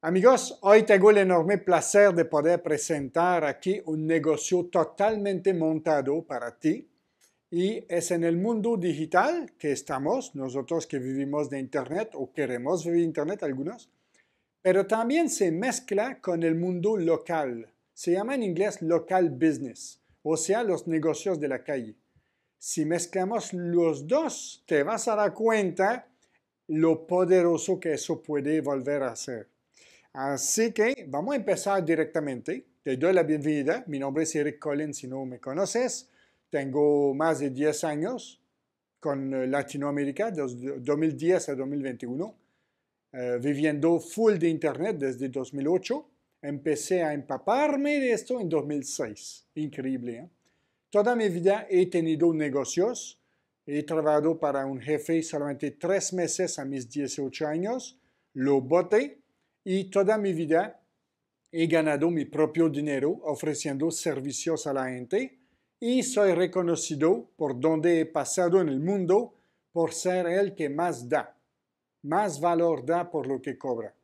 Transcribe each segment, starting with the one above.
Amigos, hoy tengo el enorme placer de poder presentar aquí un negocio totalmente montado para ti y es en el mundo digital que estamos, nosotros que vivimos de Internet o queremos vivir Internet algunos, pero también se mezcla con el mundo local. Se llama en inglés local business, o sea, los negocios de la calle. Si mezclamos los dos, te vas a dar cuenta lo poderoso que eso puede volver a ser. Así que vamos a empezar directamente. Te doy la bienvenida. Mi nombre es Eric Collins, si no me conoces. Tengo más de 10 años con eh, Latinoamérica, desde 2010 a 2021, eh, viviendo full de Internet desde 2008. Empecé a empaparme de esto en 2006. Increíble. ¿eh? Toda mi vida he tenido negocios. He trabajado para un jefe solamente tres meses a mis 18 años. Lo boté y toda mi vida he ganado mi propio dinero ofreciendo servicios a la gente y soy reconocido por donde he pasado en el mundo por ser el que más da, más valor da por lo que cobra.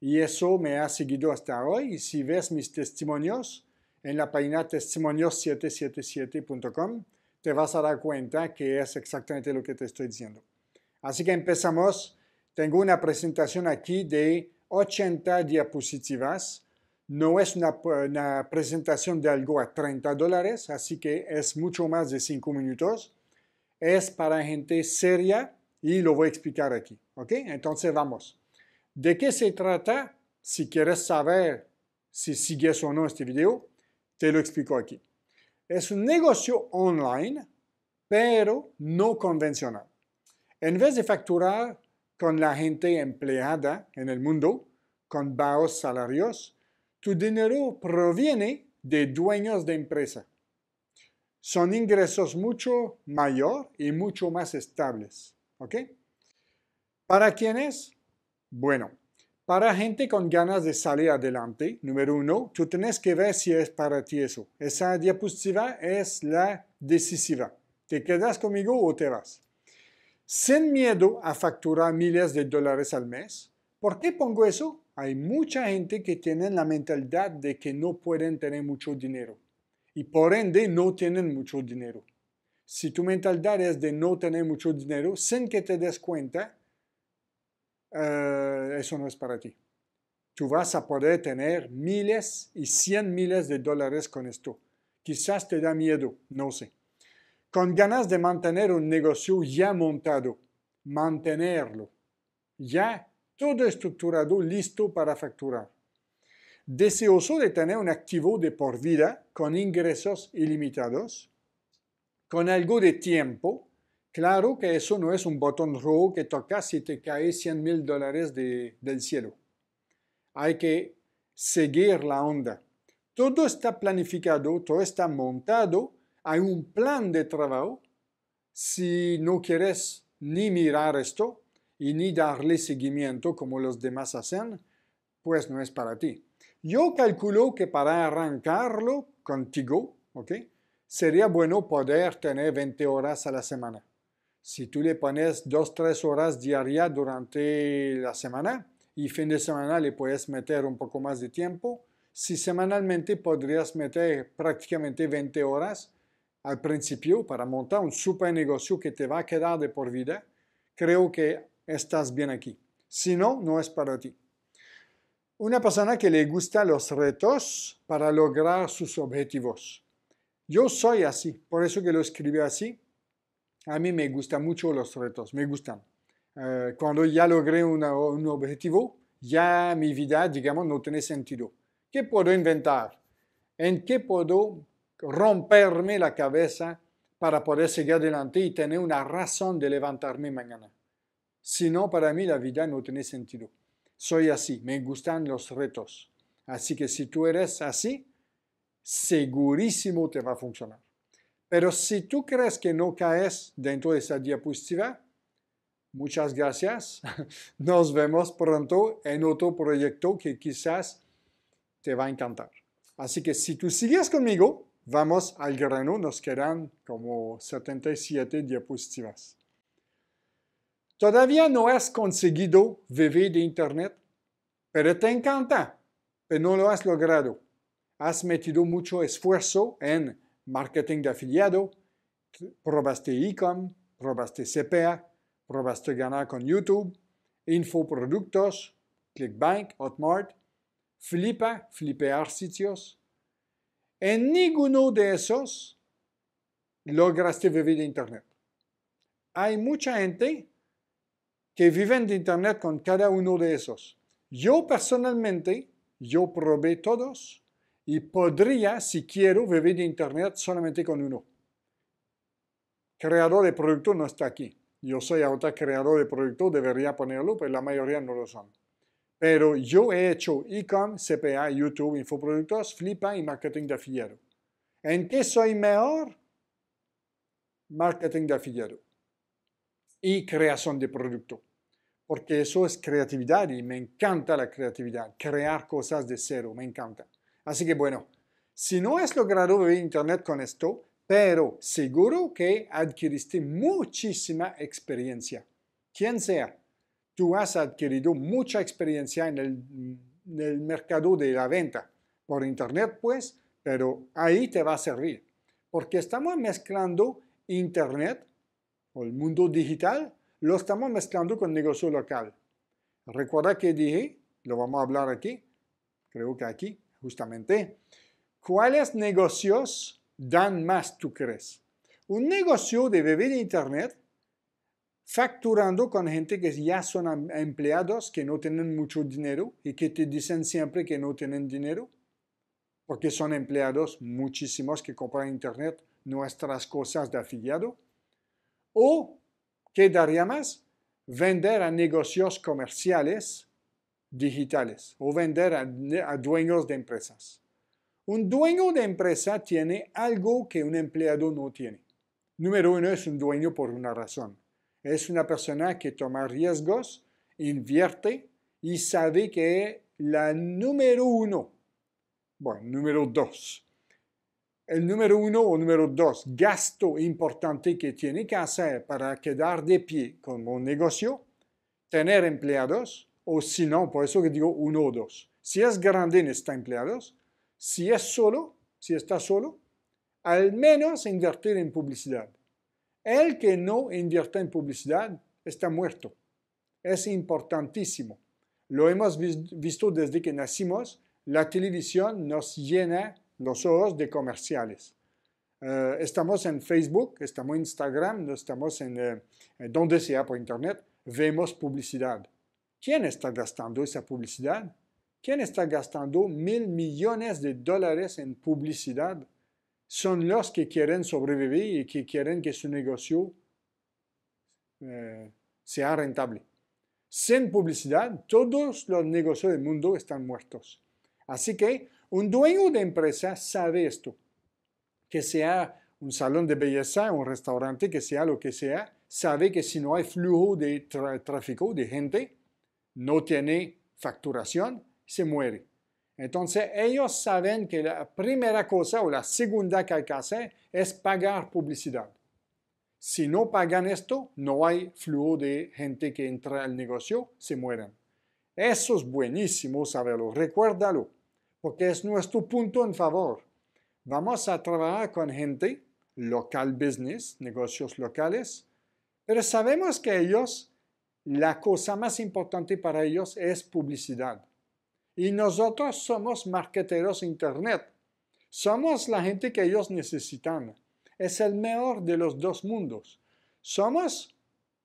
Y eso me ha seguido hasta hoy y si ves mis testimonios en la página testimonios777.com te vas a dar cuenta que es exactamente lo que te estoy diciendo. Así que empezamos. Tengo una presentación aquí de 80 diapositivas. No es una, presentación de algo a 30 dólares, así que es mucho más de 5 minutos. Es para gente seria y lo voy a explicar aquí. ¿Ok? Entonces vamos. ¿De qué se trata? Si quieres saber si sigues o no este video, te lo explico aquí. Es un negocio online, pero no convencional. En vez de facturar con la gente empleada en el mundo, con bajos salarios, tu dinero proviene de dueños de empresa. Son ingresos mucho mayor y mucho más estables. ¿Ok? ¿Para es? Bueno, para gente con ganas de salir adelante, número uno, tú tienes que ver si es para ti eso. Esa diapositiva es la decisiva. ¿Te quedas conmigo o te vas? sin miedo a facturar miles de dólares al mes. ¿Por qué pongo eso? Hay mucha gente que tiene la mentalidad de que no pueden tener mucho dinero y por ende no tienen mucho dinero. Si tu mentalidad es de no tener mucho dinero sin que te des cuenta, eh, eso no es para ti. Tú vas a poder tener miles y cien miles de dólares con esto. Quizás te da miedo, no sé con ganas de mantener un negocio ya montado, mantenerlo, ya todo estructurado, listo para facturar. Deseoso de tener un activo de por vida con ingresos ilimitados, con algo de tiempo. Claro que eso no es un botón rojo que tocas si te cae 100 mil dólares del cielo. Hay que seguir la onda. Todo está planificado, todo está montado hay un plan de trabajo si no quieres ni mirar esto y ni darle seguimiento como los demás hacen, pues no es para ti. Yo calculo que para arrancarlo contigo, ¿ok? Sería bueno poder tener 20 horas a la semana. Si tú le pones 2-3 horas diarias durante la semana y fin de semana le puedes meter un poco más de tiempo, si semanalmente podrías meter prácticamente 20 horas, al principio para montar un super negocio que te va a quedar de por vida, creo que estás bien aquí. Si no, no es para ti. Una persona que le gusta los retos para lograr sus objetivos. Yo soy así, por eso que lo escribí así. A mí me gustan mucho los retos, me gustan. Eh, cuando ya logré un objetivo, ya mi vida, digamos, no tiene sentido. ¿Qué puedo inventar? ¿En qué puedo romperme la cabeza para poder seguir adelante y tener una razón de levantarme mañana. Si no, para mí la vida no tiene sentido. Soy así, me gustan los retos. Así que si tú eres así, segurísimo te va a funcionar. Pero si tú crees que no caes dentro de esa diapositiva, muchas gracias. Nos vemos pronto en otro proyecto que quizás te va a encantar. Así que si tú sigues conmigo, Vamos al grano, nos quedan como 77 diapositivas. Todavía no has conseguido vivir de Internet, pero te encanta, pero no lo has logrado. Has metido mucho esfuerzo en marketing de afiliado, probaste e probaste CPA, probaste ganar con YouTube, infoproductos, ClickBank, Hotmart, flipa, flipear sitios, en ninguno de esos lograste vivir de Internet. Hay mucha gente que vive de Internet con cada uno de esos. Yo personalmente, yo probé todos y podría, si quiero, vivir de Internet solamente con uno. Creador de producto no está aquí. Yo soy ahora creador de producto, debería ponerlo, pero la mayoría no lo son. Pero yo he hecho e-com, CPA, YouTube, infoproductos, flipa y marketing de afiliado. ¿En qué soy mejor? Marketing de afiliado y creación de producto. Porque eso es creatividad y me encanta la creatividad, crear cosas de cero, me encanta. Así que bueno, si no has logrado ver Internet con esto, pero seguro que adquiriste muchísima experiencia, Quién sea tú has adquirido mucha experiencia en el, mercado de la venta por Internet, pues, pero ahí te va a servir. Porque estamos mezclando Internet o el mundo digital, lo estamos mezclando con negocio local. Recuerda que dije, lo vamos a hablar aquí, creo que aquí, justamente, ¿cuáles negocios dan más, tú crees? Un negocio de bebé de Internet facturando con gente que ya son em, empleados, que no tienen mucho dinero y que te dicen siempre que no tienen dinero, porque son empleados muchísimos que compran en Internet nuestras cosas de afiliado. O, ¿qué daría más? Vender a negocios comerciales digitales o vender a, a dueños de empresas. Un dueño de empresa tiene algo que un empleado no tiene. Número uno es un dueño por una razón es una persona que toma riesgos, invierte y sabe que es la número uno, bueno, número dos. El número uno o número dos gasto importante que tiene que hacer para quedar de pie con un negocio, tener empleados, o si no, por eso que digo uno o dos. Si es grande, necesita empleados. Si es solo, si está solo, al menos invertir en publicidad. El que no invierte en publicidad está muerto. Es importantísimo. Lo hemos visto desde que nacimos. La televisión nos llena los ojos de comerciales. Eh, estamos en Facebook, estamos en Instagram, estamos eh, en donde sea por Internet. Vemos publicidad. ¿Quién está gastando esa publicidad? ¿Quién está gastando mil millones de dólares en publicidad son los que quieren sobrevivir y que quieren que su negocio eh, sea rentable. Sin publicidad, todos los negocios del mundo están muertos. Así que un dueño de empresa sabe esto. Que sea un salón de belleza, un restaurante, que sea lo que sea, sabe que si no hay flujo de tráfico de gente, no tiene facturación, se muere. Entonces ellos saben que la primera cosa o la segunda que hay que hacer es pagar publicidad. Si no pagan esto, no hay flujo de gente que entra al negocio, se mueren. Eso es buenísimo saberlo, recuérdalo, porque es nuestro punto en favor. Vamos a trabajar con gente, local business, negocios locales, pero sabemos que ellos, la cosa más importante para ellos es publicidad. Y nosotros somos marqueteros Internet. Somos la gente que ellos necesitan. Es el mejor de los dos mundos. Somos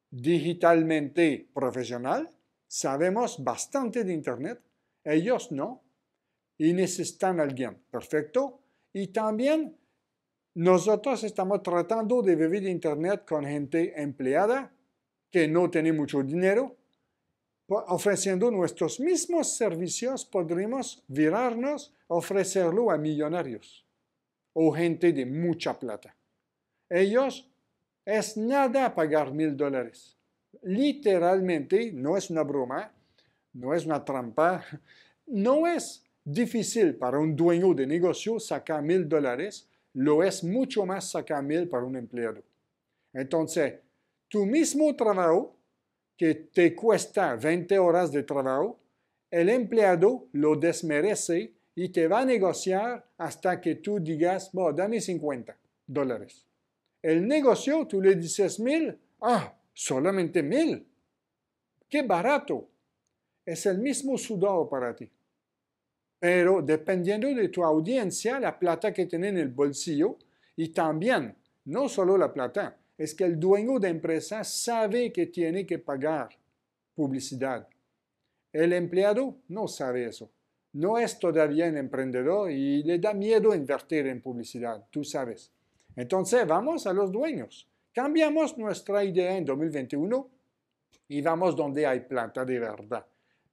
digitalmente profesional, sabemos bastante de Internet, ellos no, y necesitan a alguien. Perfecto. Y también nosotros estamos tratando de vivir de Internet con gente empleada que no tiene mucho dinero, ofreciendo nuestros mismos servicios, podremos virarnos ofrecerlo a millonarios o gente de mucha plata. Ellos es nada pagar mil dólares. Literalmente, no es una broma, no es una trampa, no es difícil para un dueño de negocio sacar mil dólares, lo es mucho más sacar mil para un empleado. Entonces, tu mismo trabajo que te cuesta 20 horas de trabajo, el empleado lo desmerece y te va a negociar hasta que tú digas, bueno, dame 50 dólares. El negocio, tú le dices mil, ah, solamente mil. Qué barato. Es el mismo sudor para ti. Pero dependiendo de tu audiencia, la plata que tiene en el bolsillo y también, no solo la plata, es que el dueño de empresa sabe que tiene que pagar publicidad. El empleado no sabe eso. No es todavía un emprendedor y le da miedo invertir en publicidad, tú sabes. Entonces vamos a los dueños. Cambiamos nuestra idea en 2021 y vamos donde hay plata de verdad.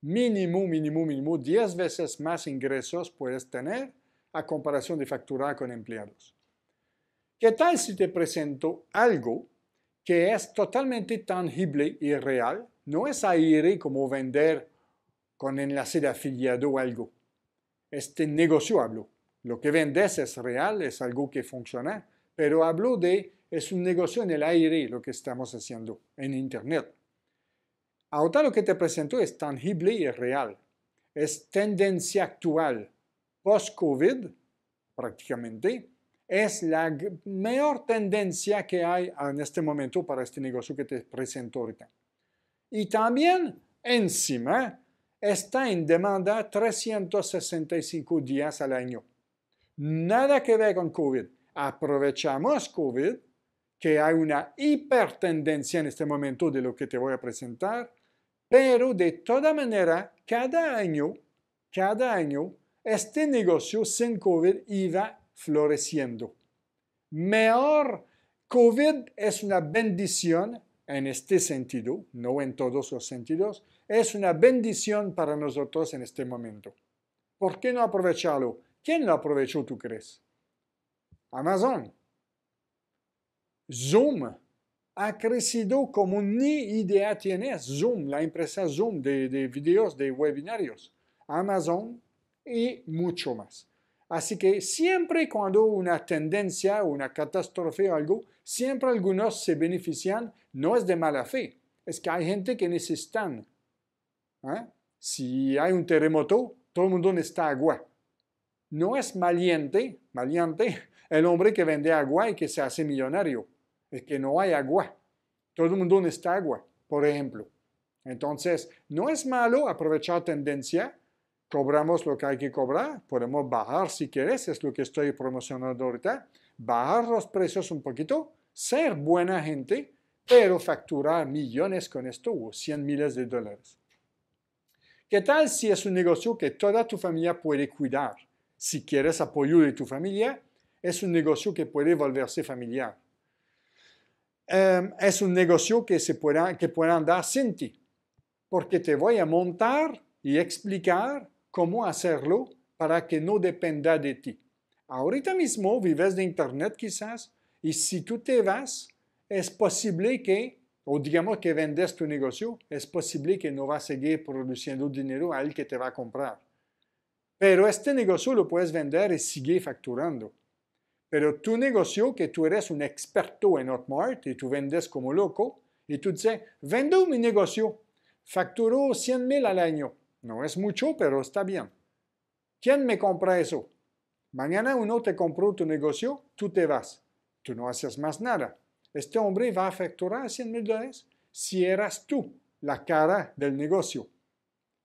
Mínimo, mínimo, mínimo, 10 veces más ingresos puedes tener a comparación de facturar con empleados. ¿Qué tal si te presento algo que es totalmente tangible y real? No es aire como vender con enlace de afiliado algo. Este negocio hablo. Lo que vendes es real, es algo que funciona, pero hablo de es un negocio en el aire lo que estamos haciendo en Internet. Ahora lo que te presento es tangible y real. Es tendencia actual, post-COVID prácticamente, es la mayor tendencia que hay en este momento para este negocio que te presento ahorita. Y también, encima, está en demanda 365 días al año. Nada que ver con COVID. Aprovechamos COVID, que hay una hipertendencia en este momento de lo que te voy a presentar, pero de toda manera, cada año, cada año, este negocio sin COVID iba floreciendo. Mejor, COVID es una bendición en este sentido, no en todos los sentidos, es una bendición para nosotros en este momento. ¿Por qué no aprovecharlo? ¿Quién lo aprovechó, tú crees? Amazon. Zoom ha crecido como ni idea tienes. Zoom, la empresa Zoom de, de videos, de webinarios. Amazon y mucho más. Así que siempre cuando una tendencia, o una catástrofe o algo, siempre algunos se benefician, no es de mala fe, es que hay gente que necesitan. ¿eh? Si hay un terremoto, todo el mundo necesita agua. No es maliente, maliente el hombre que vende agua y que se hace millonario. Es que no hay agua. Todo el mundo necesita agua, por ejemplo. Entonces, no es malo aprovechar tendencia, cobramos lo que hay que cobrar, podemos bajar si quieres, es lo que estoy promocionando ahorita, bajar los precios un poquito, ser buena gente, pero facturar millones con esto o 100 miles de dólares. ¿Qué tal si es un negocio que toda tu familia puede cuidar? Si quieres apoyo de tu familia, es un negocio que puede volverse familiar. Em, es un negocio que, se pueda, que pueda andar sin ti, porque te voy a montar y explicar cómo hacerlo para que no dependa de ti. Ahorita mismo vives de Internet quizás y si tú te vas, es posible que, o digamos que vendes tu negocio, es posible que no va a seguir produciendo dinero al que te va a comprar. Pero este negocio lo puedes vender y seguir facturando. Pero tu negocio, que tú eres un experto en Hotmart y tú vendes como loco, y tú dices, vendo mi negocio, facturo 100 mil al año. No es mucho, pero está bien. ¿Quién me compra eso? Mañana uno te compró tu negocio, tú te vas. Tú no haces más nada. Este hombre va a facturar 100 mil dólares si eras tú la cara del negocio.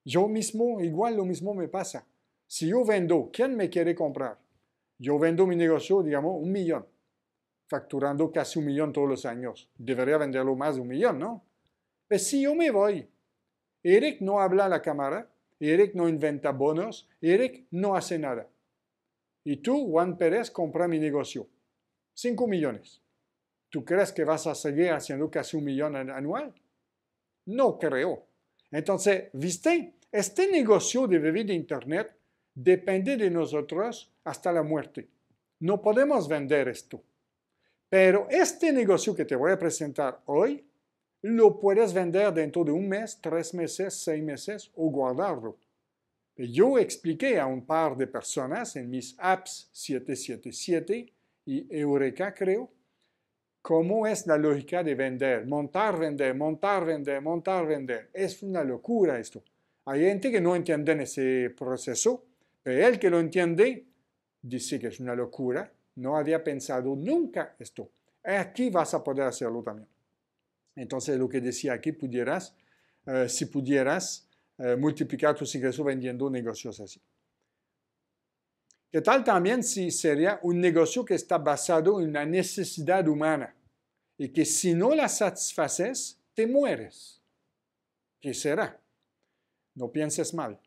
Yo mismo, igual lo mismo me pasa. Si yo vendo, ¿quién me quiere comprar? Yo vendo mi negocio, digamos, un millón, facturando casi un millón todos los años. Debería venderlo más de un millón, ¿no? Pero pues si yo me voy Eric no habla a la cámara, Eric no inventa bonos, Eric no hace nada. Y tú, Juan Pérez, compra mi negocio. Cinco millones. ¿Tú crees que vas a seguir haciendo casi un millón anual? No creo. Entonces, ¿viste? Este negocio de vivir de Internet depende de nosotros hasta la muerte. No podemos vender esto. Pero este negocio que te voy a presentar hoy lo puedes vender dentro de un mes, tres meses, seis meses o guardarlo. Yo expliqué a un par de personas en mis apps 777 y Eureka, creo, cómo es la lógica de vender, montar, vender, montar, vender, montar, vender. Es una locura esto. Hay gente que no entiende ese proceso, pero el que lo entiende dice que es una locura. No había pensado nunca esto. Aquí vas a poder hacerlo también. Entonces, lo que decía aquí, pudieras, eh, si pudieras eh, multiplicar tus ingresos vendiendo negocios así. ¿Qué tal también si sería un negocio que está basado en la necesidad humana y que si no la satisfaces, te mueres? ¿Qué será? No pienses mal.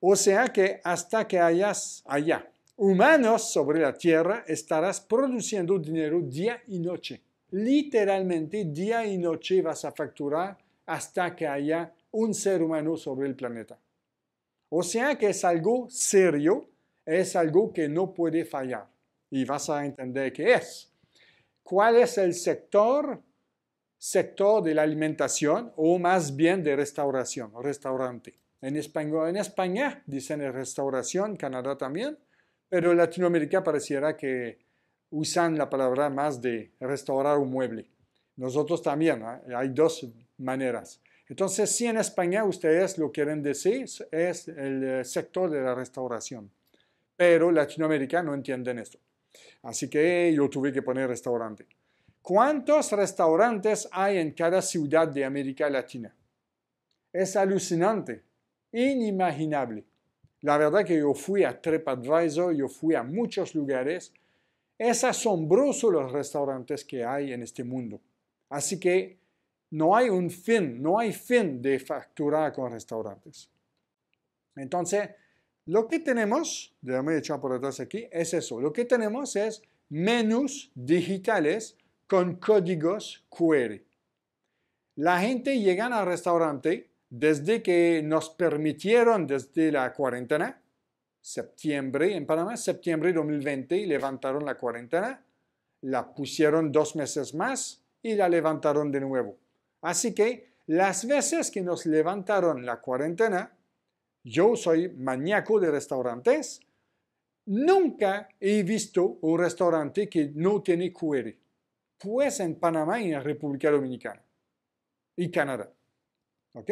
O sea que hasta que hayas allá humanos sobre la tierra, estarás produciendo dinero día y noche. Literalmente día y noche vas a facturar hasta que haya un ser humano sobre el planeta. O sea que es algo serio, es algo que no puede fallar y vas a entender qué es. ¿Cuál es el sector? Sector de la alimentación o más bien de restauración, restaurante. En España, en España dicen restauración, Canadá también, pero en Latinoamérica pareciera que usan la palabra más de restaurar un mueble. Nosotros también, hay dos maneras. Entonces, si en España ustedes lo quieren decir, es el eh, sector de la restauración. Pero Latinoamérica no entienden esto. Así que yo tuve que poner restaurante. ¿Cuántos restaurantes hay en cada ciudad de América Latina? Es alucinante, inimaginable. La verdad que yo fui a TripAdvisor, yo fui a muchos lugares es asombroso los restaurantes que hay en este mundo. Así que no hay un fin, no hay fin de facturar con restaurantes. Entonces, lo que tenemos, déjame echar por atrás aquí, es eso. Lo que tenemos es menús digitales con códigos QR. La gente llega al restaurante desde que nos permitieron, desde la cuarentena, septiembre, en Panamá, septiembre de 2020, levantaron la cuarentena, la pusieron dos meses más y la levantaron de nuevo. Así que las veces que nos levantaron la cuarentena, yo soy maníaco de restaurantes, nunca he visto un restaurante que no tiene QR, pues en Panamá y en la República Dominicana y Canadá. ¿Ok?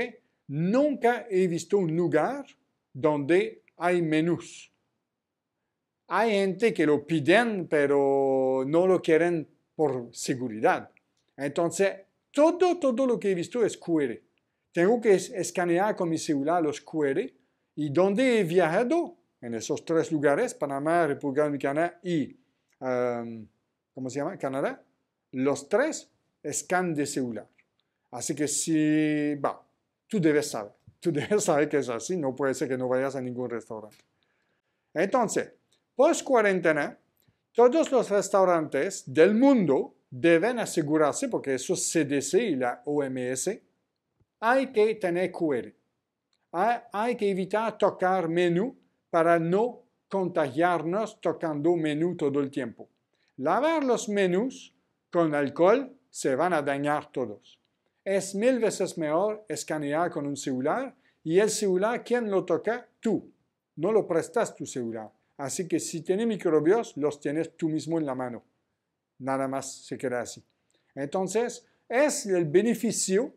Nunca he visto un lugar donde hay menús. Hay gente que lo piden, pero no lo quieren por seguridad. Entonces, todo, todo lo que he visto es QR. Tengo que escanear con mi celular los QR y donde he viajado, en esos tres lugares, Panamá, República Dominicana y, um, ¿cómo se llama? Canadá, los tres escan de celular. Así que si, va, tú debes saber. Tú debes que es así, no puede ser que no vayas a ningún restaurante. Entonces, post cuarentena, todos los restaurantes del mundo deben asegurarse, porque eso es CDC y la OMS, hay que tener QR. Hay, hay que evitar tocar menú para no contagiarnos tocando menú todo el tiempo. Lavar los menús con alcohol se van a dañar todos es mil veces mejor escanear con un celular y el celular, ¿quién lo toca? Tú. No lo prestas tu celular. Así que si tienes microbios, los tienes tú mismo en la mano. Nada más se queda así. Entonces, es el beneficio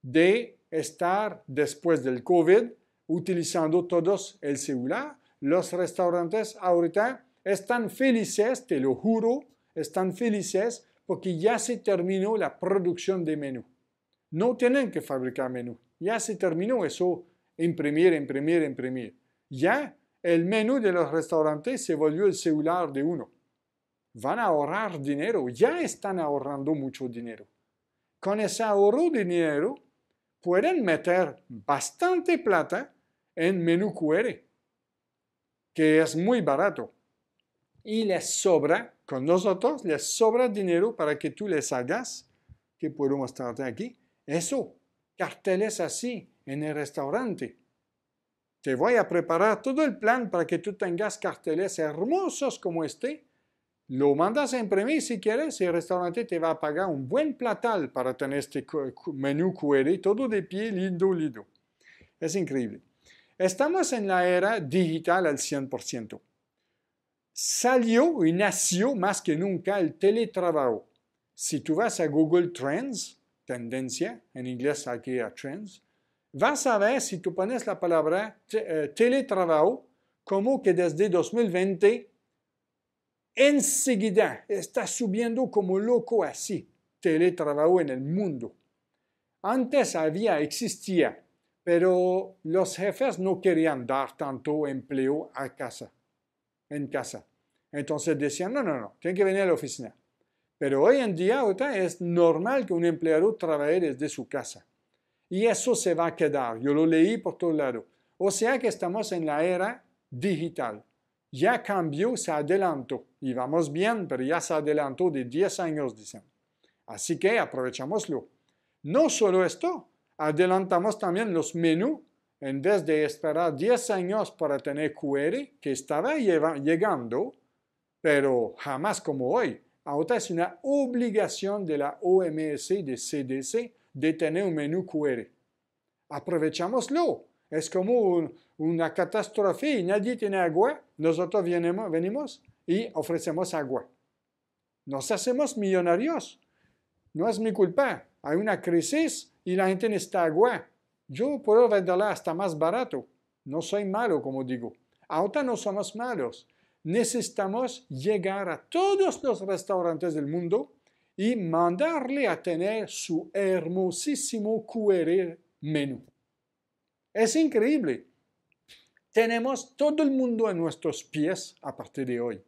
de estar después del COVID utilizando todos el celular. Los restaurantes ahorita están felices, te lo juro, están felices porque ya se terminó la producción de menú. No tienen que fabricar menú. Ya se terminó eso, imprimir, imprimir, imprimir. Ya el menú de los restaurantes se volvió el celular de uno. Van a ahorrar dinero, ya están ahorrando mucho dinero. Con ese ahorro de dinero pueden meter mm. bastante plata en menú QR, que es muy barato. Y les sobra, con nosotros, les sobra dinero para que tú les hagas, que puedo mostrarte aquí, eso, carteles así en el restaurante. Te voy a preparar todo el plan para que tú tengas carteles hermosos como este. Lo mandas a imprimir si quieres y el restaurante te va a pagar un buen platal para tener este menú QR todo de pie, lindo, lindo. Es increíble. Estamos en la era digital al 100%. Salió y nació más que nunca el teletrabajo. Si tú vas a Google Trends, tendencia, en inglés aquí a trends, vas a ver si tú pones la palabra eh, teletrabajo como que desde 2020 enseguida está subiendo como loco así teletrabajo en el mundo. Antes había, existía, pero los jefes no querían dar tanto empleo a casa, en casa. Entonces decían, no, no, no, tiene que venir a la oficina. Pero hoy en día es normal que un empleado trabaje desde su casa. Y eso se va a quedar. Yo lo leí por todos lado O sea que estamos en la era digital. Ya cambió, se adelantó. Y vamos bien, pero ya se adelantó de 10 años, dicen. Así que aprovechamoslo. No solo esto, adelantamos también los menús. En vez de esperar 10 años para tener QR, que estaba llegando, pero jamás como hoy. Ahora es una obligación de la OMS y de CDC de tener un menú QR. Aprovechámoslo. Es como una catástrofe y nadie tiene agua. Nosotros venimos, venimos y ofrecemos agua. Nos hacemos millonarios. No es mi culpa. Hay una crisis y la gente necesita agua. Yo puedo venderla hasta más barato. No soy malo, como digo. Ahora no somos malos necesitamos llegar a todos los restaurantes del mundo y mandarle a tener su hermosísimo QR menú. Es increíble. Tenemos todo el mundo a nuestros pies a partir de hoy.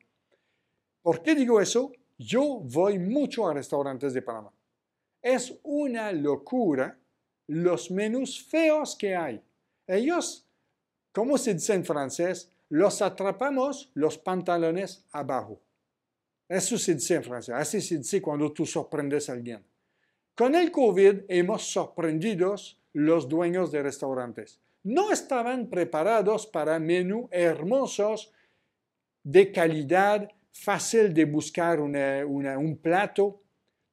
¿Por qué digo eso? Yo voy mucho a restaurantes de Panamá. Es una locura los menús feos que hay. Ellos, como se dice en francés? los atrapamos los pantalones abajo. Eso se dice en francés, así se dice cuando tú sorprendes a alguien. Con el COVID hemos sorprendido los dueños de restaurantes. No estaban preparados para menús hermosos, de calidad, fácil de buscar un plato.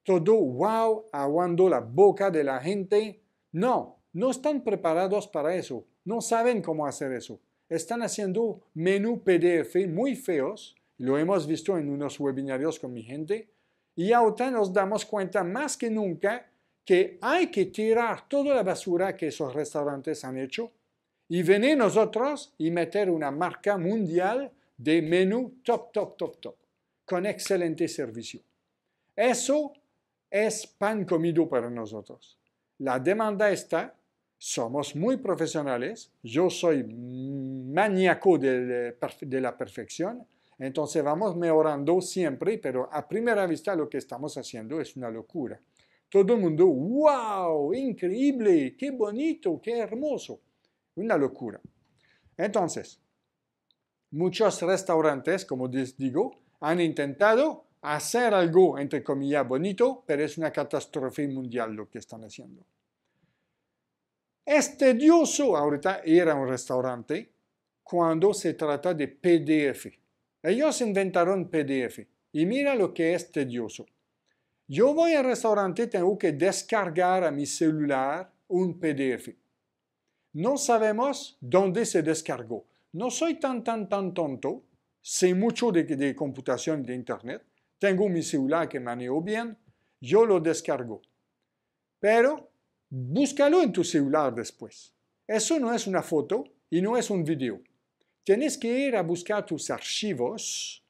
Todo, wow, aguando la boca de la gente. No, no están preparados para eso. No saben cómo hacer eso están haciendo menú PDF muy feos, lo hemos visto en unos webinarios con mi gente, y ahora nos damos cuenta más que nunca que hay que tirar toda la basura que esos restaurantes han hecho y venir nosotros y meter una marca mundial de menú top, top, top, top, con excelente servicio. Eso es pan comido para nosotros. La demanda está, somos muy profesionales, yo soy maníaco de, la perfección, entonces vamos mejorando siempre, pero a primera vista lo que estamos haciendo es una locura. Todo el mundo, wow, increíble, qué bonito, qué hermoso. Una locura. Entonces, muchos restaurantes, como les digo, han intentado hacer algo, entre comillas, bonito, pero es una catástrofe mundial lo que están haciendo. Es tedioso ahorita ir a un restaurante cuando se trata de PDF. Ellos inventaron PDF y mira lo que es tedioso. Este Yo voy al restaurante, tengo que descargar a mi celular un PDF. No sabemos dónde se descargó. No soy tan, tan, tan tonto. Sé mucho de, computación de Internet. Tengo mi celular que manejo bien. Yo lo descargo. Pero búscalo en tu celular después. Eso no es una foto y no es un video. Tienes que ir a buscar tus archivos,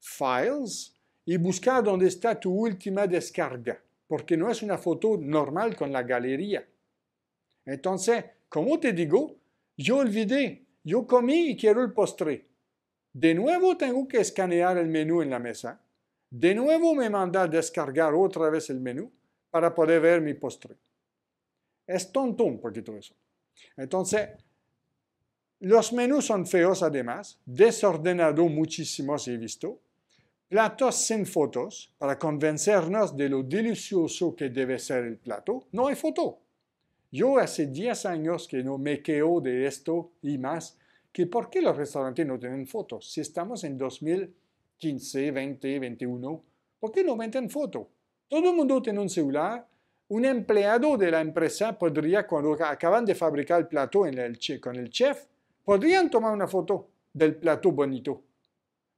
files, y buscar dónde está tu última descarga, porque no es una foto normal con la galería. Entonces, como te digo, yo olvidé, yo comí y quiero el postre. De nuevo tengo que escanear el menú en la mesa. De nuevo me manda a descargar otra vez el menú para poder ver mi postre. Es tonto un poquito eso. Entonces, los menús son feos además, desordenado muchísimo si he visto, platos sin fotos para convencernos de lo delicioso que debe ser el plato. No hay foto. Yo hace 10 años que no me quedo de esto y más, que por qué los restaurantes no tienen fotos. Si estamos en 2015, 20, 21, ¿por qué no meten foto? Todo el mundo tiene un celular un empleado de la empresa podría, cuando acaban de fabricar el plato en con el chef, podrían tomar una foto del plato bonito.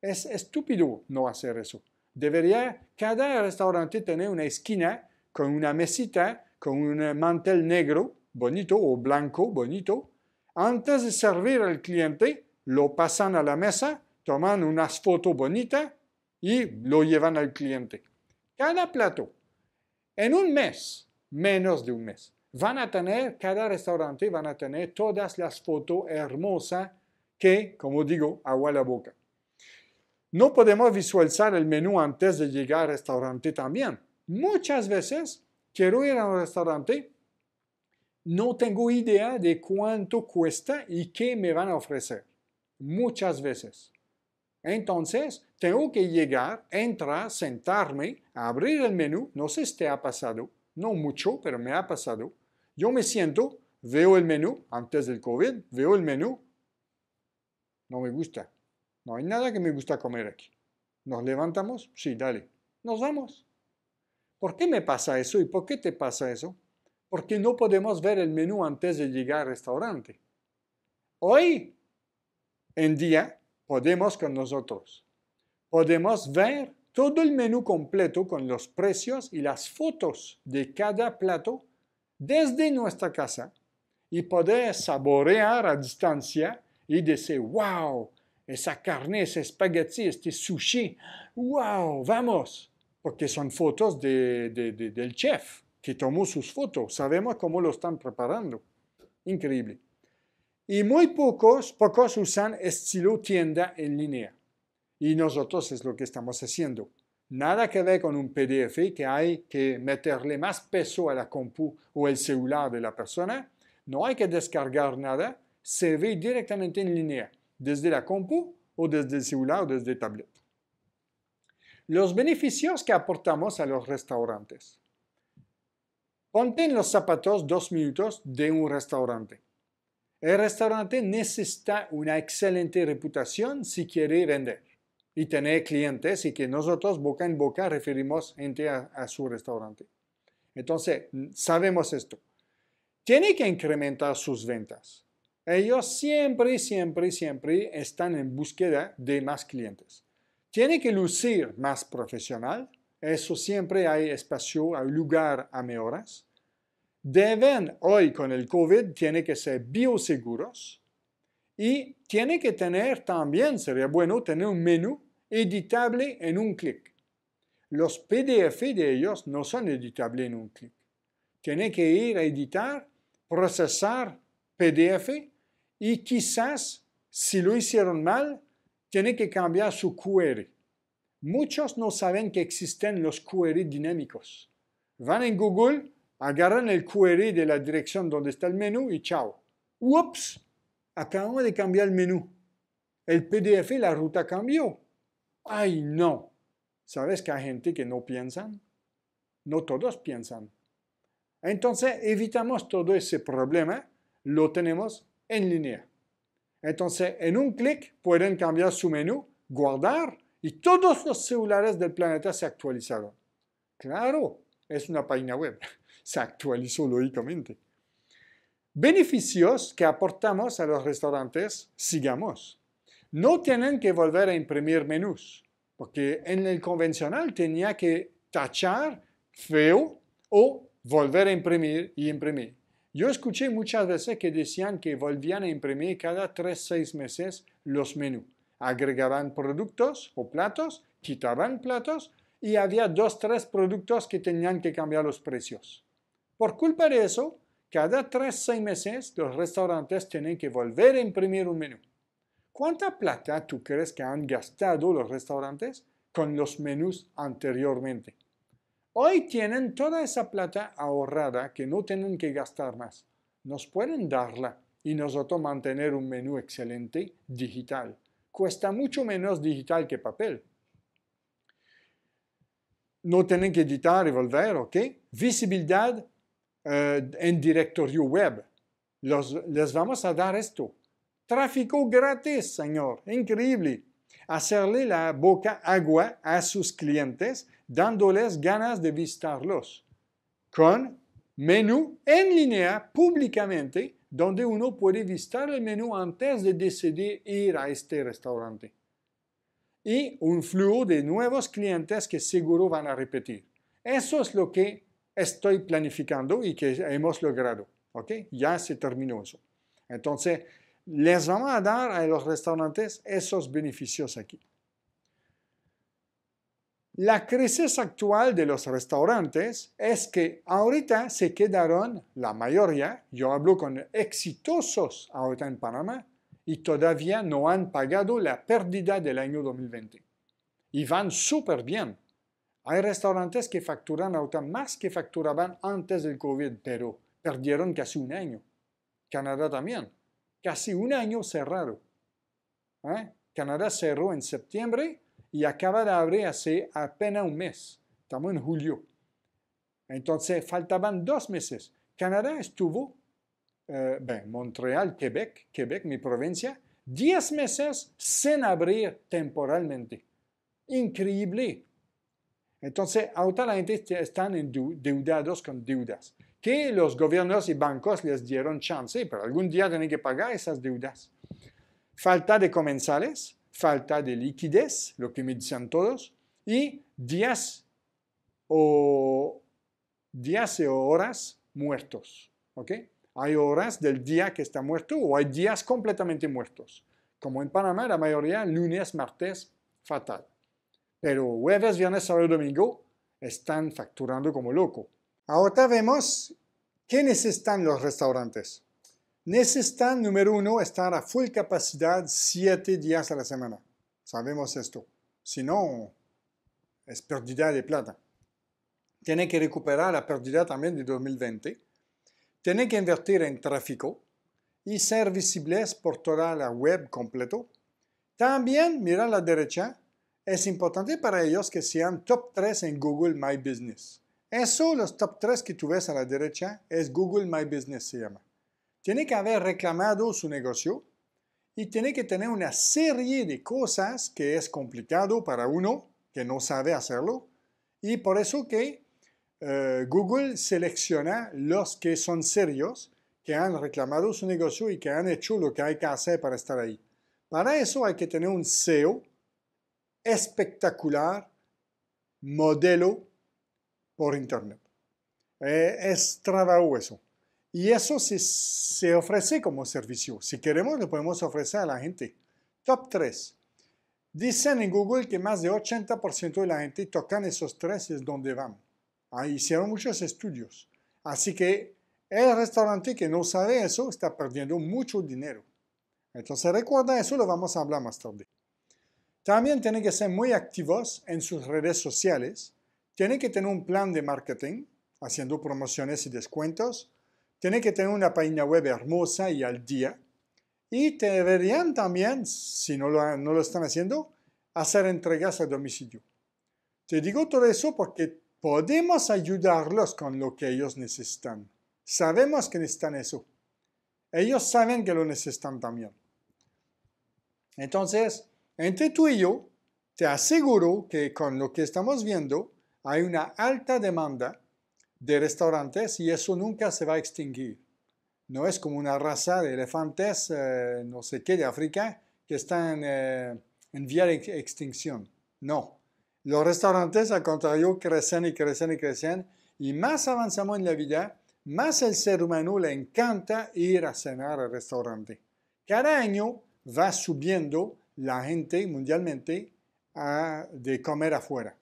Es estúpido no hacer eso. Debería cada restaurante tener una esquina con una mesita, con un mantel negro bonito o blanco bonito. Antes de servir al cliente, lo pasan a la mesa, toman unas fotos bonitas y lo llevan al cliente. Cada plato en un mes, menos de un mes, van a tener, cada restaurante van a tener todas las fotos hermosas que, como digo, agua la boca. No podemos visualizar el menú antes de llegar al restaurante también. Muchas veces quiero ir a un restaurante, no tengo idea de cuánto cuesta y qué me van a ofrecer. Muchas veces. Entonces, tengo que llegar, entrar, sentarme, abrir el menú. No sé si te ha pasado, no mucho, pero me ha pasado. Yo me siento, veo el menú, antes del COVID, veo el menú. No me gusta. No hay nada que me gusta comer aquí. ¿Nos levantamos? Sí, dale. Nos vamos. ¿Por qué me pasa eso y por qué te pasa eso? Porque no podemos ver el menú antes de llegar al restaurante. Hoy en día podemos con nosotros. Podemos ver todo el menú completo con los precios y las fotos de cada plato desde nuestra casa y poder saborear a distancia y decir, wow, esa carne, ese espagueti, este sushi, wow, vamos, porque son fotos del chef que tomó sus fotos, sabemos cómo lo están preparando. Increíble. Y muy pocos, pocos usan estilo tienda en línea. Y nosotros es lo que estamos haciendo. Nada que ver con un PDF que hay que meterle más peso a la compu o el celular de la persona. No hay que descargar nada. Se ve directamente en línea, desde la compu o desde el celular o desde el tablet. Los beneficios que aportamos a los restaurantes. Ponte en los zapatos dos minutos de un restaurante. El restaurante necesita una excelente reputación si quiere vender y tener clientes y que nosotros boca en boca referimos gente a, su restaurante. Entonces, sabemos esto. Tiene que incrementar sus ventas. Ellos siempre, siempre, siempre están en búsqueda de más clientes. Tiene que lucir más profesional. Eso siempre hay espacio, hay lugar a mejoras. Deben, hoy con el COVID, tiene que ser bioseguros y tiene que tener también, sería bueno tener un menú editable en un clic. Los PDF de ellos no son editables en un clic. Tiene que ir a editar, procesar PDF y quizás, si lo hicieron mal, tiene que cambiar su query. Muchos no saben que existen los query dinámicos. Van en Google, agarran el query de la dirección donde está el menú y chao. ¡Ups! acabamos de cambiar el menú. El PDF, la ruta cambió. Ay, no. ¿Sabes que hay gente que no piensan? No todos piensan. Entonces, evitamos todo ese problema, lo tenemos en línea. Entonces, en un clic pueden cambiar su menú, guardar y todos los celulares del planeta se actualizaron. Claro, es una página web. Se actualizó lógicamente beneficios que aportamos a los restaurantes sigamos. No tienen que volver a imprimir menús, porque en el convencional tenía que tachar feo o volver a imprimir y imprimir. Yo escuché muchas veces que decían que volvían a imprimir cada 3-6 meses los menús. Agregaban productos o platos, quitaban platos y había 2 tres productos que tenían que cambiar los precios. Por culpa de eso, cada tres, seis meses los restaurantes tienen que volver a imprimir un menú. ¿Cuánta plata tú crees que han gastado los restaurantes con los menús anteriormente? Hoy tienen toda esa plata ahorrada que no tienen que gastar más. Nos pueden darla y nosotros mantener un menú excelente digital. Cuesta mucho menos digital que papel. No tienen que editar y volver, ¿ok? Visibilidad eh, en directorio web. les vamos a dar esto. Tráfico gratis, señor. Increíble. Hacerle la boca agua a sus clientes, dándoles ganas de visitarlos. Con menú en línea públicamente, donde uno puede visitar el menú antes de decidir ir a este restaurante. Y un flujo de nuevos clientes que seguro van a repetir. Eso es lo que estoy planificando y que hemos logrado. Ya se terminó eso. Entonces, les vamos a dar a los restaurantes esos beneficios aquí. La crisis actual de los restaurantes es que ahorita se quedaron, la mayoría, yo hablo con exitosos ahorita en Panamá, y todavía no han pagado la pérdida del año 2020. Y van súper bien. Hay restaurantes que facturan ahora más que facturaban antes del COVID, pero perdieron casi un año. Canadá también. Casi un año cerrado. ¿Eh? Canadá cerró en septiembre y acaba de abrir hace apenas un mes. Estamos en julio. Entonces faltaban dos meses. Canadá estuvo, eh, Montreal, Quebec, Quebec, mi provincia, diez meses sin abrir temporalmente. Increíble entonces, ahorita la gente endeudados con deudas, que los gobiernos y bancos les dieron chance, pero algún día tienen que pagar esas deudas. Falta de comensales, falta de liquidez, lo que me dicen todos, y días o, días o horas muertos. ¿ok? Hay horas del día que está muerto o hay días completamente muertos. Como en Panamá, la mayoría lunes, martes, fatal pero jueves, viernes, sábado y domingo están facturando como loco. Ahora vemos qué necesitan los restaurantes. Necesitan, número uno, estar a full capacidad siete días a la semana. Sabemos esto. Si no, es pérdida de plata. Tienen que recuperar la pérdida también de 2020. Tienen que invertir en tráfico y ser visibles por toda la web completo. También, mira a la derecha, es importante para ellos que sean top 3 en Google My Business. Eso, los top 3 que tú ves a la derecha, es Google My Business se llama. Tiene que haber reclamado su negocio y tiene que tener una serie de cosas que es complicado para uno que no sabe hacerlo y por eso que eh, Google selecciona los que son serios, que han reclamado su negocio y que han hecho lo que hay que hacer para estar ahí. Para eso hay que tener un SEO espectacular modelo por Internet. Eh, es trabajo eso. Y eso se, ofrece como servicio. Si queremos, lo podemos ofrecer a la gente. Top 3. Dicen en Google que más de 80% de la gente tocan esos tres es donde van. Ahí hicieron muchos estudios. Así que el restaurante que no sabe eso está perdiendo mucho dinero. Entonces recuerda eso, lo vamos a hablar más tarde. También tienen que ser muy activos en sus redes sociales, tienen que tener un plan de marketing, haciendo promociones y descuentos, tienen que tener una página web hermosa y al día, y deberían también, si no lo, no lo están haciendo, hacer entregas a domicilio. Te digo todo eso porque podemos ayudarlos con lo que ellos necesitan. Sabemos que necesitan eso. Ellos saben que lo necesitan también. Entonces, entre tú y yo, te aseguro que con lo que estamos viendo hay una alta demanda de restaurantes y eso nunca se va a extinguir. No es como una raza de elefantes, eh, no sé qué, de África, que están eh, en vía de extinción. No. Los restaurantes, al contrario, crecen y crecen y crecen. Y más avanzamos en la vida, más el ser humano le encanta ir a cenar al restaurante. Cada año va subiendo la gente mundialmente de comer afuera.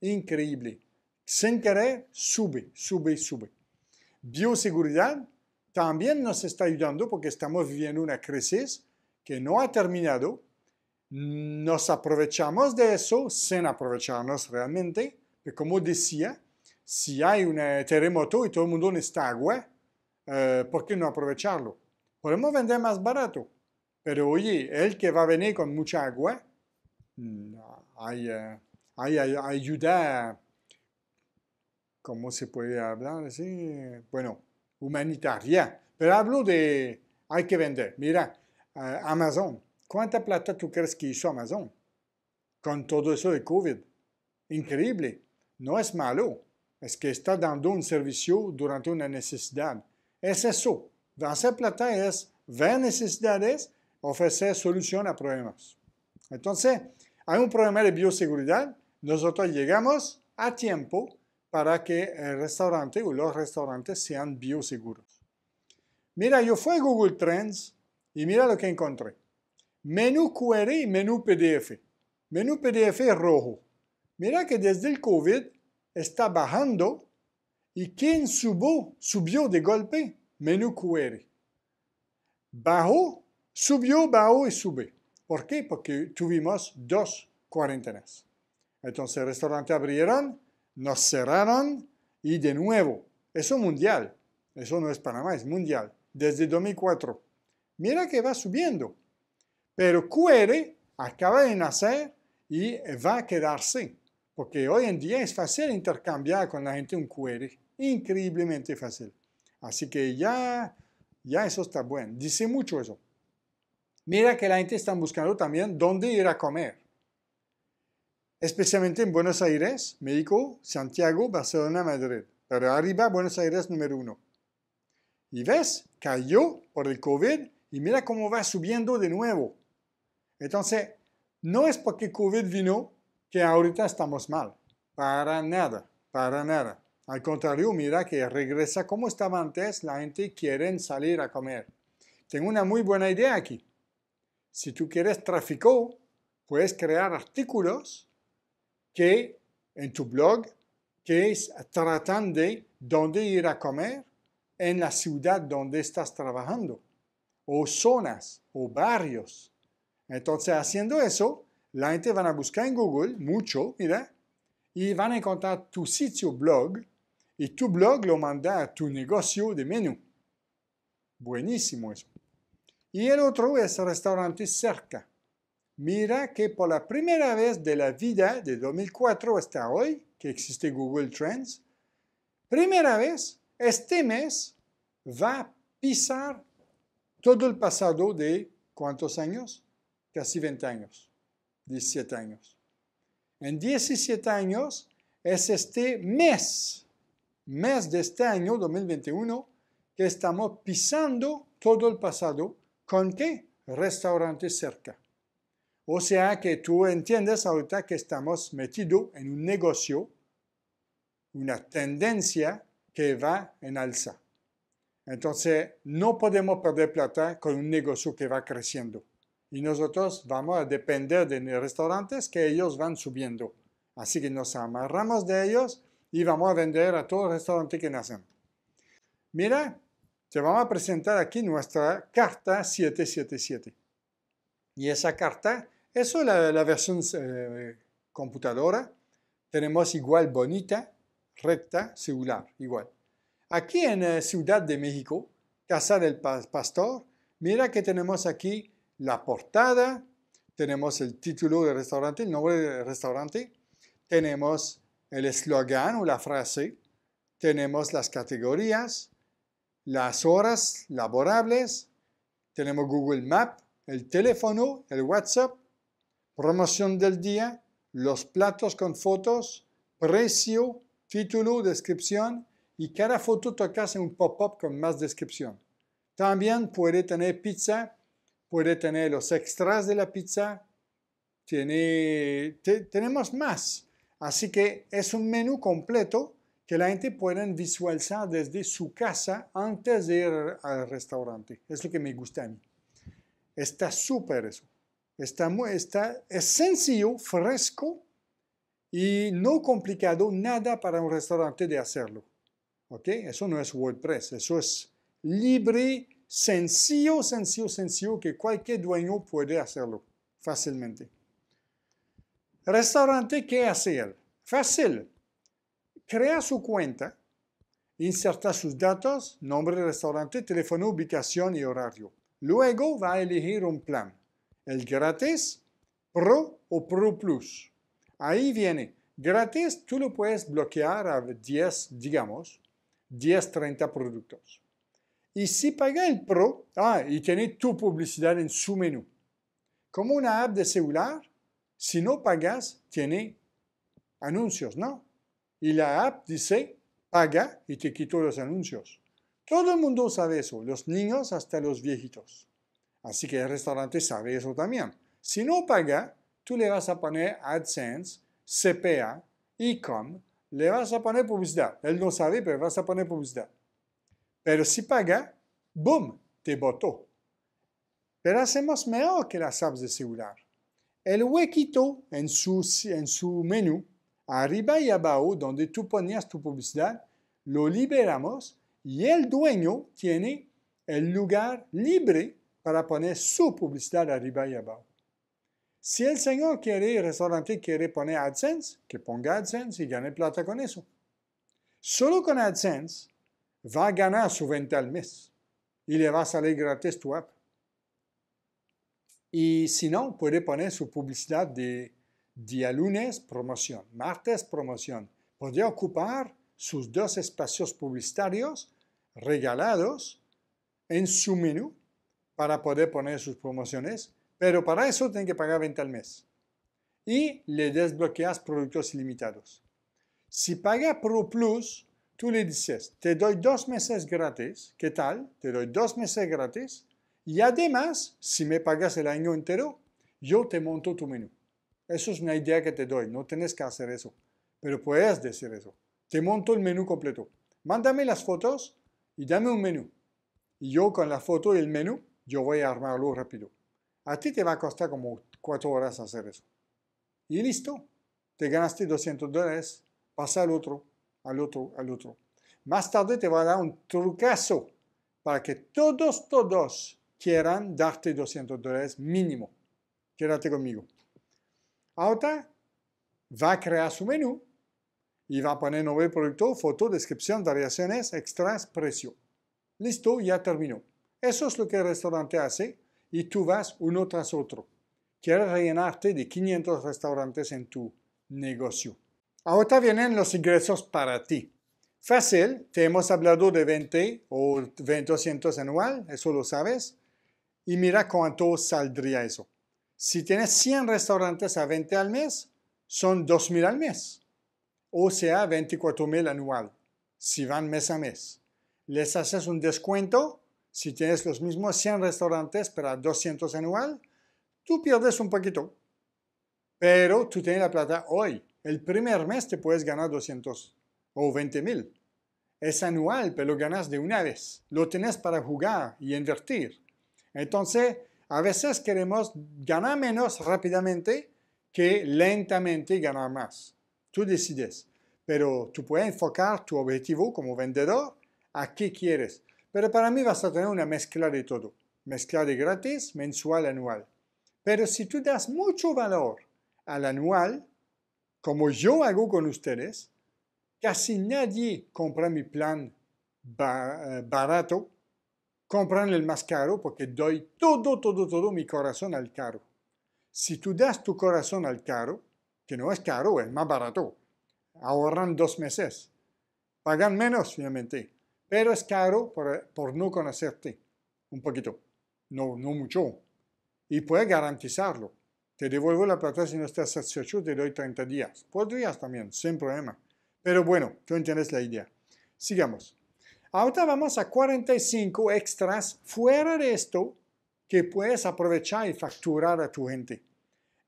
Increíble. Sin querer, sube, sube, sube. Bioseguridad también nos está ayudando porque estamos viviendo una crisis que no ha terminado. Nos aprovechamos de eso sin aprovecharnos realmente. Pero como decía, si hay un eh, terremoto y todo el mundo necesita agua, eh, ¿por qué no aprovecharlo? Podemos vender más barato pero oye, el que va a venir con mucha agua, mm, eh, hay, hay, ayuda, ¿cómo se puede hablar así? Bueno, humanitaria. Pero hablo de, hay que vender. Mira, eh, Amazon, ¿cuánta plata tú crees que hizo Amazon con todo eso de COVID? Increíble. No es malo, es que está dando un servicio durante una necesidad. Es eso. va ser plata es ver necesidades ofrecer solución a problemas. Entonces, hay un problema de bioseguridad, nosotros llegamos a tiempo para que el eh, restaurante o los restaurantes sean bioseguros. Mira, yo fui a Google Trends y mira lo que encontré. Menú QR y menú PDF. Menú PDF rojo. Mira que desde el COVID está bajando y ¿quién subió, subió de golpe? Menú QR. Bajó Subió, bajó y sube. ¿Por qué? Porque tuvimos dos cuarentenas. Entonces, restaurantes abrieron, nos cerraron y de nuevo, eso mundial, eso no es Panamá, es mundial, desde 2004. Mira que va subiendo, pero QR acaba de nacer y va a quedarse, porque hoy en día es fácil intercambiar con la gente un QR, increíblemente fácil. Así que ya, ya eso está bueno, dice mucho eso. Mira que la gente está buscando también dónde ir a comer. Especialmente en Buenos Aires, México, Santiago, Barcelona, Madrid. Pero arriba Buenos Aires número uno. Y ves, cayó por el COVID y mira cómo va subiendo de nuevo. Entonces, no es porque COVID vino que ahorita estamos mal. Para nada, para nada. Al contrario, mira que regresa como estaba antes, la gente quiere salir a comer. Tengo una muy buena idea aquí. Si tú quieres tráfico, puedes crear artículos que en tu blog que tratan de dónde ir a comer en la ciudad donde estás trabajando, o zonas, o barrios. Entonces, haciendo eso, la gente va a buscar en Google mucho, mira, y van a encontrar tu sitio blog, y tu blog lo manda a tu negocio de menú. Buenísimo eso y el otro es restaurante cerca. Mira que por la primera vez de la vida de 2004 hasta hoy, que existe Google Trends, primera vez este mes va a pisar todo el pasado de cuántos años? Casi 20 años, 17 años. En 17 años es este mes, mes de este año 2021, que estamos pisando todo el pasado ¿Con qué? Restaurante cerca. O sea que tú entiendes ahorita que estamos metidos en un negocio, una tendencia que va en alza. Entonces, no podemos perder plata con un negocio que va creciendo. Y nosotros vamos a depender de los restaurantes que ellos van subiendo. Así que nos amarramos de ellos y vamos a vender a todos los restaurantes que nacen. Mira, te vamos a presentar aquí nuestra carta 777. Y esa carta, eso es la, la versión eh, computadora. Tenemos igual bonita, recta, celular, igual. Aquí en eh, Ciudad de México, Casa del Pastor, mira que tenemos aquí la portada, tenemos el título del restaurante, el nombre del restaurante, tenemos el eslogan o la frase, tenemos las categorías, las horas laborables, tenemos Google Map, el teléfono, el WhatsApp, promoción del día, los platos con fotos, precio, título, descripción y cada foto toca en un pop-up con más descripción. También puede tener pizza, puede tener los extras de la pizza, tiene, tenemos más. Así que es un menú completo que la gente pueda visualizar desde su casa antes de ir al restaurante. Es lo que me gusta a mí. Está súper eso. Está, es sencillo, fresco y no complicado nada para un restaurante de hacerlo. ¿Ok? Eso no es WordPress, eso es libre, sencillo, sencillo, sencillo, que cualquier dueño puede hacerlo fácilmente. Restaurante, ¿qué hacer? Fácil crea su cuenta, inserta sus datos, nombre de restaurante, teléfono, ubicación y horario. Luego va a elegir un plan, el gratis, pro o pro plus. Ahí viene, gratis tú lo puedes bloquear a 10, digamos, 10, 30 productos. Y si paga el pro, ah, y tiene tu publicidad en su menú. Como una app de celular, si no pagas, tiene anuncios, ¿no? Y la app dice, paga y te quito los anuncios. Todo el mundo sabe eso, los niños hasta los viejitos. Así que el restaurante sabe eso también. Si no paga, tú le vas a poner AdSense, CPA, Ecom, le vas a poner publicidad. Él no sabe, pero vas a poner publicidad. Pero si paga, ¡boom! Te botó. Pero hacemos mejor que las apps de celular. El huequito en su, en su menú Arriba y abajo, donde tú ponías tu publicidad, lo liberamos y el dueño tiene el lugar libre para poner su publicidad arriba y abajo. Si el señor quiere, el restaurante quiere poner AdSense, que ponga AdSense y gane plata con eso. Solo con AdSense va a ganar su venta al mes y le va a salir gratis tu app. Y si no, puede poner su publicidad de Día lunes, promoción. Martes, promoción. Podría ocupar sus dos espacios publicitarios regalados en su menú para poder poner sus promociones, pero para eso tiene que pagar 20 al mes. Y le desbloqueas productos ilimitados. Si paga Pro Plus, tú le dices, te doy dos meses gratis, ¿qué tal? Te doy dos meses gratis y además, si me pagas el año entero, yo te monto tu menú. Eso es una idea que te doy, no tienes que hacer eso, pero puedes decir eso. Te monto el menú completo. Mándame las fotos y dame un menú. Y yo con la foto y el menú, yo voy a armarlo rápido. A ti te va a costar como cuatro horas hacer eso. Y listo, te ganaste 200 dólares, pasa al otro, al otro, al otro. Más tarde te va a dar un trucazo para que todos, todos quieran darte 200 dólares mínimo. Quédate conmigo. Ahora va a crear su menú y va a poner nuevo producto, foto, descripción, variaciones, extras, precio. Listo, ya terminó. Eso es lo que el restaurante hace y tú vas uno tras otro. Quieres rellenarte de 500 restaurantes en tu negocio. Ahora vienen los ingresos para ti. Fácil, te hemos hablado de 20 o 200 anual, eso lo sabes. Y mira cuánto saldría eso. Si tienes 100 restaurantes a 20 al mes, son 2.000 al mes, o sea, 24.000 anual, si van mes a mes. Les haces un descuento, si tienes los mismos 100 restaurantes para 200 anual, tú pierdes un poquito, pero tú tienes la plata hoy. El primer mes te puedes ganar 200 o 20.000. Es anual, pero lo ganas de una vez. Lo tienes para jugar y invertir. Entonces, a veces queremos ganar menos rápidamente que lentamente ganar más. Tú decides, pero tú puedes enfocar tu objetivo como vendedor a qué quieres. Pero para mí vas a tener una mezcla de todo. Mezcla de gratis, mensual, anual. Pero si tú das mucho valor al anual, como yo hago con ustedes, casi nadie compra mi plan eh, barato Compran el más caro porque doy todo, todo, todo mi corazón al caro. Si tú das tu corazón al caro, que no es caro, es más barato. Ahorran dos meses. Pagan menos, obviamente, pero es caro por, no conocerte. Un poquito. No, no mucho. Y puedes garantizarlo. Te devuelvo la plata si no estás satisfecho, te doy 30 días. Podrías también, sin problema. Pero bueno, tú entiendes la idea. Sigamos. Ahora vamos a 45 extras fuera de esto que puedes aprovechar y facturar a tu gente.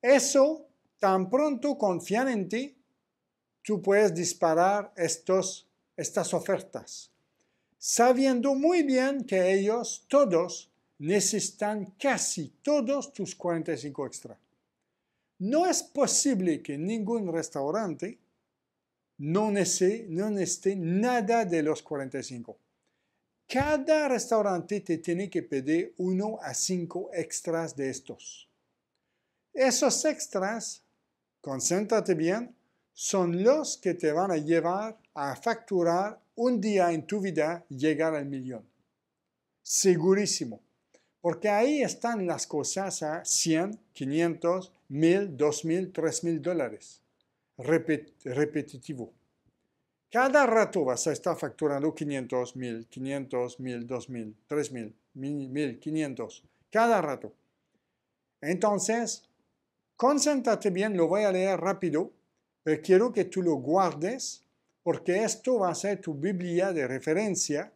Eso, tan pronto confían en ti, tú puedes disparar estos, estas ofertas, sabiendo muy bien que ellos todos necesitan casi todos tus 45 extras. No es posible que ningún restaurante no necesité, no esté nada de los 45. Cada restaurante te tiene que pedir uno a cinco extras de estos. Esos extras, concéntrate bien, son los que te van a llevar a facturar un día en tu vida llegar al millón. Segurísimo. Porque ahí están las cosas a 100, 500, 1000, 2000, 3000 dólares repetitivo. Cada rato vas a estar facturando 500, 1000, 500, 1000, 2000, 3000, 1500, cada rato. Entonces, concéntrate bien, lo voy a leer rápido, pero quiero que tú lo guardes porque esto va a ser tu Biblia de referencia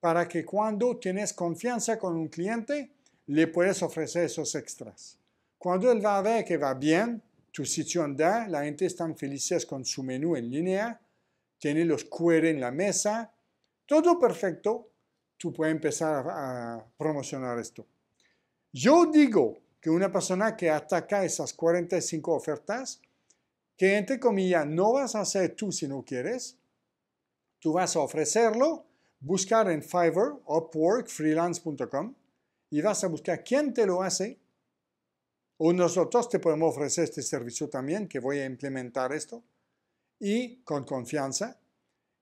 para que cuando tienes confianza con un cliente, le puedes ofrecer esos extras. Cuando él va a ver que va bien, tu sitio anda, la gente está felices con su menú en línea, tiene los QR en la mesa, todo perfecto, tú puedes empezar a promocionar esto. Yo digo que una persona que ataca esas 45 ofertas, que entre comillas no vas a hacer tú si no quieres, tú vas a ofrecerlo, buscar en Fiverr, Upwork, freelance.com y vas a buscar quién te lo hace o nosotros te podemos ofrecer este servicio también, que voy a implementar esto, y con confianza.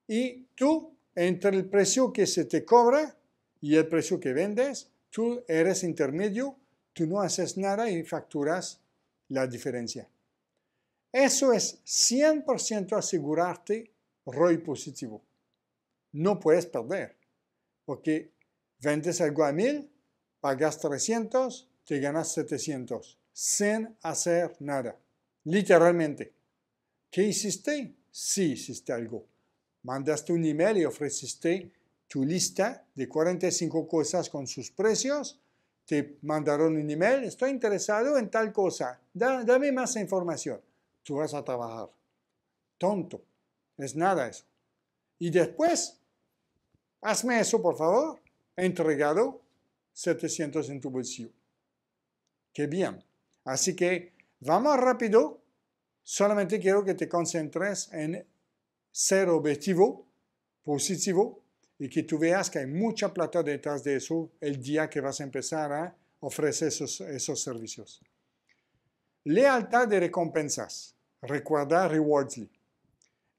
Y tú, entre el precio que se te cobra y el precio que vendes, tú eres intermedio, tú no haces nada y facturas la diferencia. Eso es 100% asegurarte ROI positivo. No puedes perder, porque vendes algo a 1000, pagas 300, te ganas 700 sin hacer nada. Literalmente. ¿Qué hiciste? Sí hiciste algo. Mandaste un email y ofreciste tu lista de 45 cosas con sus precios. Te mandaron un email. Estoy interesado en tal cosa. dame más información. Tú vas a trabajar. Tonto. Es nada eso. Y después, hazme eso, por favor. He Entregado 700 en tu bolsillo. Qué bien. Así que vamos rápido, solamente quiero que te concentres en ser objetivo, positivo, y que tú veas que hay mucha plata detrás de eso el día que vas a empezar a ofrecer esos, servicios. Lealtad de recompensas. Recuerda rewardsly.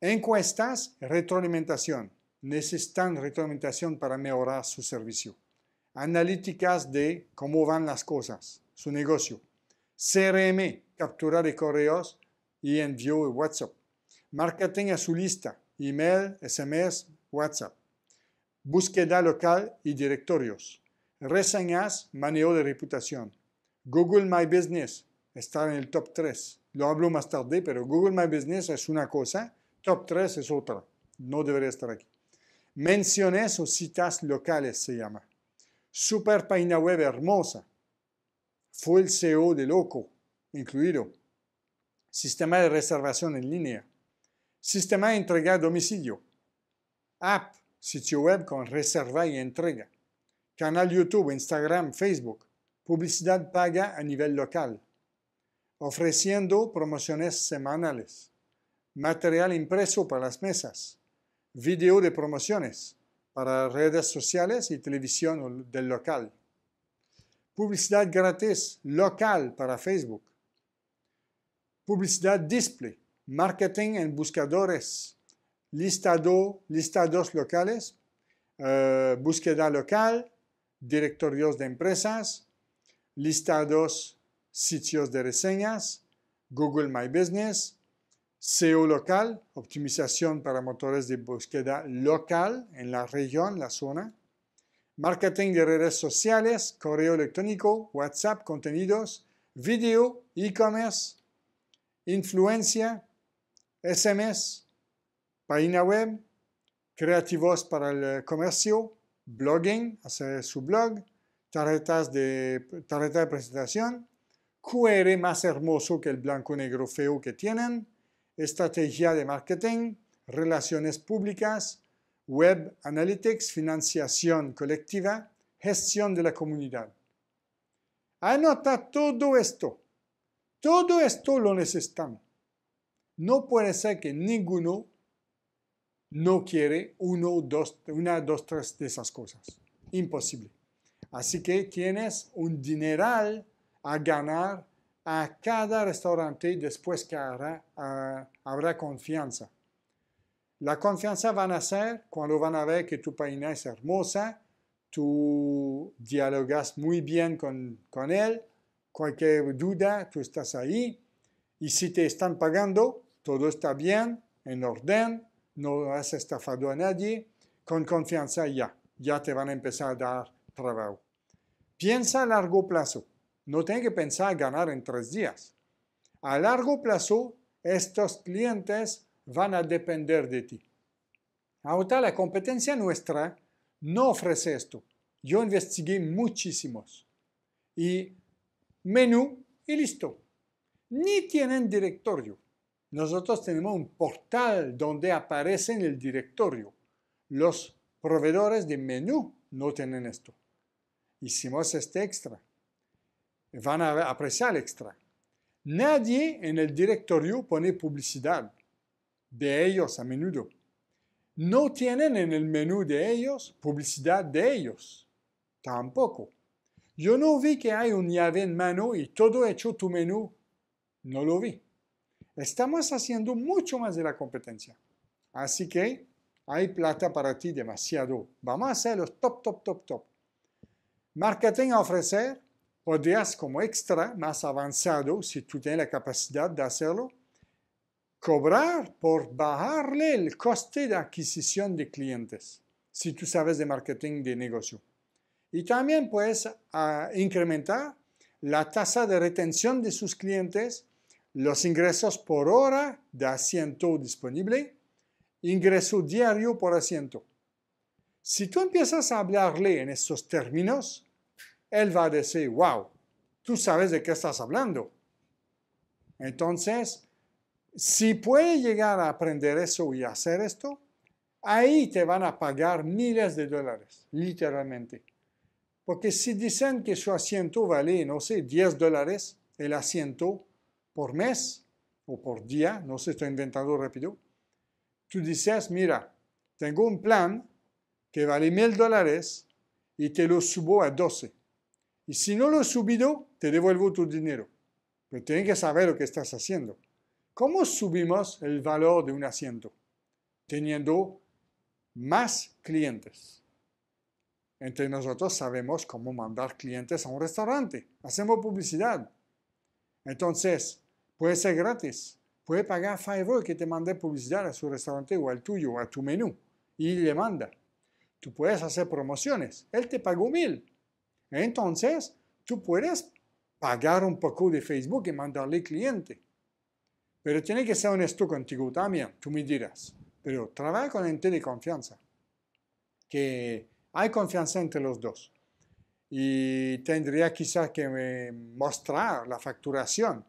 Encuestas, retroalimentación. Necesitan retroalimentación para mejorar su servicio. Analíticas de cómo van las cosas, su negocio. CRM, captura de correos y envío de WhatsApp. Marketing a su lista, email, SMS, WhatsApp. Búsqueda local y directorios. Reseñas, manejo de reputación. Google My Business está en el top 3. Lo hablo más tarde, pero Google My Business es una cosa, top 3 es otra. No debería estar aquí. Menciones o citas locales se llama. Super página web hermosa fue el CEO de Loco, incluido. Sistema de reservación en línea. Sistema de entrega a domicilio. App, sitio web con reserva y entrega. Canal YouTube, Instagram, Facebook. Publicidad paga a nivel local. Ofreciendo promociones semanales. Material impreso para las mesas. Video de promociones para redes sociales y televisión del local. Publicidad gratis, local para Facebook. Publicidad display, marketing en buscadores, listados locales, eh, búsqueda local, directorios de empresas, listados, sitios de reseñas, Google My Business, SEO local, optimización para motores de búsqueda local en la región, la zona, marketing de redes sociales, correo electrónico, WhatsApp, contenidos, video, e-commerce, influencia, SMS, página web, creativos para el comercio, blogging, hacer su blog, tarjetas de, tarjeta de presentación, QR más hermoso que el blanco negro feo que tienen, estrategia de marketing, relaciones públicas, Web Analytics, financiación colectiva, gestión de la comunidad. Anota todo esto. Todo esto lo necesitamos. No puede ser que ninguno no quiere uno, dos, una, dos, tres de esas cosas. Imposible. Así que tienes un dineral a ganar a cada restaurante después que ah, habrá confianza. La confianza van a ser cuando van a ver que tu página es hermosa, tú dialogas muy bien con, él, cualquier duda, tú estás ahí. Y si te están pagando, todo está bien, en orden, no has estafado a nadie, con confianza ya, ya te van a empezar a dar trabajo. Piensa a largo plazo, no tienes que pensar ganar en tres días. A largo plazo, estos clientes van a depender de ti. Ahora la competencia nuestra no ofrece esto. Yo investigué muchísimos. Y menú y listo. Ni tienen directorio. Nosotros tenemos un portal donde aparece en el directorio. Los proveedores de menú no tienen esto. Hicimos este extra. Van a apreciar el extra. Nadie en el directorio pone publicidad de ellos a menudo. No tienen en el menú de ellos publicidad de ellos. Tampoco. Yo no vi que hay un llave en mano y todo hecho tu menú. No lo vi. Estamos haciendo mucho más de la competencia. Así que hay plata para ti demasiado. Vamos a hacer los top, top, top, top. Marketing a ofrecer, podrías como extra más avanzado si tú tienes la capacidad de hacerlo cobrar por bajarle el coste de adquisición de clientes, si tú sabes de marketing de negocio. Y también puedes ah, incrementar la tasa de retención de sus clientes, los ingresos por hora de asiento disponible, ingreso diario por asiento. Si tú empiezas a hablarle en estos términos, él va a decir, wow, tú sabes de qué estás hablando. Entonces, si puedes llegar a aprender eso y hacer esto, ahí te van a pagar miles de dólares, literalmente. Porque si dicen que su asiento vale, no sé, 10 dólares el asiento por mes o por día, no se estoy inventando rápido, tú dices, mira, tengo un plan que vale mil dólares y te lo subo a 12. Y si no lo he subido, te devuelvo tu dinero. Pero tienes que saber lo que estás haciendo. ¿Cómo subimos el valor de un asiento? Teniendo más clientes. Entre nosotros sabemos cómo mandar clientes a un restaurante. Hacemos publicidad. Entonces, puede ser gratis. Puede pagar Fiverr que te mande publicidad a su restaurante o al tuyo, a tu menú. Y le manda. Tú puedes hacer promociones. Él te pagó mil. Entonces, tú puedes pagar un poco de Facebook y mandarle cliente. Pero tiene que ser honesto contigo también, tú me dirás. Pero trabaja con gente de confianza, que hay confianza entre los dos. Y tendría quizás que eh, mostrar la facturación.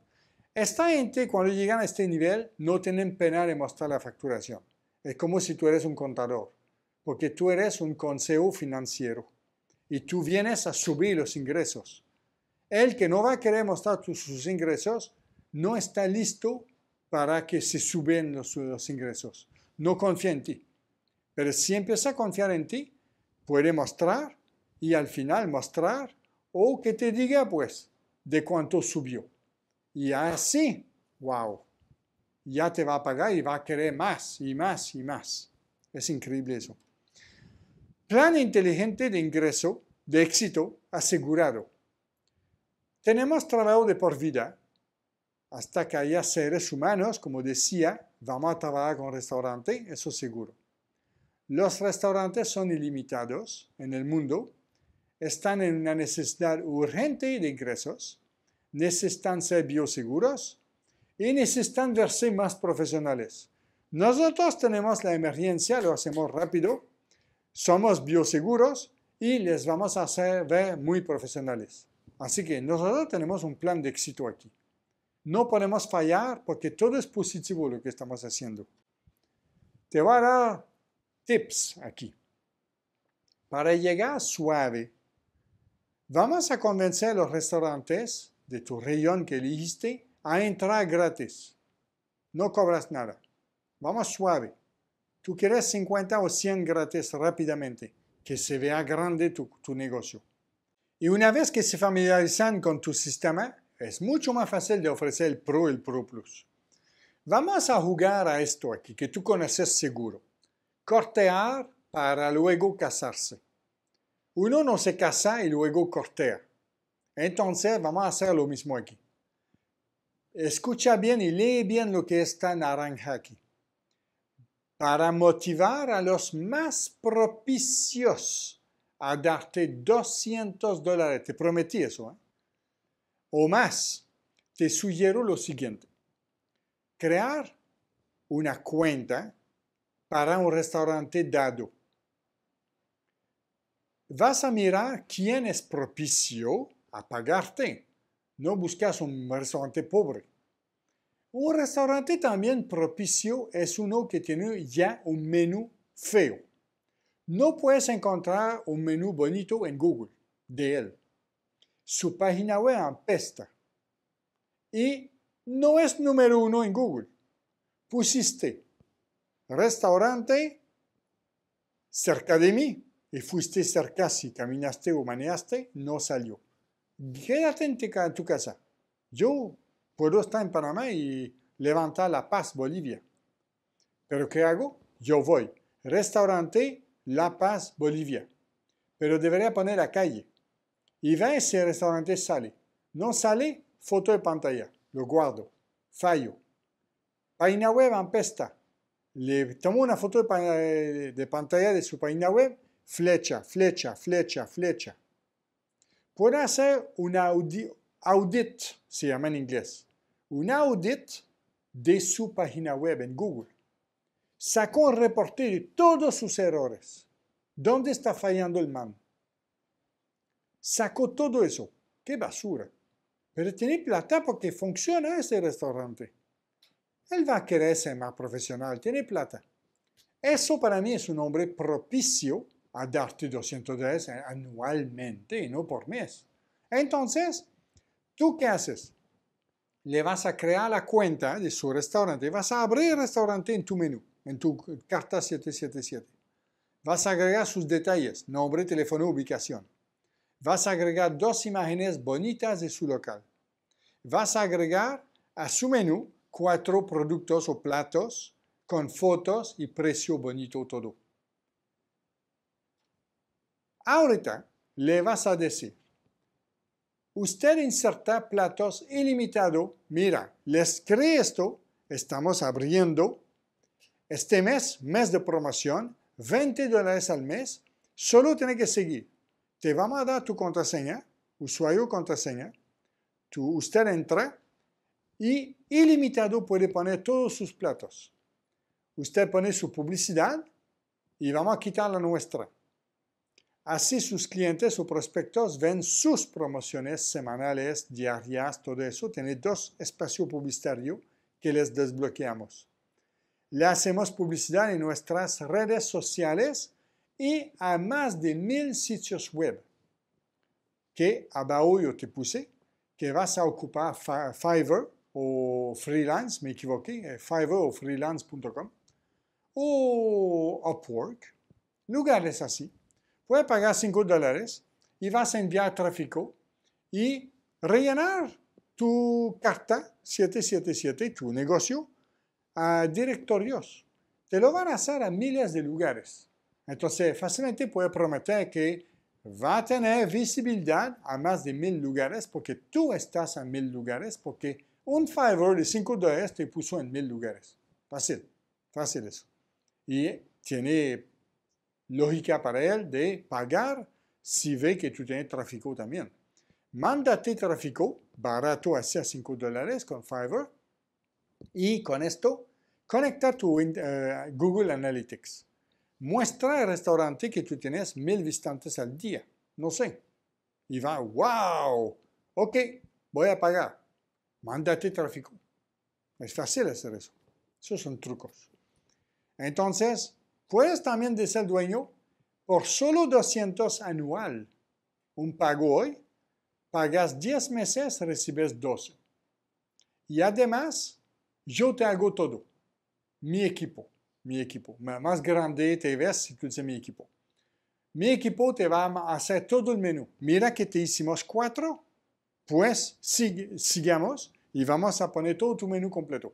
Esta gente, cuando llegan a este nivel, no tienen pena de mostrar la facturación. Es como si tú eres un contador, porque tú eres un consejo financiero y tú vienes a subir los ingresos. El que no va a querer mostrar sus ingresos no está listo para que se suben los, ingresos. No confía en ti. Pero si empieza a confiar en ti, puede mostrar y al final mostrar o que te diga pues de cuánto subió. Y así, wow, ya te va a pagar y va a querer más y más y más. Es increíble eso. Plan inteligente de ingreso de éxito asegurado. Tenemos trabajo de por vida hasta que haya seres humanos, como decía, vamos a trabajar con restaurantes, eso seguro. Los restaurantes son ilimitados en el mundo, están en una necesidad urgente de ingresos, necesitan ser bioseguros y necesitan verse más profesionales. Nosotros tenemos la emergencia, lo hacemos rápido, somos bioseguros y les vamos a hacer ver muy profesionales. Así que nosotros tenemos un plan de éxito aquí. No podemos fallar porque todo es positivo lo que estamos haciendo. Te voy a dar tips aquí. Para llegar suave, vamos a convencer a los restaurantes de tu región que elegiste a entrar gratis. No cobras nada. Vamos suave. Tú quieres 50 o 100 gratis rápidamente, que se vea grande tu, tu negocio. Y una vez que se familiarizan con tu sistema, es mucho más fácil de ofrecer el Pro y el Pro Plus. Vamos a jugar a esto aquí, que tú conoces seguro. Cortear para luego casarse. Uno no se casa y luego cortea. Entonces vamos a hacer lo mismo aquí. Escucha bien y lee bien lo que está naranja aquí. Para motivar a los más propicios a darte 200 dólares. Te prometí eso. ¿eh? o más, te sugiero lo siguiente. Crear una cuenta para un restaurante dado. Vas a mirar quién es propicio a pagarte. No buscas un restaurante pobre. Un restaurante también propicio es uno que tiene ya un menú feo. No puedes encontrar un menú bonito en Google de él su página web apesta y no es número uno en Google. Pusiste restaurante cerca de mí y fuiste cerca si caminaste o maneaste, no salió. Quédate en tu casa. Yo puedo estar en Panamá y levantar La Paz, Bolivia. Pero ¿qué hago? Yo voy. Restaurante La Paz, Bolivia. Pero debería poner la calle y va ese restaurante, sale. No sale, foto de pantalla. Lo guardo. Fallo. Página web ampesta. Le tomo una foto de, pantalla de su página web. Flecha, flecha, flecha, flecha. Puede hacer un audit, se llama en inglés. Un audit de su página web en Google. Sacó un reporte de todos sus errores. ¿Dónde está fallando el man? sacó todo eso. ¡Qué basura! Pero tiene plata porque funciona ese restaurante. Él va a querer ser más profesional, tiene plata. Eso para mí es un hombre propicio a darte 210 anualmente y no por mes. Entonces, ¿tú qué haces? Le vas a crear la cuenta de su restaurante, vas a abrir el restaurante en tu menú, en tu carta 777. Vas a agregar sus detalles, nombre, teléfono, ubicación. Vas a agregar dos imágenes bonitas de su local. Vas a agregar a su menú cuatro productos o platos con fotos y precio bonito todo. Ahorita le vas a decir, usted inserta platos ilimitados, mira, les cree esto, estamos abriendo, este mes, mes de promoción, 20 dólares al mes, solo tiene que seguir te vamos a dar tu contraseña, usuario contraseña, tú, usted entra y ilimitado puede poner todos sus platos. Usted pone su publicidad y vamos a quitar la nuestra. Así sus clientes o prospectos ven sus promociones semanales, diarias, todo eso. Tiene dos espacios publicitarios que les desbloqueamos. Le hacemos publicidad en nuestras redes sociales y a más de mil sitios web que abajo yo te puse, que vas a ocupar Fiverr o Freelance, me equivoqué, eh, Fiverr o freelance.com, o Upwork, lugares así. Puedes pagar 5 dólares y vas a enviar tráfico y rellenar tu carta 777, tu negocio, a directorios. Te lo van a hacer a miles de lugares. Entonces, fácilmente puede prometer que va a tener visibilidad a más de mil lugares porque tú estás en mil lugares porque un Fiverr de 5 dólares te puso en mil lugares. Fácil, fácil eso. Y tiene lógica para él de pagar si ve que tú tienes tráfico también. Mándate tráfico barato hacia 5 dólares con Fiverr y con esto conecta tu eh, Google Analytics muestra el restaurante que tú tienes mil visitantes al día, no sé. Y va, wow, ok, voy a pagar. Mándate tráfico. Es fácil hacer eso. Esos son trucos. Entonces, puedes también decir al dueño, por solo 200 anual, un pago hoy, pagas 10 meses, recibes 12. Y además, yo te hago todo, mi equipo mi equipo. Más grande te ves si dices mi equipo. Mi equipo te va a hacer todo el menú. Mira que te hicimos cuatro, pues sigamos y vamos a poner todo tu menú completo.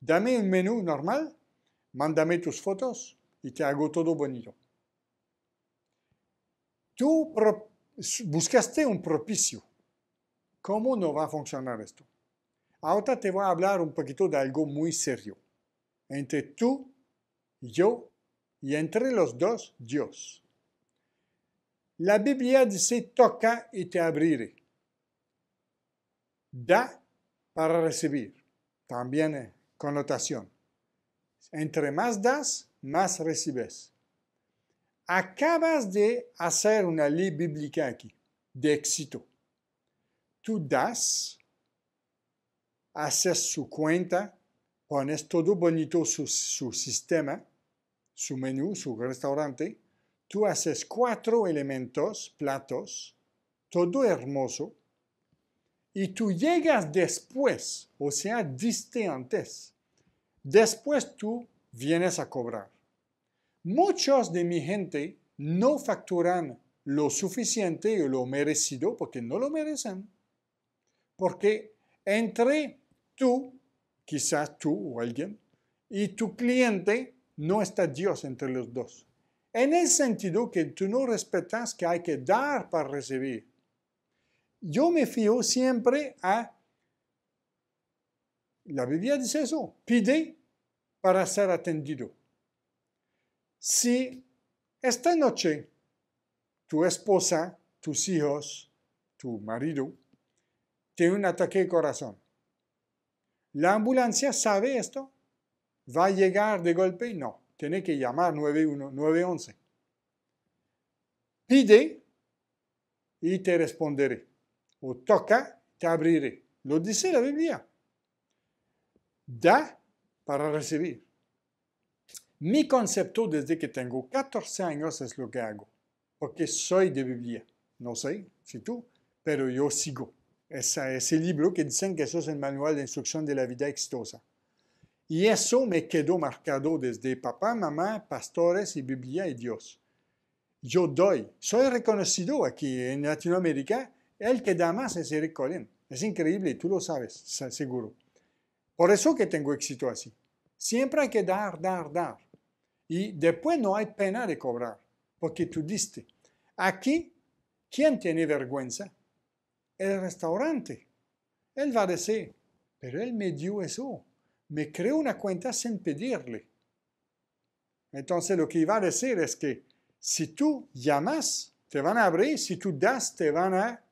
Dame un menú normal, mándame tus fotos y te hago todo bonito. Tú buscaste un propicio. ¿Cómo no va a funcionar esto? Ahora te voy a hablar un poquito de algo muy serio entre tú yo y entre los dos Dios. La Biblia dice toca y te abriré. Da para recibir. También eh, connotación. Entre más das, más recibes. Acabas de hacer una ley bíblica aquí, de éxito. Tú das, haces su cuenta, pones todo bonito su, su sistema, su menú, su restaurante, tú haces cuatro elementos, platos, todo hermoso, y tú llegas después, o sea, diste antes. Después tú vienes a cobrar. Muchos de mi gente no facturan lo suficiente o lo merecido porque no lo merecen. Porque entre tú, quizás tú o alguien, y tu cliente no está Dios entre los dos. En el sentido que tú no respetas que hay que dar para recibir. Yo me fío siempre a... La Biblia dice eso, pide para ser atendido. Si esta noche tu esposa, tus hijos, tu marido, tiene un ataque de corazón, ¿la ambulancia sabe esto? va a llegar de golpe, no, tiene que llamar 911. Pide y te responderé. O toca, te abriré. Lo dice la Biblia. Da para recibir. Mi concepto desde que tengo 14 años es lo que hago, porque soy de Biblia. No sé si tú, pero yo sigo. Es ese libro que dicen que eso es el manual de instrucción de la vida exitosa. Y eso me quedó marcado desde papá, mamá, pastores y Biblia y Dios. Yo doy. Soy reconocido aquí en Latinoamérica. El que da más es Eric Es increíble, tú lo sabes, seguro. Por eso que tengo éxito así. Siempre hay que dar, dar, dar. Y después no hay pena de cobrar, porque tú diste. Aquí, ¿quién tiene vergüenza? El restaurante. Él va a decir, pero él me dio eso me creó una cuenta sin pedirle. Entonces lo que iba a decir es que si tú llamas, te van a abrir, si tú das, te van a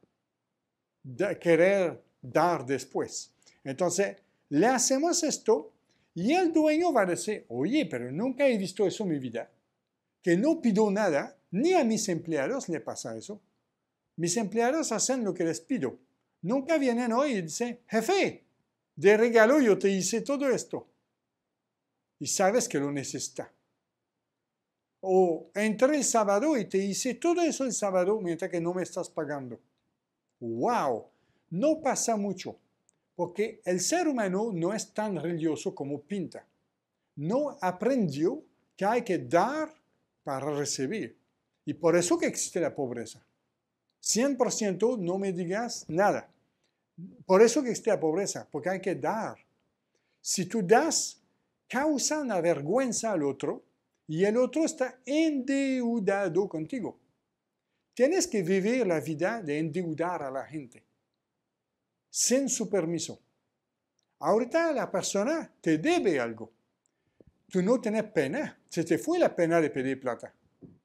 querer dar después. Entonces, le hacemos esto y el dueño va a decir, oye, pero nunca he visto eso en mi vida, que no pido nada, ni a mis empleados le pasa eso. Mis empleados hacen lo que les pido. Nunca vienen hoy y dicen, jefe, de regalo yo te hice todo esto. Y sabes que lo necesitas. O entré el sábado y te hice todo eso el sábado mientras que no me estás pagando. ¡Wow! No pasa mucho, porque el ser humano no es tan religioso como pinta. No aprendió que hay que dar para recibir. Y por eso que existe la pobreza. 100% no me digas nada por eso que existe la pobreza, porque hay que dar. Si tú das, causa una vergüenza al otro y el otro está endeudado contigo. Tienes que vivir la vida de endeudar a la gente, sin su permiso. Ahorita la persona te debe algo. Tú no tienes pena. Se te fue la pena de pedir plata,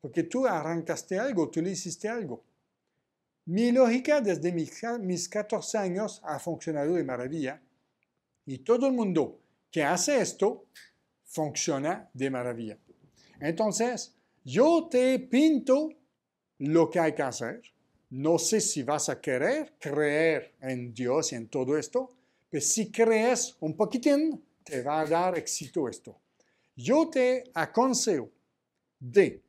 porque tú arrancaste algo, tú le hiciste algo. Mi lógica desde mis 14 años ha funcionado de maravilla y todo el mundo que hace esto funciona de maravilla. Entonces, yo te pinto lo que hay que hacer. No sé si vas a querer creer en Dios y en todo esto, pero si crees un poquitín, te va a dar éxito esto. Yo te aconsejo de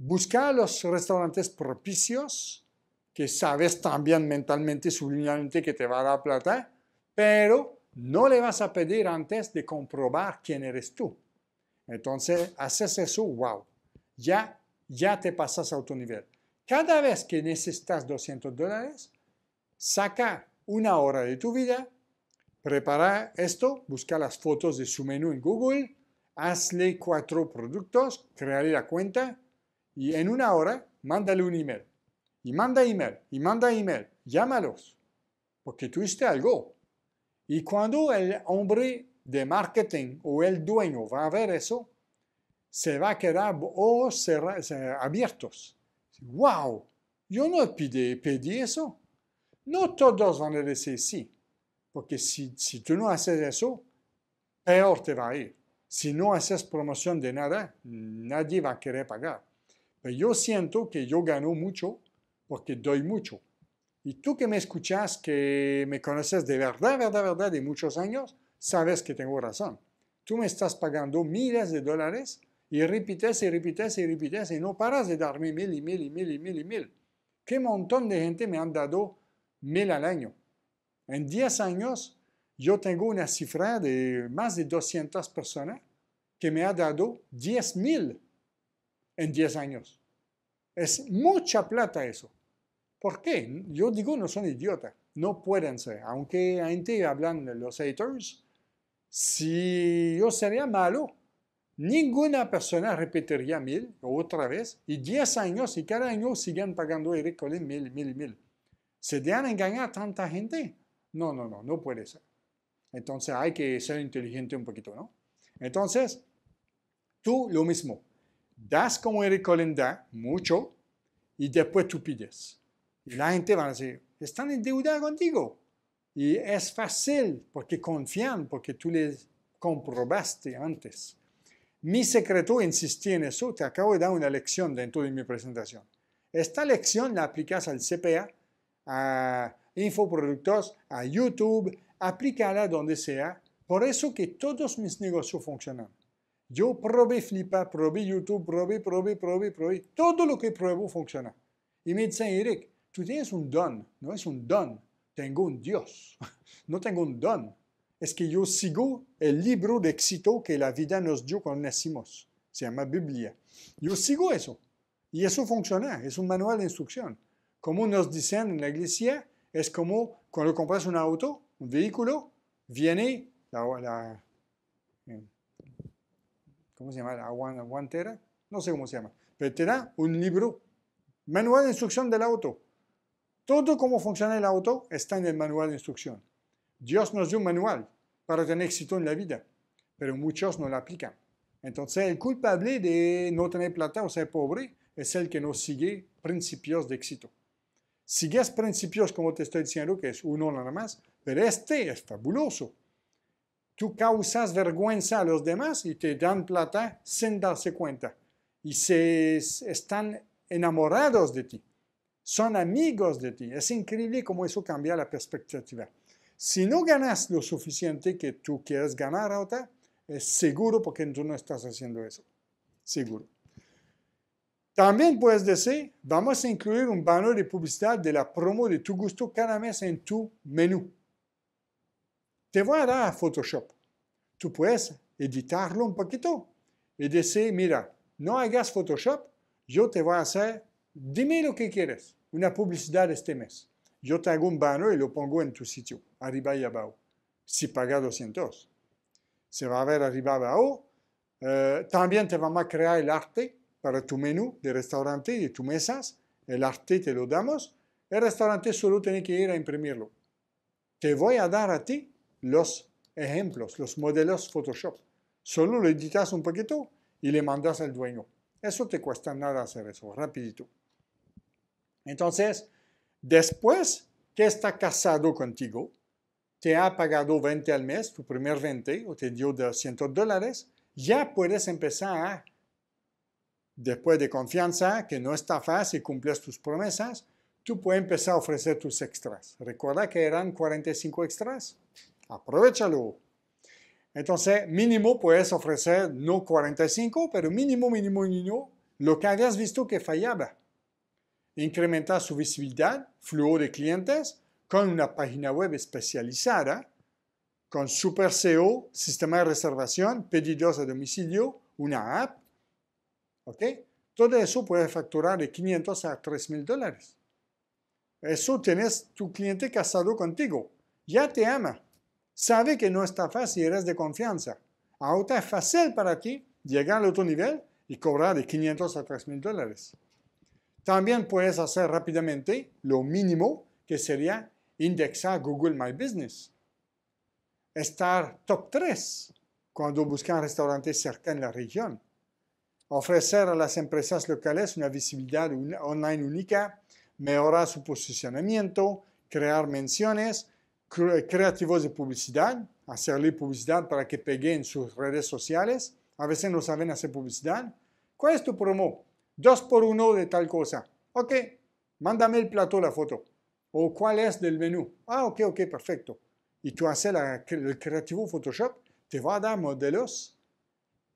Busca los restaurantes propicios, que sabes también mentalmente subliminalmente que te va a dar plata, pero no le vas a pedir antes de comprobar quién eres tú. Entonces, haces eso, wow, ya, ya te pasas a otro nivel. Cada vez que necesitas 200 dólares, saca una hora de tu vida, prepara esto, busca las fotos de su menú en Google, hazle cuatro productos, crearé la cuenta, y en una hora mándale un email. Y manda email, y manda email, llámalos, porque tuviste algo. Y cuando el hombre de marketing o el dueño va a ver eso, se va a quedar ojos abiertos. ¡Wow! Yo no pedí, pedí eso. No todos van a decir sí, porque si, si tú no haces eso, peor te va a ir. Si no haces promoción de nada, nadie va a querer pagar yo siento que yo gano mucho porque doy mucho. Y tú que me escuchas, que me conoces de verdad, verdad, verdad, de muchos años, sabes que tengo razón. Tú me estás pagando miles de dólares y repites y repites y repites y no paras de darme mil y mil y mil y mil y mil. Qué montón de gente me han dado mil al año. En 10 años yo tengo una cifra de más de 200 personas que me ha dado 10 mil en 10 años. Es mucha plata eso. ¿Por qué? Yo digo, no son idiotas. No pueden ser. Aunque a gente hablan de los haters, si yo sería malo, ninguna persona repetiría mil otra vez y 10 años y cada año siguen pagando Eric Collins mil, mil, mil. ¿Se dejan engañar a tanta gente? No, no, no, no puede ser. Entonces hay que ser inteligente un poquito, ¿no? Entonces, tú lo mismo das como Eric Colenda da, mucho, y después tú pides. Y la gente va a decir, están endeudados contigo. Y es fácil porque confían, porque tú les comprobaste antes. Mi secreto insistí en eso, te acabo de dar una lección dentro de mi presentación. Esta lección la aplicas al CPA, a infoproductos, a YouTube, aplícala donde sea. Por eso que todos mis negocios funcionan. Yo probé Flipa, probé YouTube, probé, probé, probé, probé. Todo lo que pruebo funciona. Y me dicen, Eric, tú tienes un don. No es un don. Tengo un Dios. no tengo un don. Es que yo sigo el libro de éxito que la vida nos dio cuando nacimos. Se llama Biblia. Yo sigo eso. Y eso funciona. Es un manual de instrucción. Como nos dicen en la iglesia, es como cuando compras un auto, un vehículo, viene la ¿cómo se llama? La no sé cómo se llama, pero te da un libro, manual de instrucción del auto. Todo cómo funciona el auto está en el manual de instrucción. Dios nos dio un manual para tener éxito en la vida, pero muchos no lo aplican. Entonces, el culpable de no tener plata o ser pobre es el que no sigue principios de éxito. Sigues principios, como te estoy diciendo, que es uno nada más, pero este es fabuloso tú causas vergüenza a los demás y te dan plata sin darse cuenta. Y se están enamorados de ti, son amigos de ti. Es increíble cómo eso cambia la perspectiva. Si no ganas lo suficiente que tú quieres ganar ahora, es seguro porque tú no estás haciendo eso. Seguro. También puedes decir, vamos a incluir un banner de publicidad de la promo de tu gusto cada mes en tu menú te voy a dar Photoshop. Tú puedes editarlo un poquito y decir, mira, no hagas Photoshop, yo te voy a hacer, dime lo que quieres, una publicidad este mes. Yo te hago un banner y lo pongo en tu sitio, arriba y abajo, si paga 200. Se va a ver arriba y abajo. Eh, también te vamos a crear el arte para tu menú de restaurante y de tus mesas. El arte te lo damos. El restaurante solo tiene que ir a imprimirlo. Te voy a dar a ti los ejemplos, los modelos Photoshop. Solo lo editas un poquito y le mandas al dueño. Eso te cuesta nada hacer eso, rapidito. Entonces, después que está casado contigo, te ha pagado 20 al mes, tu primer 20, o te dio 200 dólares, ya puedes empezar, a. después de confianza, que no está fácil, cumples tus promesas, tú puedes empezar a ofrecer tus extras. Recuerda que eran 45 extras. Aprovechalo. Entonces, mínimo puedes ofrecer no 45, pero mínimo, mínimo, mínimo, lo que habías visto que fallaba. Incrementar su visibilidad, flujo de clientes, con una página web especializada, con Super SEO, sistema de reservación, pedidos a domicilio, una app. ¿Ok? Todo eso puede facturar de 500 a 3000 dólares. Eso tienes tu cliente casado contigo. Ya te ama. Sabe que no está fácil, y eres de confianza. Ahora es fácil para ti llegar al otro nivel y cobrar de 500 a 3.000 dólares. También puedes hacer rápidamente lo mínimo que sería indexar Google My Business. Estar top 3 cuando buscan restaurantes cerca en la región. Ofrecer a las empresas locales una visibilidad online única, mejorar su posicionamiento, crear menciones, creativos de publicidad, hacerle publicidad para que peguen sus redes sociales. A veces no saben hacer publicidad. ¿Cuál es tu promo? Dos por uno de tal cosa. Ok, mándame el plato, la foto. ¿O cuál es del menú? Ah, ok, ok, perfecto. Y tú haces el creativo Photoshop, te va a dar modelos.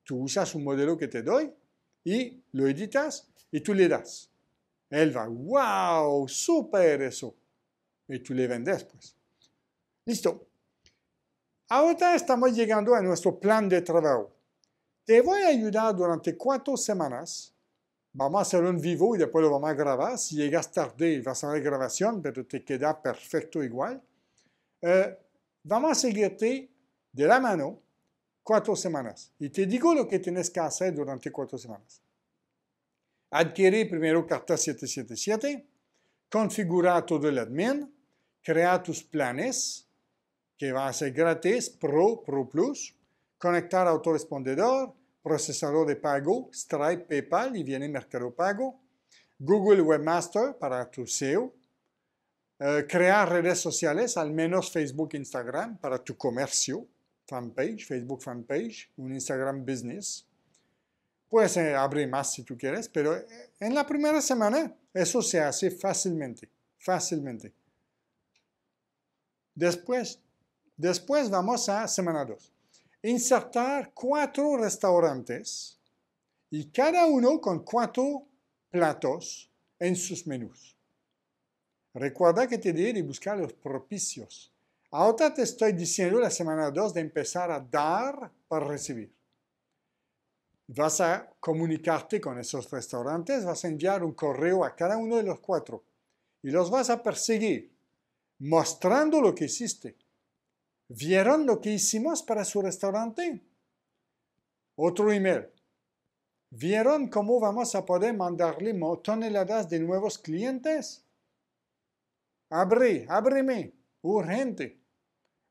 Tú usas un modelo que te doy y lo editas y tú le das. Él va, wow, super eso. Y tú le vendes, pues. Listo. Ahora estamos llegando a nuestro plan de trabajo. Te voy a ayudar durante cuatro semanas. Vamos a hacer en vivo y después lo vamos a grabar. Si llegas tarde, vas a la grabación, pero te queda perfecto igual. Eh, vamos a seguirte de la mano cuatro semanas. Y te digo lo que tienes que hacer durante cuatro semanas. Adquirir primero Carta 777, configurar todo el admin, crear tus planes, que va a ser gratis, Pro, Pro Plus, conectar autorespondedor, procesador de pago, Stripe, PayPal y viene Mercado Pago, Google Webmaster para tu SEO, eh, crear redes sociales, al menos Facebook, Instagram para tu comercio, fanpage, Facebook fanpage, un Instagram business. Puedes eh, abrir más si tú quieres, pero eh, en la primera semana eso se hace fácilmente, fácilmente. Después Después vamos a semana 2. Insertar cuatro restaurantes y cada uno con cuatro platos en sus menús. Recuerda que te dije de buscar los propicios. Ahora te estoy diciendo la semana 2 de empezar a dar para recibir. Vas a comunicarte con esos restaurantes, vas a enviar un correo a cada uno de los cuatro y los vas a perseguir mostrando lo que hiciste. ¿Vieron lo que hicimos para su restaurante? Otro email. ¿Vieron cómo vamos a poder mandarle toneladas de nuevos clientes? Abre, ábreme, urgente.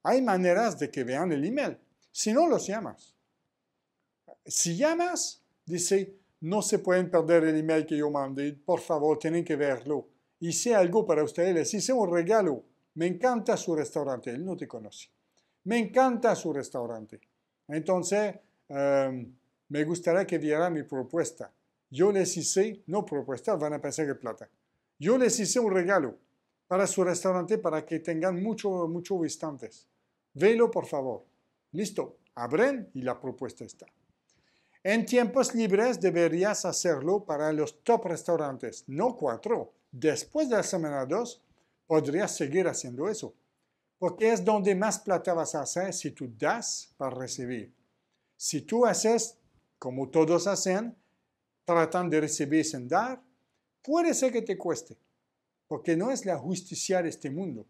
Hay maneras de que vean el email, si no los llamas. Si llamas, dice, no se pueden perder el email que yo mandé, por favor, tienen que verlo. Hice algo para ustedes, les hice un regalo. Me encanta su restaurante, él no te conoce. Me encanta su restaurante. Entonces, em, me gustaría que vieran mi propuesta. Yo les hice, no propuesta, van a pensar que plata. Yo les hice un regalo para su restaurante para que tengan muchos mucho visitantes. Velo, por favor. Listo, abren y la propuesta está. En tiempos libres deberías hacerlo para los top restaurantes, no cuatro. Después de la semana 2, podrías seguir haciendo eso. Porque es donde más plata vas a hacer si tú das para recibir. Si tú haces, como todos hacen, tratan de recibir sin dar, puede ser que te cueste. Porque no es la justicia de este mundo.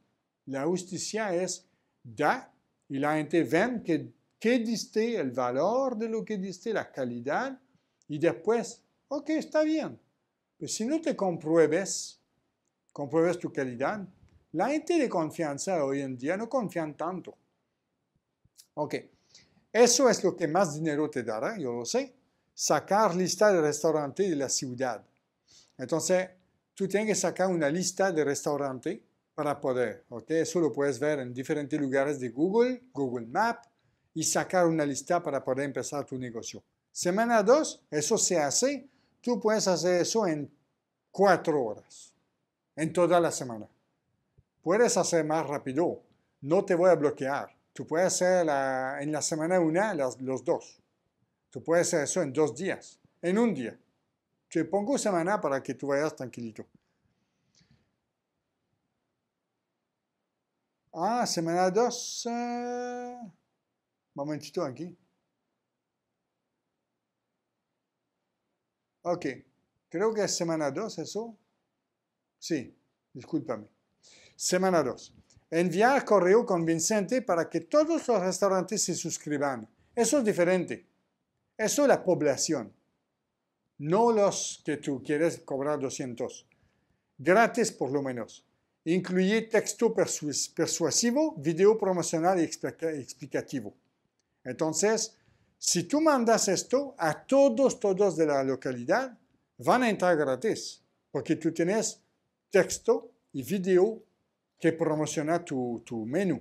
La justicia es da y la gente ven que, que diste, el valor de lo que diste, la calidad, y después, ok, está bien. Pero si no te compruebes, compruebes tu calidad, la gente de confianza hoy en día no confían tanto. Ok, eso es lo que más dinero te dará, yo lo sé. Sacar lista de restaurantes de la ciudad. Entonces, tú tienes que sacar una lista de restaurantes para poder, ¿ok? Eso lo puedes ver en diferentes lugares de Google, Google Map, y sacar una lista para poder empezar tu negocio. Semana 2, eso se hace. Tú puedes hacer eso en cuatro horas, en toda la semana puedes hacer más rápido. No te voy a bloquear. Tú puedes hacer en la semana una los dos. Tú puedes hacer eso en dos días, en un día. Te pongo semana para que tú vayas tranquilito. Ah, semana dos. Eh, momentito aquí. Ok. Creo que es semana dos eso. Sí, discúlpame. Semana 2. Enviar correo convincente para que todos los restaurantes se suscriban. Eso es diferente. Eso es la población. No los que tú quieres cobrar 200. Gratis por lo menos. Incluye texto persuasivo, video promocional y explicativo. Entonces, si tú mandas esto a todos, todos de la localidad, van a entrar gratis, porque tú tienes texto y video que promociona tu, menú,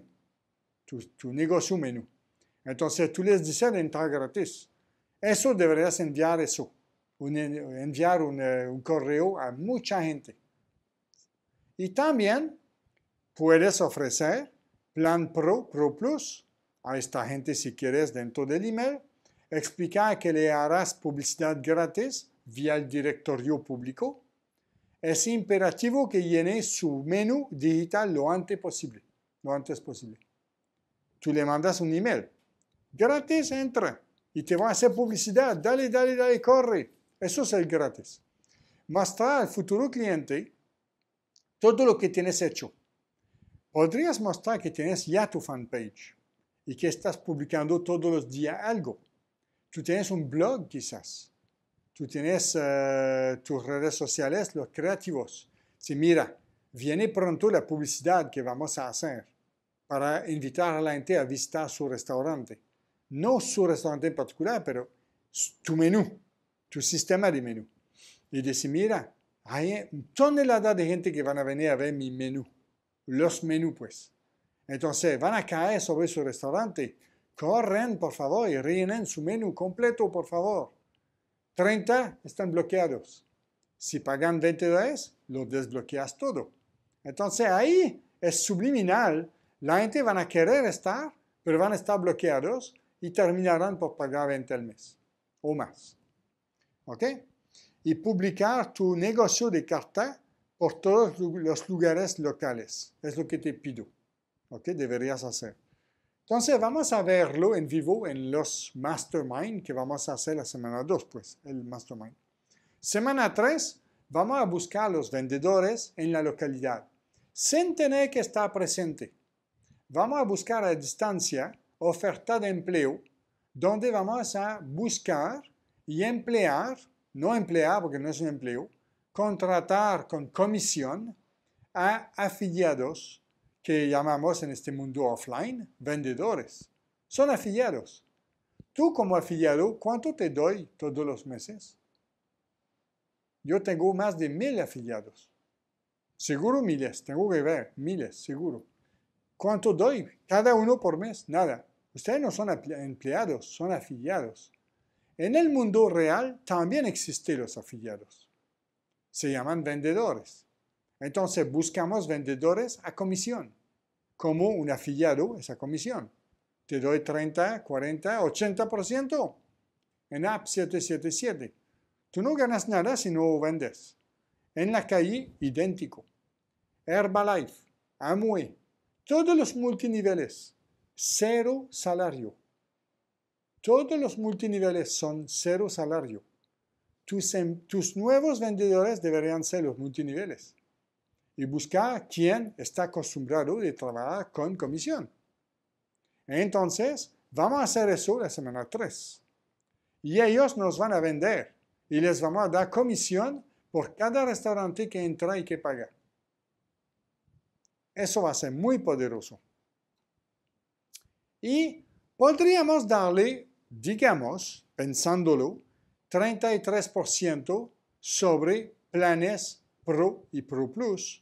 tu, negocio menú. Entonces tú les dices de entrar gratis. Eso deberías enviar eso, enviar un, eh, un correo a mucha gente. Y también puedes ofrecer Plan Pro, Pro Plus, a esta gente si quieres dentro del email, explicar que le harás publicidad gratis vía el directorio público es imperativo que llene su menú digital lo antes posible. Lo antes posible. Tú le mandas un email. Gratis entra y te va a hacer publicidad. Dale, dale, dale, corre. Eso es el gratis. Mostrar al futuro cliente, todo lo que tienes hecho. Podrías mostrar que tienes ya tu fanpage y que estás publicando todos los días algo. Tú tienes un blog quizás tú tienes eh, tus redes sociales, los creativos. Si mira, viene pronto la publicidad que vamos a hacer para invitar a la gente a visitar su restaurante. No su restaurante en particular, pero tu menú, tu sistema de menú. Y decir, mira, hay tonelada de gente que van a venir a ver mi menú, los menús pues. Entonces van a caer sobre su restaurante. Corren, por favor, y rellenen su menú completo, por favor. 30 están bloqueados. Si pagan 20 dólares, lo desbloqueas todo. Entonces ahí es subliminal. La gente van a querer estar, pero van a estar bloqueados y terminarán por pagar 20 al mes o más. ¿Ok? Y publicar tu negocio de carta por todos los lugares locales. Es lo que te pido. ¿Ok? Deberías hacer. Entonces vamos a verlo en vivo en los mastermind que vamos a hacer la semana 2, pues, el mastermind. Semana 3, vamos a buscar los vendedores en la localidad, sin tener que estar presente. Vamos a buscar a distancia oferta de empleo, donde vamos a buscar y emplear, no emplear porque no es un empleo, contratar con comisión a afiliados que llamamos en este mundo offline vendedores. Son afiliados. Tú como afiliado, ¿cuánto te doy todos los meses? Yo tengo más de mil afiliados. Seguro miles, tengo que ver, miles, seguro. ¿Cuánto doy? Cada uno por mes, nada. Ustedes no son empleados, son afiliados. En el mundo real también existen los afiliados. Se llaman vendedores. Entonces buscamos vendedores a comisión, como un afiliado esa comisión. Te doy 30, 40, 80% en App 777. Tú no ganas nada si no vendes. En la calle, idéntico. Herbalife, Amway, todos los multiniveles, cero salario. Todos los multiniveles son cero salario. tus em, nuevos vendedores deberían ser los multiniveles y buscar quien está acostumbrado de trabajar con comisión. Entonces, vamos a hacer eso la semana 3. Y ellos nos van a vender y les vamos a dar comisión por cada restaurante que entra y que paga. Eso va a ser muy poderoso. Y podríamos darle, digamos, pensándolo, 33% sobre planes Pro y Pro Plus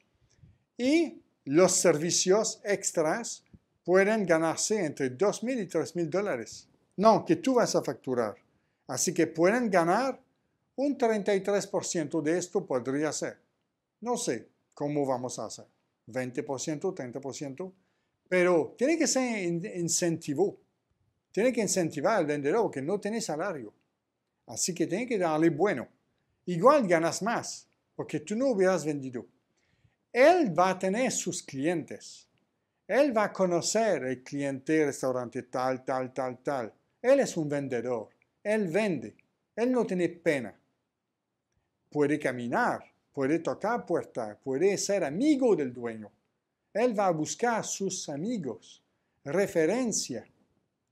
y los servicios extras pueden ganarse entre mil y mil dólares. No, que tú vas a facturar. Así que pueden ganar un 33% de esto podría ser. No sé cómo vamos a hacer. 20%, 30%. Pero tiene que ser incentivo. Tiene que incentivar al vendedor que no tiene salario. Así que tiene que darle bueno. Igual ganas más, porque tú no hubieras vendido él va a tener sus clientes. Él va a conocer el cliente, restaurante tal, tal, tal, tal. Él es un vendedor. Él vende. Él no tiene pena. Puede caminar, puede tocar puerta, puede ser amigo del dueño. Él va a buscar a sus amigos, referencia.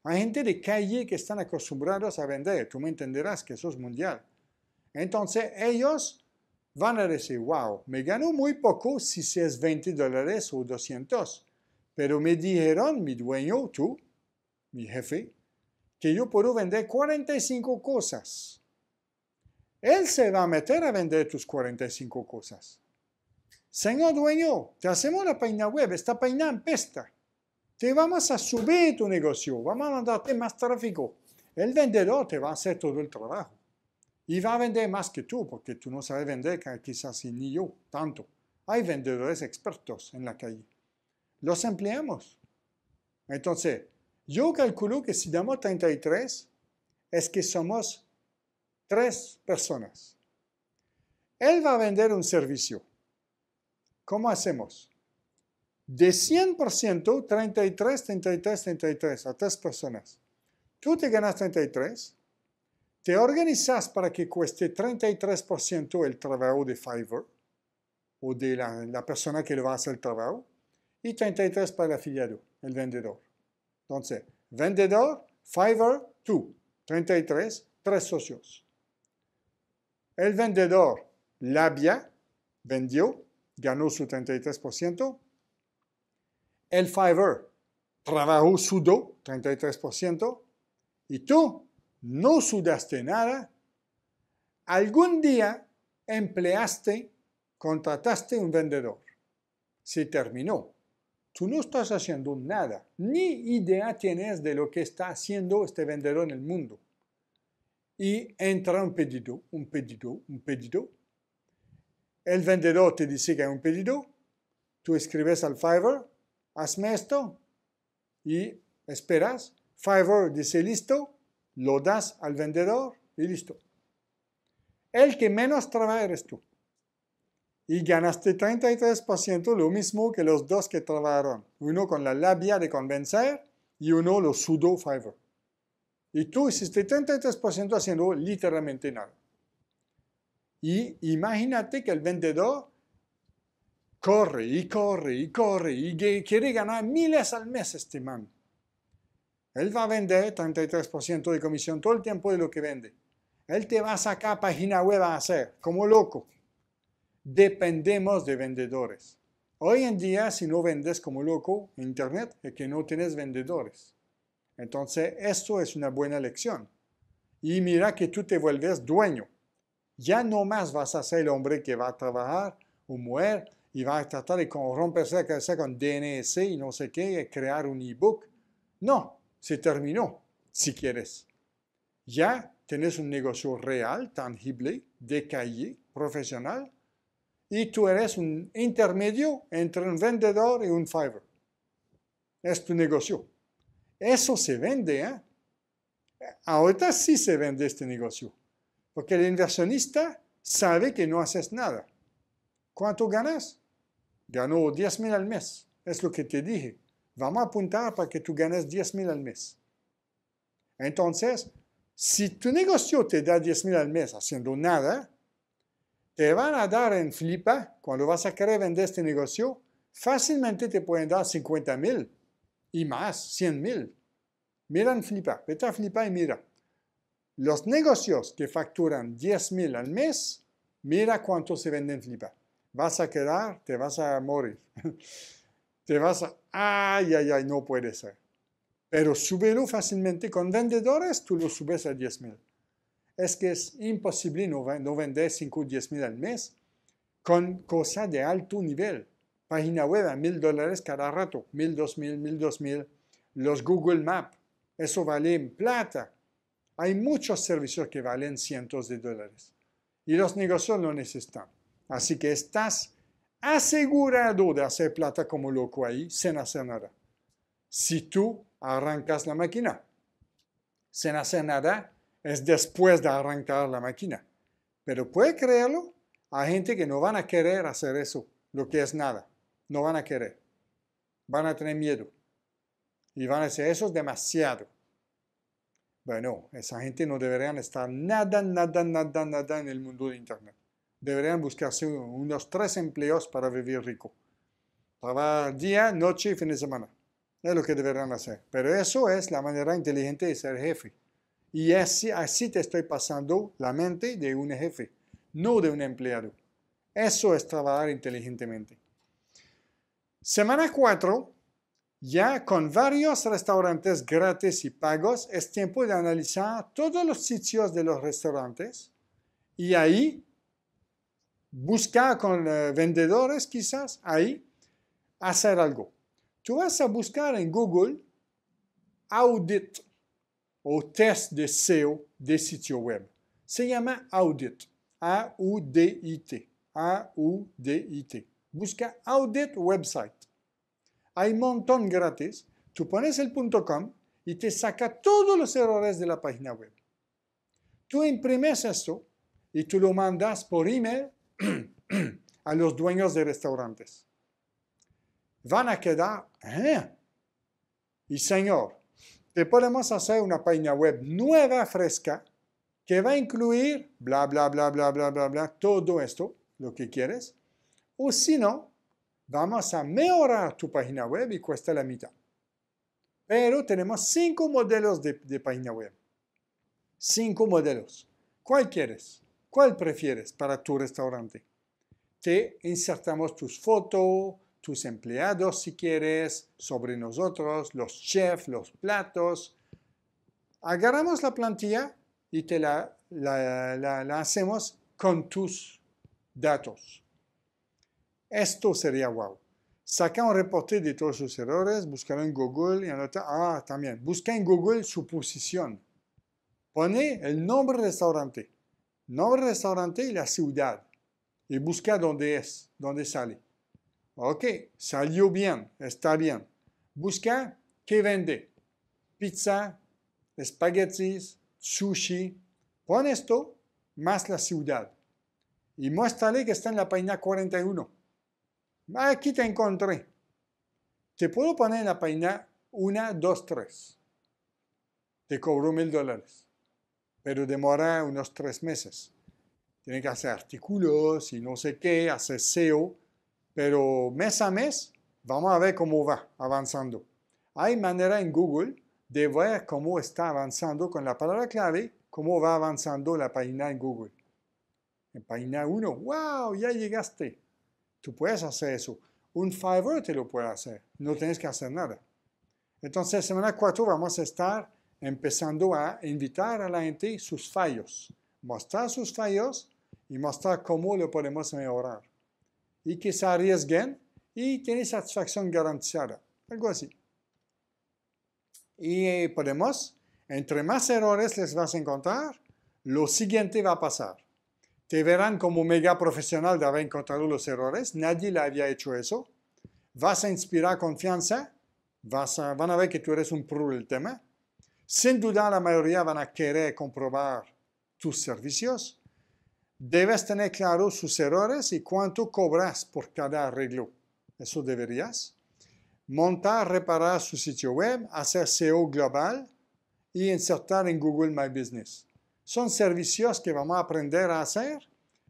Hay gente de calle que están acostumbrados a vender. Tú me entenderás que eso es mundial. Entonces ellos van a decir, wow, me ganó muy poco si es 20 dólares o 200, pero me dijeron mi dueño, tú, mi jefe, que yo puedo vender 45 cosas. Él se va a meter a vender tus 45 cosas. Señor dueño, te hacemos la página web, esta página empesta. Te vamos a subir tu negocio, vamos a mandarte más tráfico. El vendedor te va a hacer todo el trabajo. Y va a vender más que tú, porque tú no sabes vender quizás ni yo tanto. Hay vendedores expertos en la calle. Los empleamos. Entonces, yo calculo que si damos 33, es que somos tres personas. Él va a vender un servicio. ¿Cómo hacemos? De 100%, 33, 33, 33 a tres personas. Tú te ganas 33, te organizas para que cueste 33% el trabajo de Fiverr o de la, persona que le va a hacer el trabajo y 33% para el afiliado, el vendedor. Entonces, vendedor, Fiverr, tú. 33, tres socios. El vendedor, Labia, vendió, ganó su 33%. El Fiverr, trabajó sudo, 33%. Y tú, no sudaste nada, algún día empleaste, contrataste un vendedor. Se terminó. Tú no estás haciendo nada, ni idea tienes de lo que está haciendo este vendedor en el mundo. Y entra un pedido, un pedido, un pedido. El vendedor te dice que hay un pedido. Tú escribes al Fiverr, hazme esto y esperas. Fiverr dice listo, lo das al vendedor y listo. El que menos trabaja eres tú. Y ganaste 33%, lo mismo que los dos que trabajaron. Uno con la labia de convencer y uno lo sudo Fiverr. Y tú hiciste 33% haciendo literalmente nada. Y imagínate que el vendedor corre y corre y corre y quiere ganar miles al mes este man. Él va a vender 33% de comisión todo el tiempo de lo que vende. Él te va a sacar página web a hacer, como loco. Dependemos de vendedores. Hoy en día, si no vendes como loco Internet, es que no tienes vendedores. Entonces, esto es una buena lección. Y mira que tú te vuelves dueño. Ya no más vas a ser el hombre que va a trabajar o mujer y va a tratar de romperse la cabeza con DNS y no sé qué, y crear un ebook. No, se terminó, si quieres. Ya tienes un negocio real, tangible, de calle, profesional, y tú eres un intermedio entre un vendedor y un fiber. Es tu negocio. Eso se vende, ¿eh? Ahorita sí se vende este negocio, porque el inversionista sabe que no haces nada. ¿Cuánto ganas? Ganó 10 mil al mes, es lo que te dije vamos a apuntar para que tú ganes 10 mil al mes. Entonces, si tu negocio te da 10 mil al mes haciendo nada, te van a dar en flipa, cuando vas a querer vender este negocio, fácilmente te pueden dar 50 mil y más, 100 mil. Mira en flipa, vete a flipa y mira. Los negocios que facturan 10 mil al mes, mira cuánto se venden en flipa. Vas a quedar, te vas a morir. te vas a, ay, ay, ay, no puede ser. Pero súbelo fácilmente con vendedores, tú lo subes a 10,000. Es que es imposible no, vender 5 o 10 mil al mes con cosas de alto nivel. Página web a mil dólares cada rato, mil, dos mil, mil, dos Los Google Maps, eso vale en plata. Hay muchos servicios que valen cientos de dólares y los negocios lo necesitan. Así que estás asegurado de hacer plata como loco ahí sin hacer nada. Si tú arrancas la máquina, sin hacer nada es después de arrancar la máquina. Pero puede creerlo, hay gente que no van a querer hacer eso, lo que es nada. No van a querer. Van a tener miedo. Y van a decir, eso es demasiado. Bueno, esa gente no debería estar nada, nada, nada, nada en el mundo de Internet deberían buscarse unos tres empleos para vivir rico. Trabajar día, noche y fin de semana. Es lo que deberán hacer. Pero eso es la manera inteligente de ser jefe. Y así, así te estoy pasando la mente de un jefe, no de un empleado. Eso es trabajar inteligentemente. Semana 4, ya con varios restaurantes gratis y pagos, es tiempo de analizar todos los sitios de los restaurantes y ahí buscar con eh, vendedores quizás ahí, hacer algo. Tú vas a buscar en Google audit o test de SEO de sitio web. Se llama audit, A-U-D-I-T, A-U-D-I-T. Busca audit website. Hay un montón gratis. Tú pones el .com y te saca todos los errores de la página web. Tú imprimes eso y tú lo mandas por email a los dueños de restaurantes. Van a quedar, ah, Y Señor, te podemos hacer una página web nueva, fresca, que va a incluir bla, bla, bla, bla, bla, bla, bla, todo esto, lo que quieres. O si no, vamos a mejorar tu página web y cuesta la mitad. Pero tenemos cinco modelos de, de página web. Cinco modelos. ¿Cuál quieres? ¿Cuál prefieres para tu restaurante? Te insertamos tus fotos, tus empleados si quieres, sobre nosotros, los chefs, los platos. Agarramos la plantilla y te la, la, hacemos con tus datos. Esto sería wow. Saca un reporte de todos sus errores, buscar en Google y anota, ah, también, busca en Google su posición. Pone el nombre del restaurante no el restaurante y la ciudad. Y busca dónde es, dónde sale. Ok, salió bien, está bien. Busca qué vende. Pizza, espaguetis, sushi. Pon esto más la ciudad. Y muéstrale que está en la página 41. Aquí te encontré. Te puedo poner en la página 1, 2, 3. Te cobro mil dólares pero demora unos tres meses. Tiene que hacer artículos y no sé qué, hacer SEO, pero mes a mes vamos a ver cómo va avanzando. Hay manera en Google de ver cómo está avanzando con la palabra clave, cómo va avanzando la página en Google. En página 1, wow, ya llegaste. Tú puedes hacer eso. Un Fiverr te lo puede hacer. No tienes que hacer nada. Entonces, semana 4 vamos a estar empezando a invitar a la gente sus fallos, mostrar sus fallos y mostrar cómo lo podemos mejorar. Y que se arriesguen y tienen satisfacción garantizada, algo así. Y eh, podemos, entre más errores les vas a encontrar, lo siguiente va a pasar. Te verán como mega profesional de haber encontrado los errores, nadie le había hecho eso. Vas a inspirar confianza, vas van a ver que tú eres un pro del tema sin duda la mayoría van a querer comprobar tus servicios. Debes tener claro sus errores y cuánto cobras por cada arreglo. Eso deberías. Montar, reparar su sitio web, hacer SEO global y insertar en Google My Business. Son servicios que vamos a aprender a hacer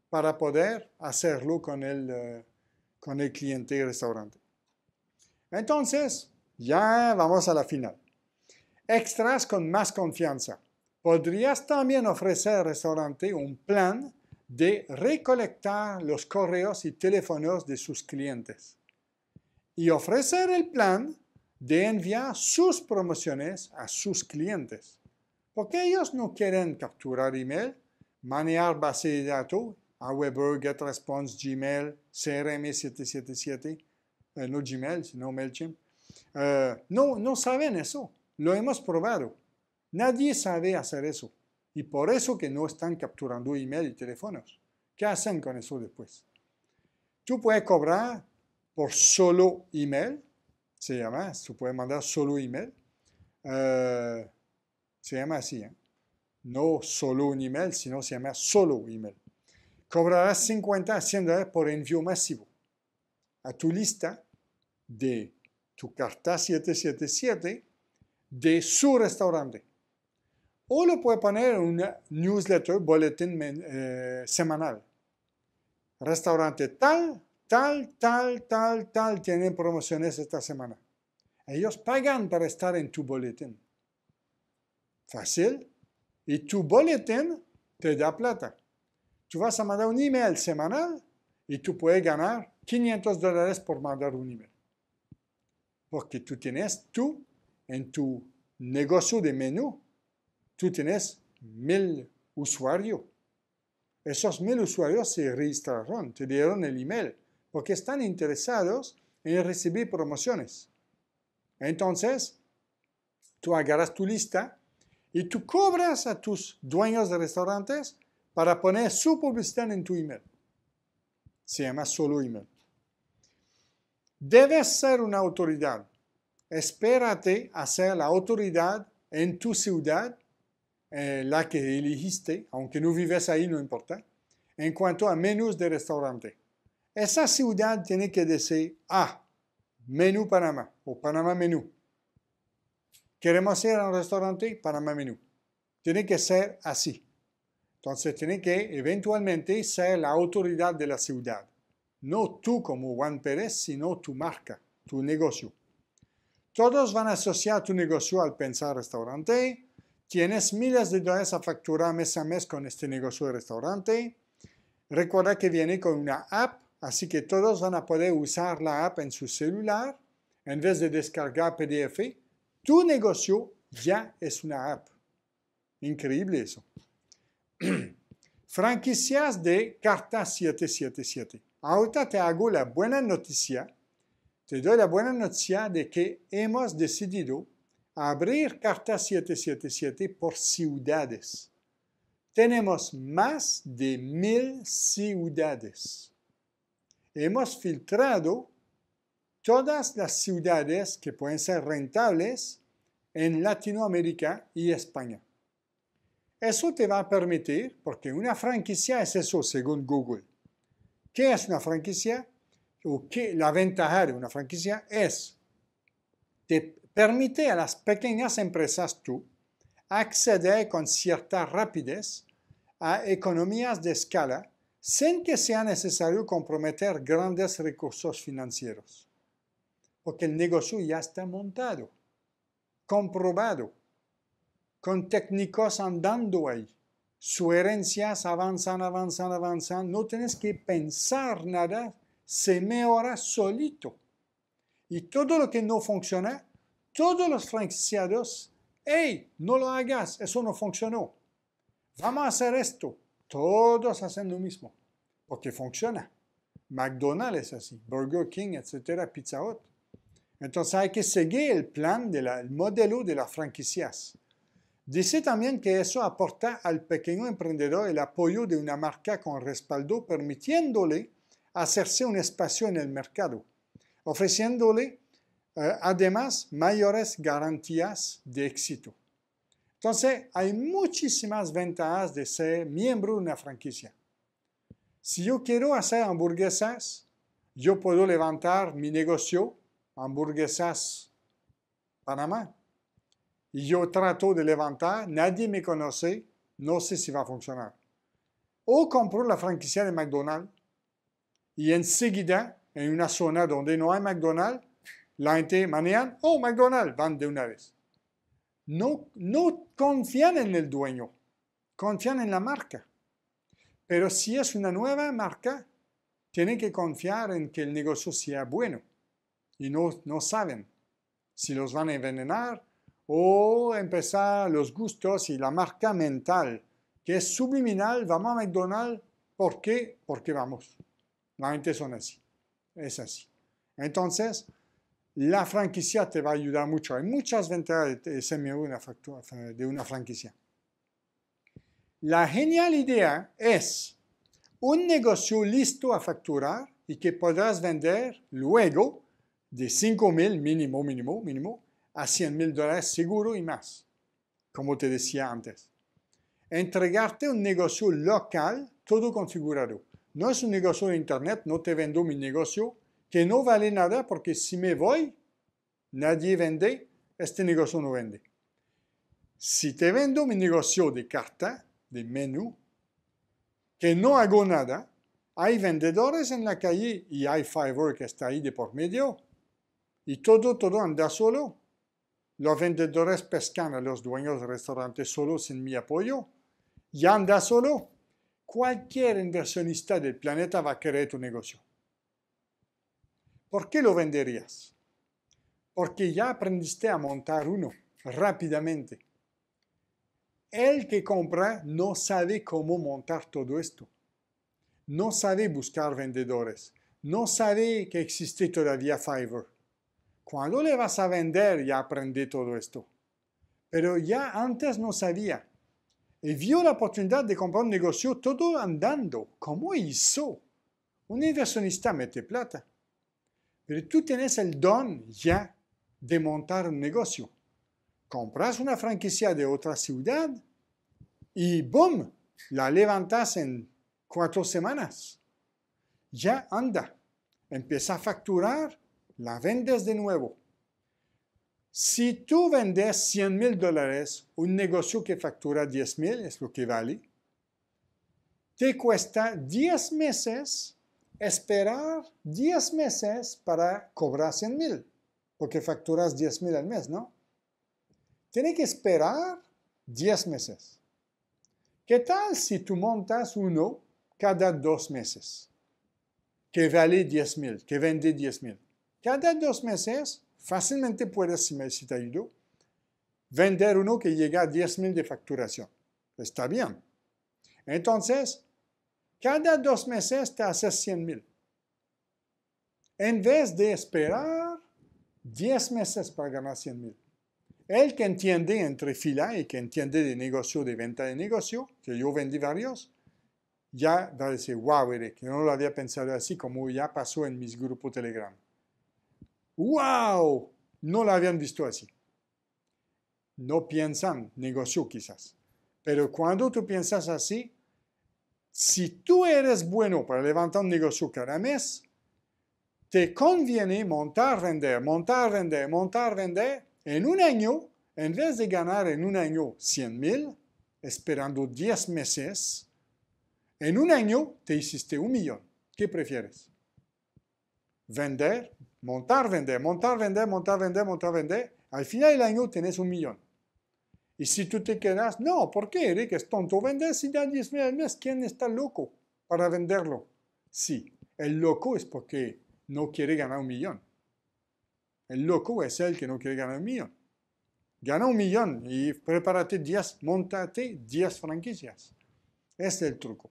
para poder hacerlo con el, eh, con el cliente y restaurante. Entonces, ya vamos a la final extras con más confianza. Podrías también ofrecer al restaurante un plan de recolectar los correos y teléfonos de sus clientes y ofrecer el plan de enviar sus promociones a sus clientes, porque ellos no quieren capturar email, manejar base de datos, get response, Gmail, CRM777, eh, no Gmail, sino MailChimp. Eh, no, no saben eso. Lo hemos probado. Nadie sabe hacer eso. Y por eso que no están capturando email y teléfonos. ¿Qué hacen con eso después? Tú puedes cobrar por solo email. Se llama, tú puedes mandar solo email. Eh, se llama así. ¿eh? No solo un email, sino se llama solo email. Cobrarás 50 a por envío masivo a tu lista de tu carta 777 de su restaurante. O lo puede poner en un newsletter, boletín eh, semanal. Restaurante tal, tal, tal, tal, tal tienen promociones esta semana. Ellos pagan para estar en tu boletín. Fácil. Y tu boletín te da plata. Tú vas a mandar un email semanal y tú puedes ganar 500 dólares por mandar un email. Porque tú tienes tu en tu negocio de menú, tú tienes mil usuarios. Esos mil usuarios se registraron, te dieron el email, porque están interesados en recibir promociones. Entonces, tú agarras tu lista y tú cobras a tus dueños de restaurantes para poner su publicidad en tu email. Se llama solo email. Debes ser una autoridad espérate a ser la autoridad en tu ciudad, eh, la que elegiste, aunque no vives ahí, no importa, en cuanto a menús de restaurante. Esa ciudad tiene que decir, ah, menú Panamá o Panamá menú. Queremos ser un restaurante Panamá menú. Tiene que ser así. Entonces tiene que eventualmente ser la autoridad de la ciudad. No tú como Juan Pérez, sino tu marca, tu negocio. Todos van a asociar tu negocio al pensar restaurante. Tienes miles de dólares a facturar mes a mes con este negocio de restaurante. Recuerda que viene con una app, así que todos van a poder usar la app en su celular en vez de descargar PDF. Tu negocio ya es una app. Increíble eso. Franquicias de Carta 777. Ahorita te hago la buena noticia te doy la buena noticia de que hemos decidido abrir Carta 777 por ciudades. Tenemos más de mil ciudades. Hemos filtrado todas las ciudades que pueden ser rentables en Latinoamérica y España. Eso te va a permitir, porque una franquicia es eso según Google. ¿Qué es una franquicia? o la ventaja de una franquicia es. Te permite a las pequeñas empresas tú acceder con cierta rapidez a economías de escala sin que sea necesario comprometer grandes recursos financieros, porque el negocio ya está montado, comprobado, con técnicos andando ahí. herencias avanzan, avanzan, avanzan. No tienes que pensar nada se mejora solito. Y todo lo que no funciona, todos los franquiciados, hey, no lo hagas, eso no funcionó. Vamos a hacer esto. Todos hacen lo mismo, porque funciona. McDonald's es así, Burger King, etcétera, Pizza Hut. Entonces hay que seguir el plan, del modelo de las franquicias. Dice también que eso aporta al pequeño emprendedor el apoyo de una marca con respaldo, permitiéndole hacerse un espacio en el mercado, ofreciéndole eh, además mayores garantías de éxito. Entonces, hay muchísimas ventajas de ser miembro de una franquicia. Si yo quiero hacer hamburguesas, yo puedo levantar mi negocio hamburguesas Panamá. Y yo trato de levantar, nadie me conoce, no sé si va a funcionar. O compro la franquicia de McDonald's y enseguida, en una zona donde no hay McDonald's, la gente maneja, oh, McDonald's, van de una vez. No, no confían en el dueño, confían en la marca. Pero si es una nueva marca, tienen que confiar en que el negocio sea bueno. Y no, no saben si los van a envenenar o empezar los gustos y la marca mental, que es subliminal, vamos a McDonald's, ¿por qué? Porque vamos. La gente son así, es así. Entonces, la franquicia te va a ayudar mucho. Hay muchas ventajas de una de una franquicia. La genial idea es un negocio listo a facturar y que podrás vender luego de 5 mil mínimo, mínimo, mínimo, a 100 mil dólares seguro y más, como te decía antes. Entregarte un negocio local todo configurado no es un negocio de Internet, no te vendo mi negocio, que no vale nada porque si me voy, nadie vende, este negocio no vende. Si te vendo mi negocio de carta, de menú, que no hago nada, hay vendedores en la calle y hay Fiverr que está ahí de por medio. Y todo, todo anda solo. Los vendedores pescan a los dueños de restaurantes solo sin mi apoyo. Y anda solo cualquier inversionista del planeta va a querer tu negocio. ¿Por qué lo venderías? Porque ya aprendiste a montar uno rápidamente. El que compra no sabe cómo montar todo esto. No sabe buscar vendedores. No sabe que existe todavía Fiverr. Cuando le vas a vender ya aprende todo esto. Pero ya antes no sabía y vio la oportunidad de comprar un negocio todo andando. como hizo? Un inversionista mete plata. Pero tú tienes el don ya de montar un negocio. Compras una franquicia de otra ciudad y ¡boom! La levantas en cuatro semanas. Ya anda. Empieza a facturar, la vendes de nuevo si tú vendes 100 mil dólares, un negocio que factura $10,000 es lo que vale, te cuesta 10 meses esperar 10 meses para cobrar 100 mil, porque facturas 10 mil al mes, ¿no? Tienes que esperar 10 meses. ¿Qué tal si tú montas uno cada dos meses? Que vale 10 mil, que vende 10 Cada dos meses fácilmente puedes, si necesita ayuda vender uno que llega a 10.000 de facturación. Está bien. Entonces, cada dos meses te haces mil. En vez de esperar 10 meses para ganar mil, El que entiende entre fila y que entiende de negocio, de venta de negocio, que yo vendí varios, ya va a decir, wow, Eric, no lo había pensado así como ya pasó en mis grupos Telegram. ¡Wow! No la habían visto así. No piensan negocio quizás. Pero cuando tú piensas así, si tú eres bueno para levantar un negocio cada mes, te conviene montar, vender, montar, vender, montar, vender. En un año, en vez de ganar en un año 100 mil, esperando 10 meses, en un año te hiciste un millón. ¿Qué prefieres? ¿Vender Montar, vender, montar, vender, montar, vender, montar, vender. Al final del año tenés un millón. Y si tú te quedas, no, ¿por qué, Eric? Es tonto vender si da 10 mil ¿Quién está loco para venderlo? Sí, el loco es porque no quiere ganar un millón. El loco es el que no quiere ganar un millón. Gana un millón y prepárate 10, montate 10 franquicias. ese es el truco.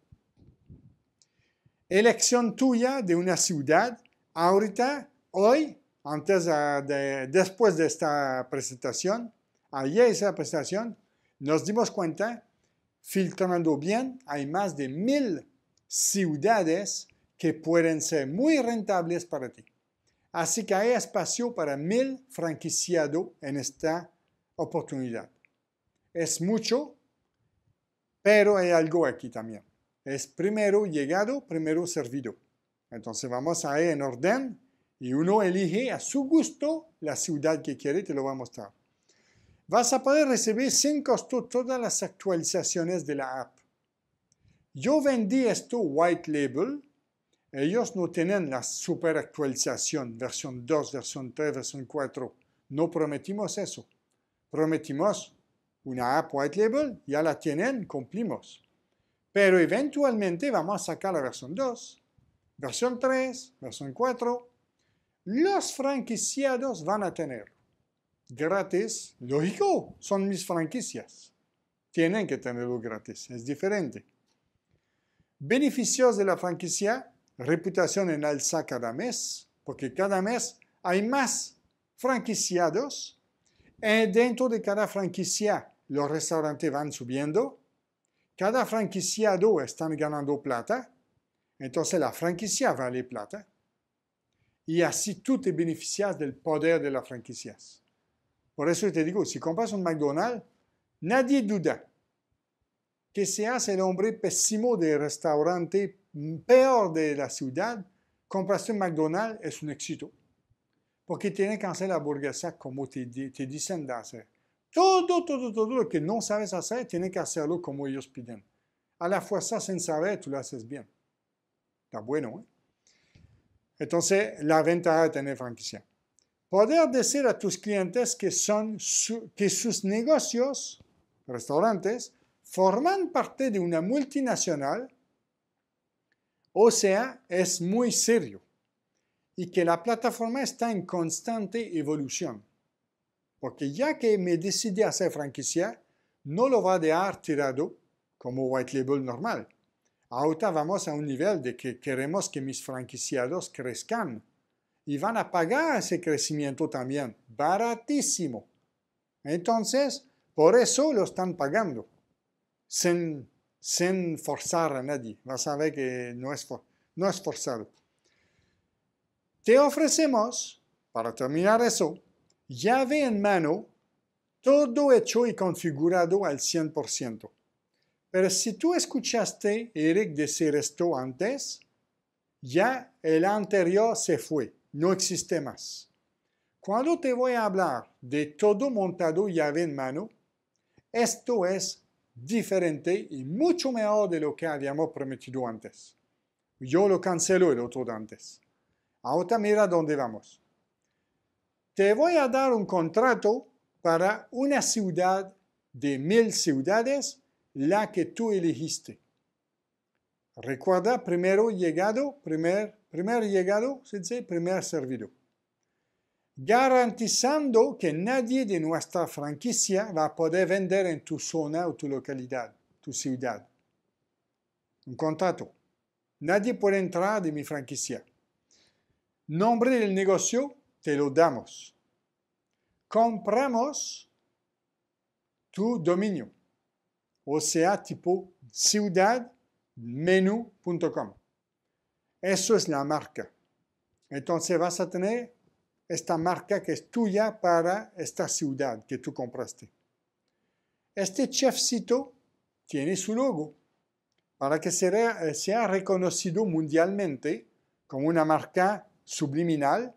Elección tuya de una ciudad. Ahorita hoy, antes ah, de, después de esta presentación, ayer esa presentación, nos dimos cuenta, filtrando bien, hay más de mil ciudades que pueden ser muy rentables para ti. Así que hay espacio para mil franquiciados en esta oportunidad. Es mucho, pero hay algo aquí también. Es primero llegado, primero servido. Entonces vamos a ir en orden y uno elige a su gusto la ciudad que quiere, te lo va a mostrar. Vas a poder recibir sin costo todas las actualizaciones de la app. Yo vendí esto white label. Ellos no tienen la super actualización, versión 2, versión 3, versión 4. No prometimos eso. Prometimos una app white label, ya la tienen, cumplimos. Pero eventualmente vamos a sacar la versión 2, versión 3, versión 4 los franquiciados van a tener. Gratis, lógico, son mis franquicias. Tienen que tenerlo gratis, es diferente. Beneficios de la franquicia, reputación en alza cada mes, porque cada mes hay más franquiciados. Y dentro de cada franquicia, los restaurantes van subiendo. Cada franquiciado están ganando plata. Entonces la franquicia vale plata y así tú te beneficias del poder de la franquicias. Por eso te digo, si compras un McDonald's, nadie duda que seas el hombre pésimo del restaurante peor de la ciudad, compras un McDonald's es un éxito. Porque tiene que hacer la burguesa como te, dicen de hacer. Todo, todo, todo lo que no sabes hacer, tiene que hacerlo como ellos piden. A la fuerza, sin saber, tú lo haces bien. Está bueno, ¿eh? Entonces, la ventaja de tener franquicia. Poder decir a tus clientes que, son que sus negocios, restaurantes, forman parte de una multinacional, o sea, es muy serio, y que la plataforma está en constante evolución. Porque ya que me decidí a hacer franquicia, no lo va a dejar tirado como white label normal Ahora vamos a un nivel de que queremos que mis franquiciados crezcan y van a pagar ese crecimiento también, baratísimo. Entonces, por eso lo están pagando, sin, forzar a nadie. Vas a ver que no es, no es forzado. Te ofrecemos, para terminar eso, llave en mano, todo hecho y configurado al 100%. Pero si tú escuchaste Eric decir esto antes, ya el anterior se fue, no existe más. Cuando te voy a hablar de todo montado llave en mano, esto es diferente y mucho mejor de lo que habíamos prometido antes. Yo lo cancelo el otro de antes. Ahora mira dónde vamos. Te voy a dar un contrato para una ciudad de mil ciudades la que tú elegiste. Recuerda, primero llegado, primer, primer llegado, se dice primer servido. Garantizando que nadie de nuestra franquicia va a poder vender en tu zona o tu localidad, tu ciudad. Un contrato. Nadie puede entrar de mi franquicia. Nombre del negocio, te lo damos. Compramos tu dominio o sea, tipo ciudadmenu.com Eso es la marca. Entonces vas a tener esta marca que es tuya para esta ciudad que tú compraste. Este chefcito tiene su logo para que sea, eh, reconocido mundialmente como una marca subliminal.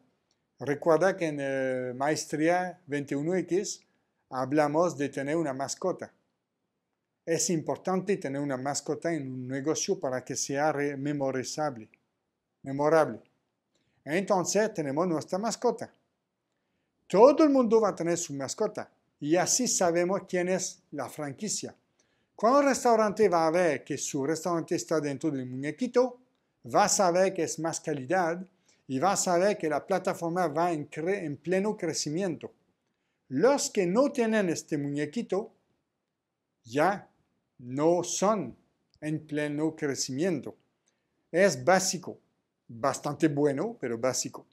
Recuerda que en eh, Maestría 21X hablamos de tener una mascota. Es importante tener una mascota en un negocio para que sea memorizable, memorable. Entonces tenemos nuestra mascota. Todo el mundo va a tener su mascota y así sabemos quién es la franquicia. Cuando el restaurante va a ver que su restaurante está dentro del muñequito, va a saber que es más calidad y va a saber que la plataforma va en, cre en pleno crecimiento. Los que no tienen este muñequito ya no son en pleno crecimiento. Es básico, bastante bueno, pero básico.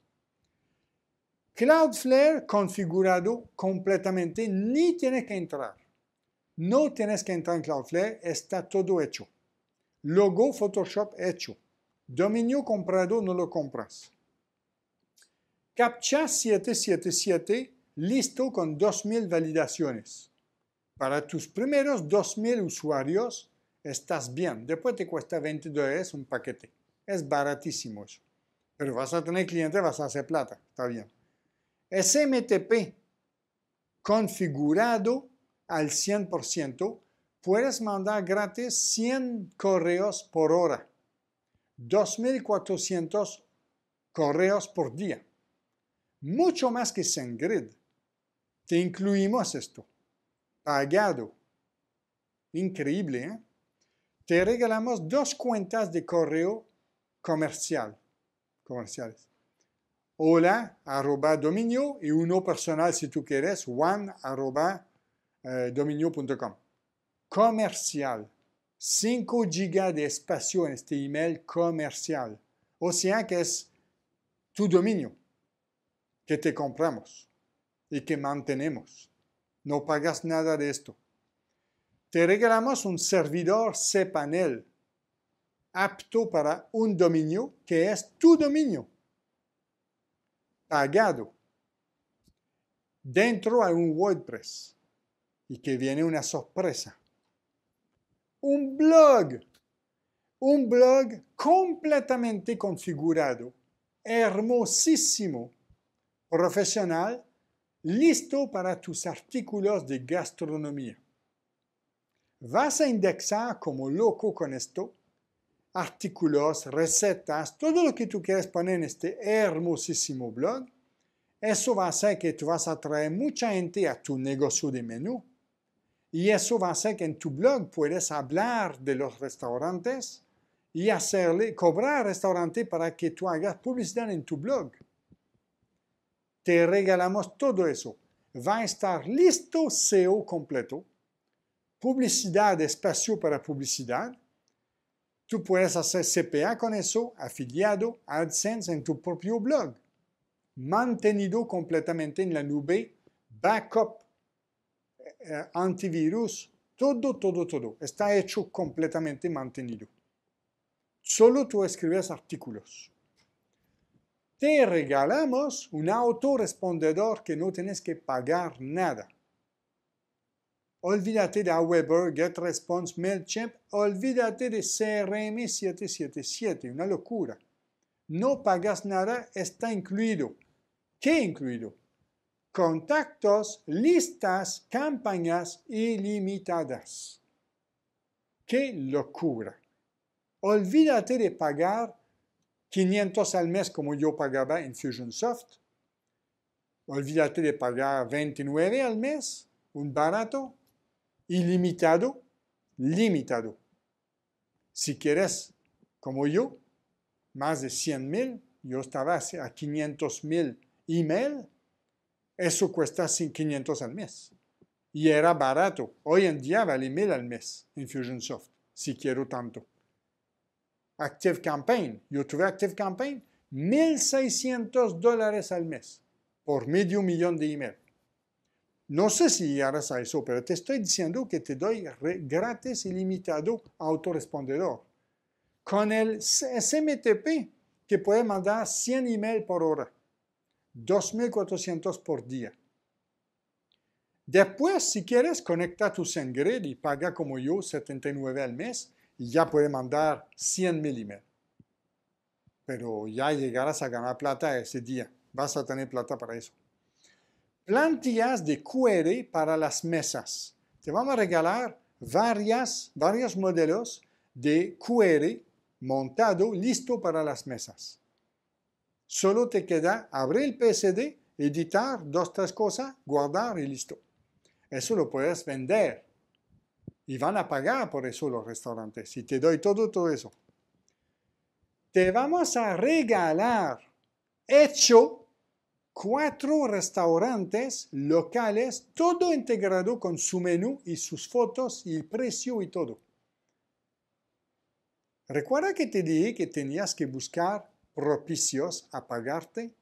Cloudflare configurado completamente ni tienes que entrar. No tienes que entrar en Cloudflare, está todo hecho. Logo Photoshop hecho. Dominio comprado no lo compras. CAPTCHA 777 listo con 2000 validaciones. Para tus primeros 2.000 usuarios estás bien. Después te cuesta 22 dólares un paquete. Es baratísimo eso. Pero vas a tener clientes, vas a hacer plata. Está bien. SMTP configurado al 100%, puedes mandar gratis 100 correos por hora. 2.400 correos por día. Mucho más que SendGrid. Te incluimos esto pagado. Increíble, ¿eh? Te regalamos dos cuentas de correo comercial, comerciales. Hola, arroba dominio y uno personal si tú quieres, one arroba eh, dominio.com. Comercial. 5 gigas de espacio en este email comercial. O sea que es tu dominio que te compramos y que mantenemos. No pagas nada de esto. Te regalamos un servidor cPanel apto para un dominio que es tu dominio. Pagado. Dentro a un WordPress. Y que viene una sorpresa. Un blog. Un blog completamente configurado. Hermosísimo. Profesional listo para tus artículos de gastronomía. Vas a indexar como loco con esto. Artículos, recetas, todo lo que tú quieres poner en este hermosísimo blog. Eso va a hacer que tú vas a traer mucha gente a tu negocio de menú. Y eso va a hacer que en tu blog puedes hablar de los restaurantes y hacerle cobrar restaurantes para que tú hagas publicidad en tu blog. Te regalamos todo eso. Va a estar listo SEO completo, publicidad, espacio para publicidad. Tú puedes hacer CPA con eso, afiliado, AdSense en tu propio blog. Mantenido completamente en la nube, backup, eh, antivirus, todo, todo, todo. Está hecho completamente mantenido. Solo tú escribes artículos te regalamos un autorespondedor que no tienes que pagar nada. Olvídate de Aweber, GetResponse, MailChimp, olvídate de CRM 777, una locura. No pagas nada, está incluido. ¿Qué incluido? Contactos, listas, campañas ilimitadas. ¡Qué locura! Olvídate de pagar 500 al mes como yo pagaba en Fusionsoft. Olvídate de pagar 29 al mes, un barato, ilimitado, limitado. Si quieres, como yo, más de 100 mil, yo estaba a 500 mil email, eso cuesta 500 al mes. Y era barato. Hoy en día vale 1000 al mes en Fusionsoft, si quiero tanto. Active Campaign, YouTube Active Campaign, 1.600 dólares al mes por medio millón de email. No sé si llegarás a eso, pero te estoy diciendo que te doy gratis y limitado autorespondedor. Con el SMTP que puede mandar 100 email por hora, 2.400 por día. Después, si quieres, conectar tu SendGrid y paga como yo 79 al mes y ya puede mandar 100 mil Pero ya llegarás a ganar plata ese día. Vas a tener plata para eso. Plantillas de QR para las mesas. Te vamos a regalar varias, varios modelos de QR montado, listo para las mesas. Solo te queda abrir el PSD, editar dos, tres cosas, guardar y listo. Eso lo puedes vender y van a pagar por eso los restaurantes. Si te doy todo, todo eso. Te vamos a regalar hecho cuatro restaurantes locales, todo integrado con su menú y sus fotos y el precio y todo. Recuerda que te dije que tenías que buscar propicios a pagarte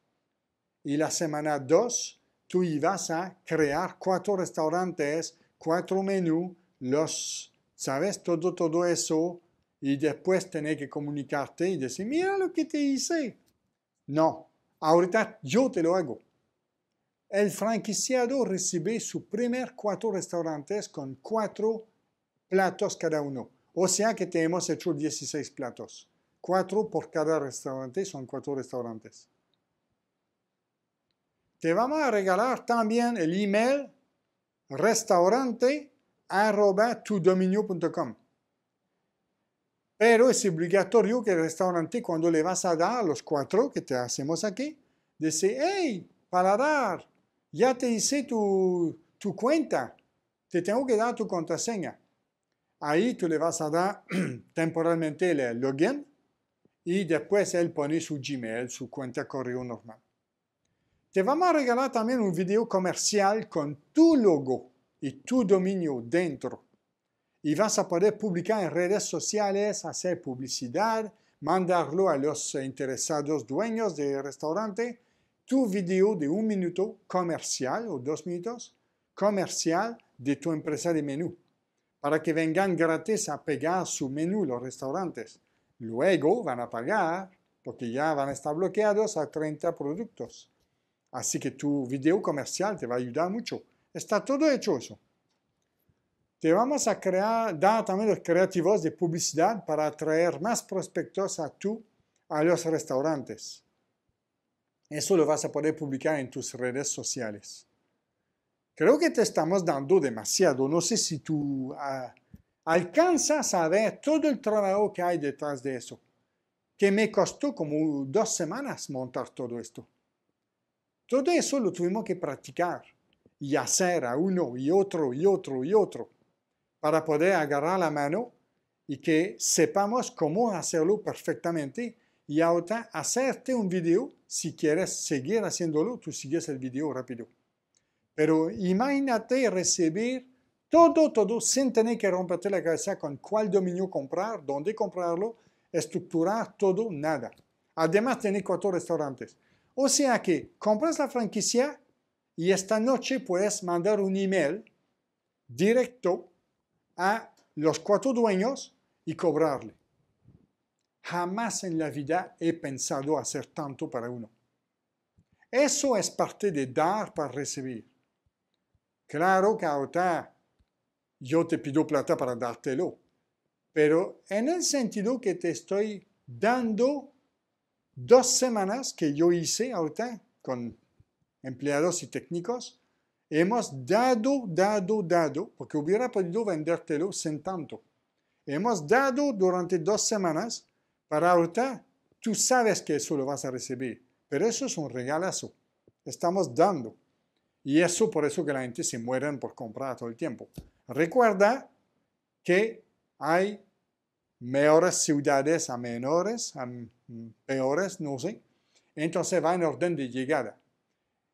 y la semana 2 tú ibas a crear cuatro restaurantes, cuatro menús, los, ¿sabes? Todo, todo eso y después tener que comunicarte y decir, mira lo que te hice. No, ahorita yo te lo hago. El franquiciado recibe su primer cuatro restaurantes con cuatro platos cada uno. O sea que tenemos hecho 16 platos. Cuatro por cada restaurante son cuatro restaurantes. Te vamos a regalar también el email restaurante arroba tudominio.com. Pero es obligatorio que el restaurante, cuando le vas a dar los cuatro que te hacemos aquí, dice, hey, para dar, ya te hice tu, tu cuenta, te tengo que dar tu contraseña. Ahí tú le vas a dar temporalmente el login y después él pone su Gmail, su cuenta correo normal. Te vamos a regalar también un video comercial con tu logo y tu dominio dentro. Y vas a poder publicar en redes sociales, hacer publicidad, mandarlo a los interesados dueños del restaurante, tu video de un minuto comercial o dos minutos comercial de tu empresa de menú, para que vengan gratis a pegar su menú los restaurantes. Luego van a pagar, porque ya van a estar bloqueados a 30 productos. Así que tu video comercial te va a ayudar mucho. Está todo hecho eso. Te vamos a crear, dar también los creativos de publicidad para atraer más prospectos a tú, a los restaurantes. Eso lo vas a poder publicar en tus redes sociales. Creo que te estamos dando demasiado. No sé si tú ah, alcanzas a ver todo el trabajo que hay detrás de eso, que me costó como dos semanas montar todo esto. Todo eso lo tuvimos que practicar y hacer a uno y otro y otro y otro para poder agarrar la mano y que sepamos cómo hacerlo perfectamente y ahora hacerte un video si quieres seguir haciéndolo, tú sigues el video rápido. Pero imagínate recibir todo, todo, sin tener que romperte la cabeza con cuál dominio comprar, dónde comprarlo, estructurar todo, nada. Además, tiene cuatro restaurantes. O sea que compras la franquicia y esta noche puedes mandar un email directo a los cuatro dueños y cobrarle. Jamás en la vida he pensado hacer tanto para uno. Eso es parte de dar para recibir. Claro que ahorita yo te pido plata para dártelo, pero en el sentido que te estoy dando dos semanas que yo hice ahorita con empleados y técnicos, hemos dado, dado, dado, porque hubiera podido vendértelo sin tanto. Hemos dado durante dos semanas, para ahorita tú sabes que eso lo vas a recibir, pero eso es un regalazo. Estamos dando. Y eso por eso que la gente se muere por comprar todo el tiempo. Recuerda que hay mejores ciudades a menores, a peores, no sé. Entonces va en orden de llegada.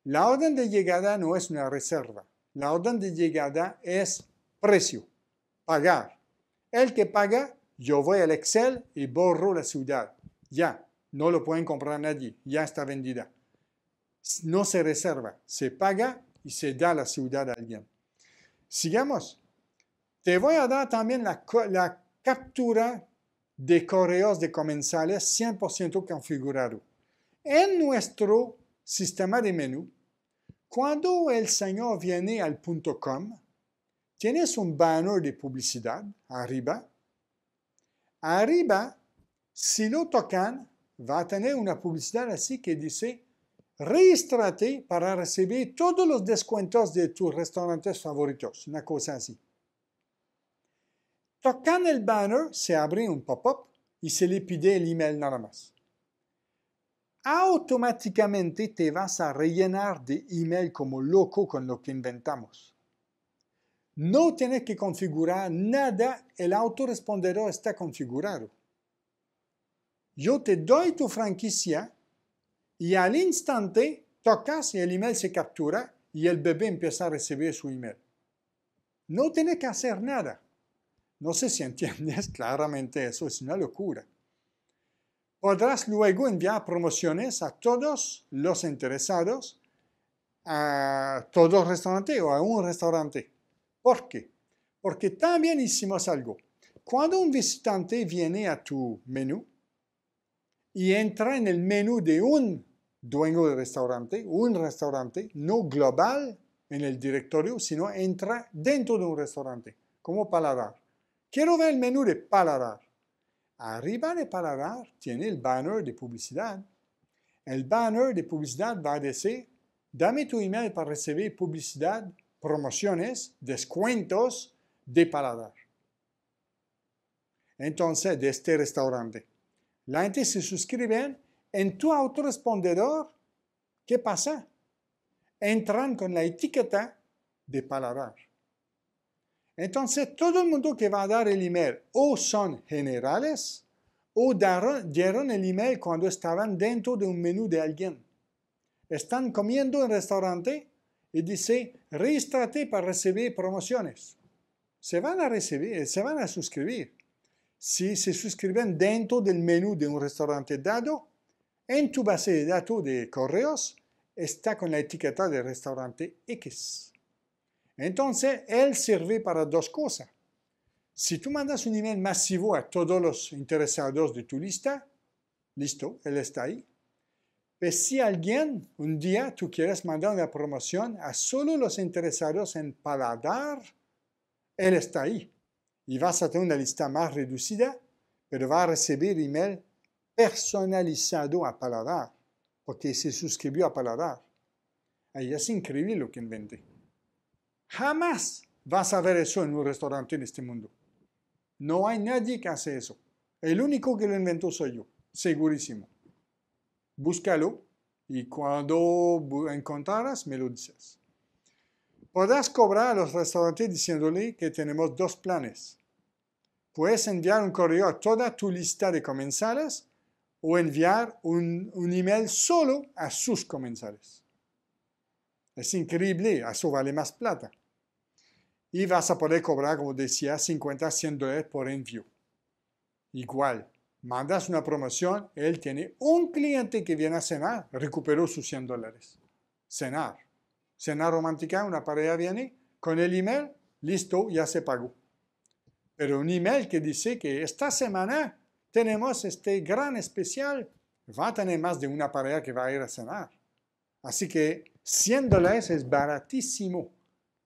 La orden de llegada no es una reserva. La orden de llegada es precio, pagar. El que paga, yo voy al Excel y borro la ciudad. Ya, no lo pueden comprar nadie, ya está vendida. No se reserva, se paga y se da la ciudad a alguien. Sigamos. Te voy a dar también la, captura de correos de comensales 100% configurado. En nuestro sistema de menú, cuando el señor viene al punto com, tienes un banner de publicidad arriba. Arriba, si lo tocan, va a tener una publicidad así que dice, registrate para recibir todos los descuentos de tus restaurantes favoritos, una cosa así. Tocan el banner, se abre un pop-up y se le pide el email nada más automáticamente te vas a rellenar de email como loco con lo que inventamos. No tienes que configurar nada, el autorespondedor está configurado. Yo te doy tu franquicia y al instante tocas y el email se captura y el bebé empieza a recibir su email. No tienes que hacer nada. No sé si entiendes claramente eso, es una locura podrás luego enviar promociones a todos los interesados, a todo restaurante o a un restaurante. ¿Por qué? Porque también hicimos algo. Cuando un visitante viene a tu menú y entra en el menú de un dueño de restaurante, un restaurante, no global en el directorio, sino entra dentro de un restaurante, como paladar. Quiero ver el menú de paladar. Arriba de Paladar tiene el banner de publicidad. El banner de publicidad va a decir, dame tu email para recibir publicidad, promociones, descuentos de Paladar. Entonces, de este restaurante. La gente se suscribe en tu autorespondedor. ¿Qué pasa? Entran con la etiqueta de Paladar. Entonces, todo el mundo que va a dar el email o son generales o dieron el email cuando estaban dentro de un menú de alguien. Están comiendo en restaurante y dice, regístrate para recibir promociones. Se van a recibir, se van a suscribir. Si se suscriben dentro del menú de un restaurante dado, en tu base de datos de correos está con la etiqueta de restaurante X. Entonces, él sirve para dos cosas. Si tú mandas un email masivo a todos los interesados de tu lista, listo, él está ahí. Pero pues si alguien, un día tú quieres mandar una promoción a solo los interesados en paladar, él está ahí. Y vas a tener una lista más reducida, pero va a recibir email personalizado a paladar, porque se suscribió a paladar. Ahí es increíble lo que inventé. Jamás vas a ver eso en un restaurante en este mundo. No hay nadie que hace eso. El único que lo inventó soy yo, segurísimo. Búscalo y cuando encontraras me lo dices. Podrás cobrar a los restaurantes diciéndole que tenemos dos planes. Puedes enviar un correo a toda tu lista de comensales o enviar un, un email solo a sus comensales. Es increíble, eso vale más plata y vas a poder cobrar, como decía, 50, 100 dólares por envío. Igual, mandas una promoción, él tiene un cliente que viene a cenar, recuperó sus 100 dólares. Cenar. Cenar romántica, una pareja viene con el email, listo, ya se pagó. Pero un email que dice que esta semana tenemos este gran especial, va a tener más de una pareja que va a ir a cenar. Así que 100 dólares es baratísimo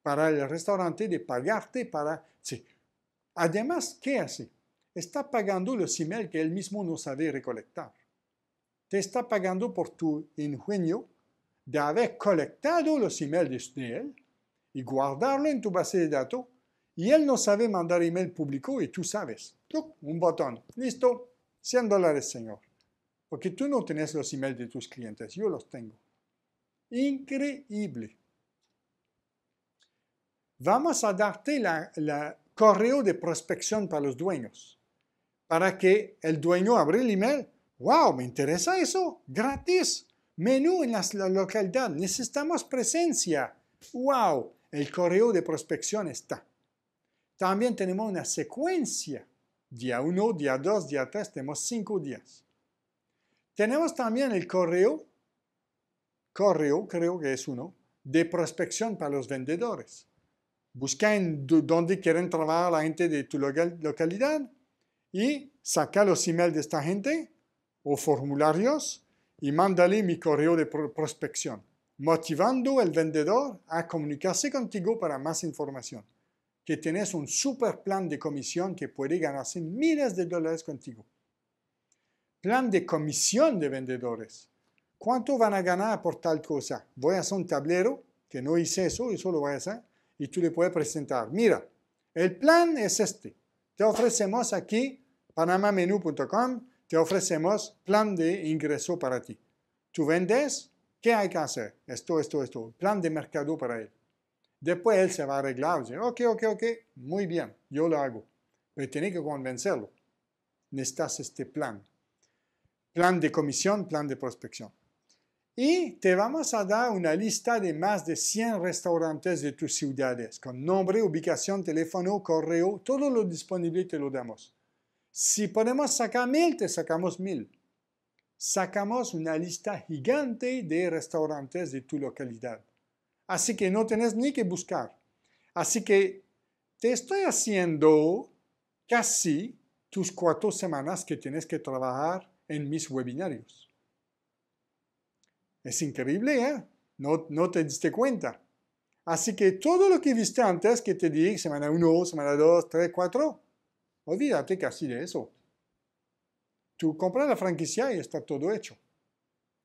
para el restaurante de pagarte para... Sí. Además, ¿qué hace? Está pagando los emails que él mismo no sabe recolectar. Te está pagando por tu ingenio de haber colectado los emails de él y guardarlo en tu base de datos y él no sabe mandar email público y tú sabes. tú Un botón. Listo. 100 dólares, señor. Porque tú no tienes los emails de tus clientes. Yo los tengo. Increíble vamos a darte el correo de prospección para los dueños, para que el dueño abra el email. ¡Wow! ¿Me interesa eso? Gratis. Menú en la, localidad. Necesitamos presencia. ¡Wow! El correo de prospección está. También tenemos una secuencia. Día 1, día 2, día 3, tenemos 5 días. Tenemos también el correo, correo creo que es uno, de prospección para los vendedores. Busca en dónde quieren trabajar la gente de tu localidad y saca los emails de esta gente o formularios y mándale mi correo de prospección, motivando al vendedor a comunicarse contigo para más información. Que tienes un super plan de comisión que puede ganarse miles de dólares contigo. Plan de comisión de vendedores. ¿Cuánto van a ganar por tal cosa? Voy a hacer un tablero, que no hice eso, eso lo voy a hacer y tú le puedes presentar, mira, el plan es este. Te ofrecemos aquí, panamamenu.com, te ofrecemos plan de ingreso para ti. Tú vendes, ¿qué hay que hacer? Esto, esto, esto, plan de mercado para él. Después él se va a arreglar, dice, ok, ok, ok, muy bien, yo lo hago. Pero tiene que convencerlo. Necesitas este plan. Plan de comisión, plan de prospección y te vamos a dar una lista de más de 100 restaurantes de tus ciudades, con nombre, ubicación, teléfono, correo, todo lo disponible te lo damos. Si podemos sacar mil, te sacamos mil. Sacamos una lista gigante de restaurantes de tu localidad. Así que no tenés ni que buscar. Así que te estoy haciendo casi tus cuatro semanas que tienes que trabajar en mis webinarios. Es increíble, ¿eh? No, no te diste cuenta. Así que todo lo que viste antes, que te di semana 1, semana 2, 3, 4, olvídate casi de eso. Tú compras la franquicia y está todo hecho.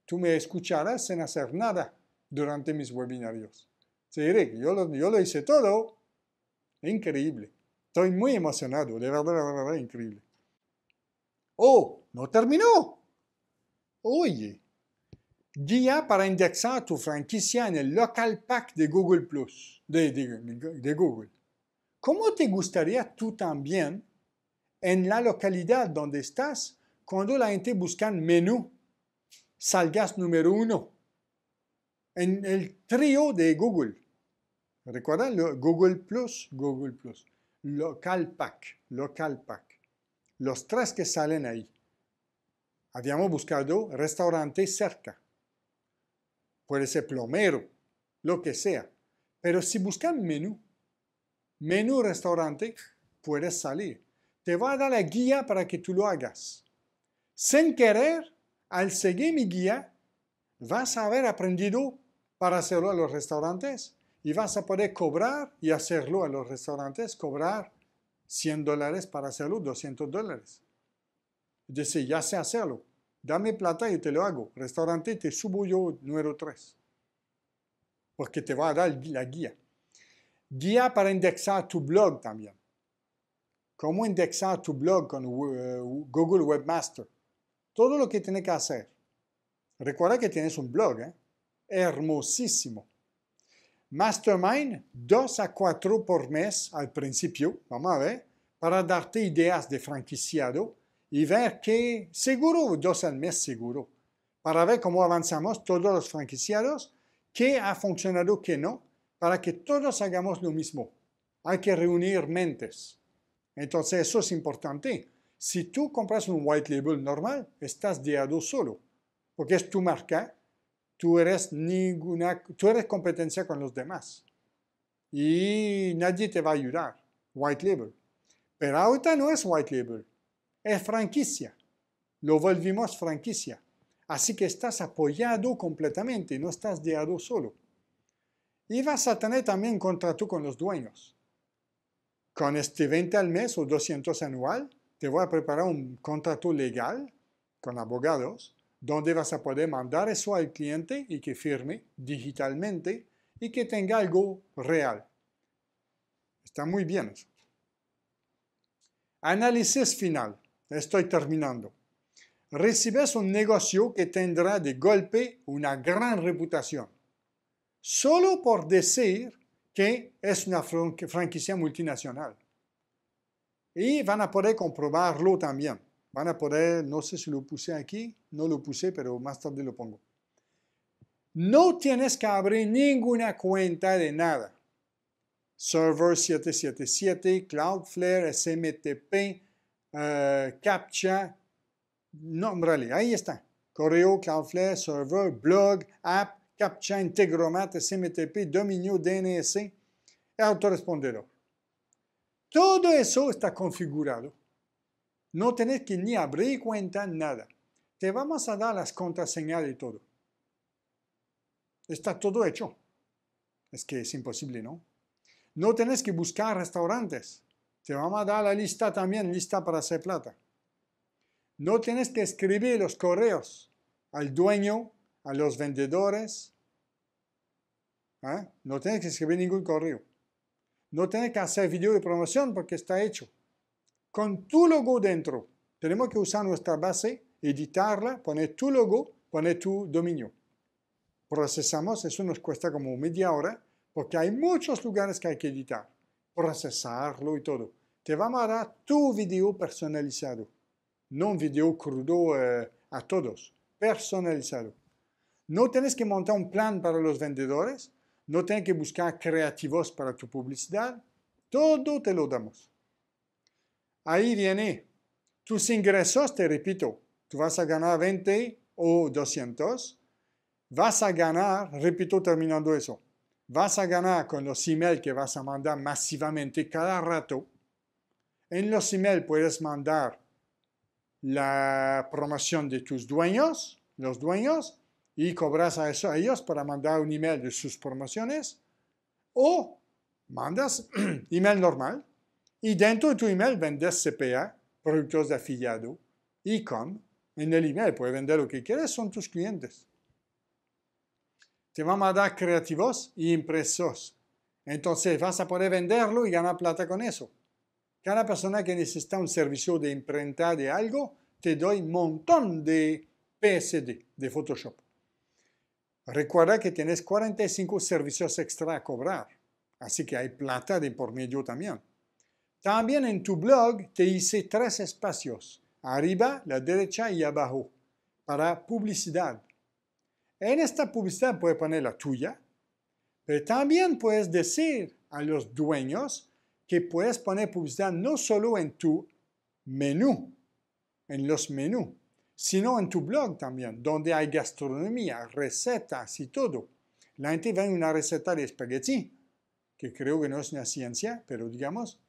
Tú me escucharás sin hacer nada durante mis webinarios. Se diré, yo lo, yo lo hice todo. Increíble. Estoy muy emocionado, de verdad, de verdad, increíble. ¡Oh! ¡No terminó! Oye, guía para indexar tu franquicia en el local pack de Google Plus, de, Google. ¿Cómo te gustaría tú también en la localidad donde estás cuando la gente busca menú salgas número uno en el trío de Google? Recuerda Google Plus, Google Plus. Local Pack, Local Pack. Los tres que salen ahí. Habíamos buscado restaurante cerca puede ser plomero, lo que sea. Pero si buscan menú, menú restaurante, puedes salir. Te va a dar la guía para que tú lo hagas. Sin querer, al seguir mi guía, vas a haber aprendido para hacerlo a los restaurantes y vas a poder cobrar y hacerlo a los restaurantes, cobrar 100 dólares para hacerlo, 200 dólares. Es decir, ya sé hacerlo, dame plata y te lo hago. Restaurante, te subo yo número 3. Porque te va a dar la guía. Guía para indexar tu blog también. Cómo indexar tu blog con eh, Google Webmaster. Todo lo que tienes que hacer. Recuerda que tienes un blog, ¿eh? hermosísimo. Mastermind, 2 a 4 por mes al principio, vamos a ver, para darte ideas de franquiciado y ver qué seguro, dos al mes seguro, para ver cómo avanzamos todos los franquiciados, qué ha funcionado, qué no, para que todos hagamos lo mismo. Hay que reunir mentes. Entonces eso es importante. Si tú compras un white label normal, estás guiado solo, porque es tu marca, tú eres, ninguna, tú eres competencia con los demás y nadie te va a ayudar. White label. Pero ahorita no es white label es franquicia. Lo volvimos franquicia. Así que estás apoyado completamente, no estás lado solo. Y vas a tener también contrato con los dueños. Con este 20 al mes o 200 anual, te voy a preparar un contrato legal con abogados, donde vas a poder mandar eso al cliente y que firme digitalmente y que tenga algo real. Está muy bien eso. Análisis final. Estoy terminando. Recibes un negocio que tendrá de golpe una gran reputación, solo por decir que es una franquicia multinacional. Y van a poder comprobarlo también. Van a poder, no sé si lo puse aquí, no lo puse, pero más tarde lo pongo. No tienes que abrir ninguna cuenta de nada. Server 777, Cloudflare, SMTP, eh, CAPTCHA, nombrale, ahí está. Correo, Cloudflare, Server, Blog, App, CAPTCHA, Integromat, SMTP, Dominio, DNS, e Todo eso está configurado. No tenés que ni abrir cuenta, nada. Te vamos a dar las contraseñas y todo. Está todo hecho. Es que es imposible, ¿no? No tenés que buscar restaurantes. Te vamos a dar la lista también, lista para hacer plata. No tienes que escribir los correos al dueño, a los vendedores. ¿eh? No tienes que escribir ningún correo. No tienes que hacer video de promoción porque está hecho. Con tu logo dentro. Tenemos que usar nuestra base, editarla, poner tu logo, poner tu dominio. Procesamos, eso nos cuesta como media hora porque hay muchos lugares que hay que editar procesarlo y todo. Te vamos a dar tu video personalizado, no un video crudo eh, a todos, personalizado. No tienes que montar un plan para los vendedores, no tienes que buscar creativos para tu publicidad, todo te lo damos. Ahí viene. Tus ingresos, te repito, tú vas a ganar 20 o 200, vas a ganar, repito terminando eso, vas a ganar con los emails que vas a mandar masivamente cada rato. En los emails puedes mandar la promoción de tus dueños, los dueños, y cobras a, ellos para mandar un email de sus promociones, o mandas email normal y dentro de tu email vendes CPA, productos de afiliado, y con, En el email puedes vender lo que quieres, son tus clientes. Te vamos a dar creativos y impresos. Entonces vas a poder venderlo y ganar plata con eso. Cada persona que necesita un servicio de imprenta de algo, te doy un montón de PSD de Photoshop. Recuerda que tienes 45 servicios extra a cobrar, así que hay plata de por medio también. También en tu blog te hice tres espacios, arriba, la derecha y abajo, para publicidad. En esta publicidad puedes poner la tuya, pero también puedes decir a los dueños que puedes poner publicidad no solo en tu menú, en los menús, sino en tu blog también, donde hay gastronomía, recetas y todo. La gente ve una receta de espagueti, que creo que no es una ciencia, pero digamos,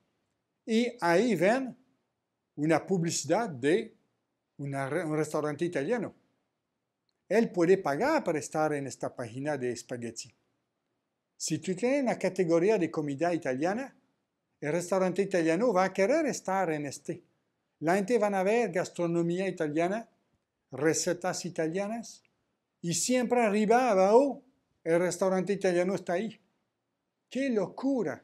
y ahí ven una publicidad de un restaurante italiano él puede pagar para estar en esta página de spaghetti Si tú tienes una categoría de comida italiana, el restaurante italiano va a querer estar en este. La gente va a ver gastronomía italiana, recetas italianas, y siempre arriba, abajo, el restaurante italiano está ahí. ¡Qué locura!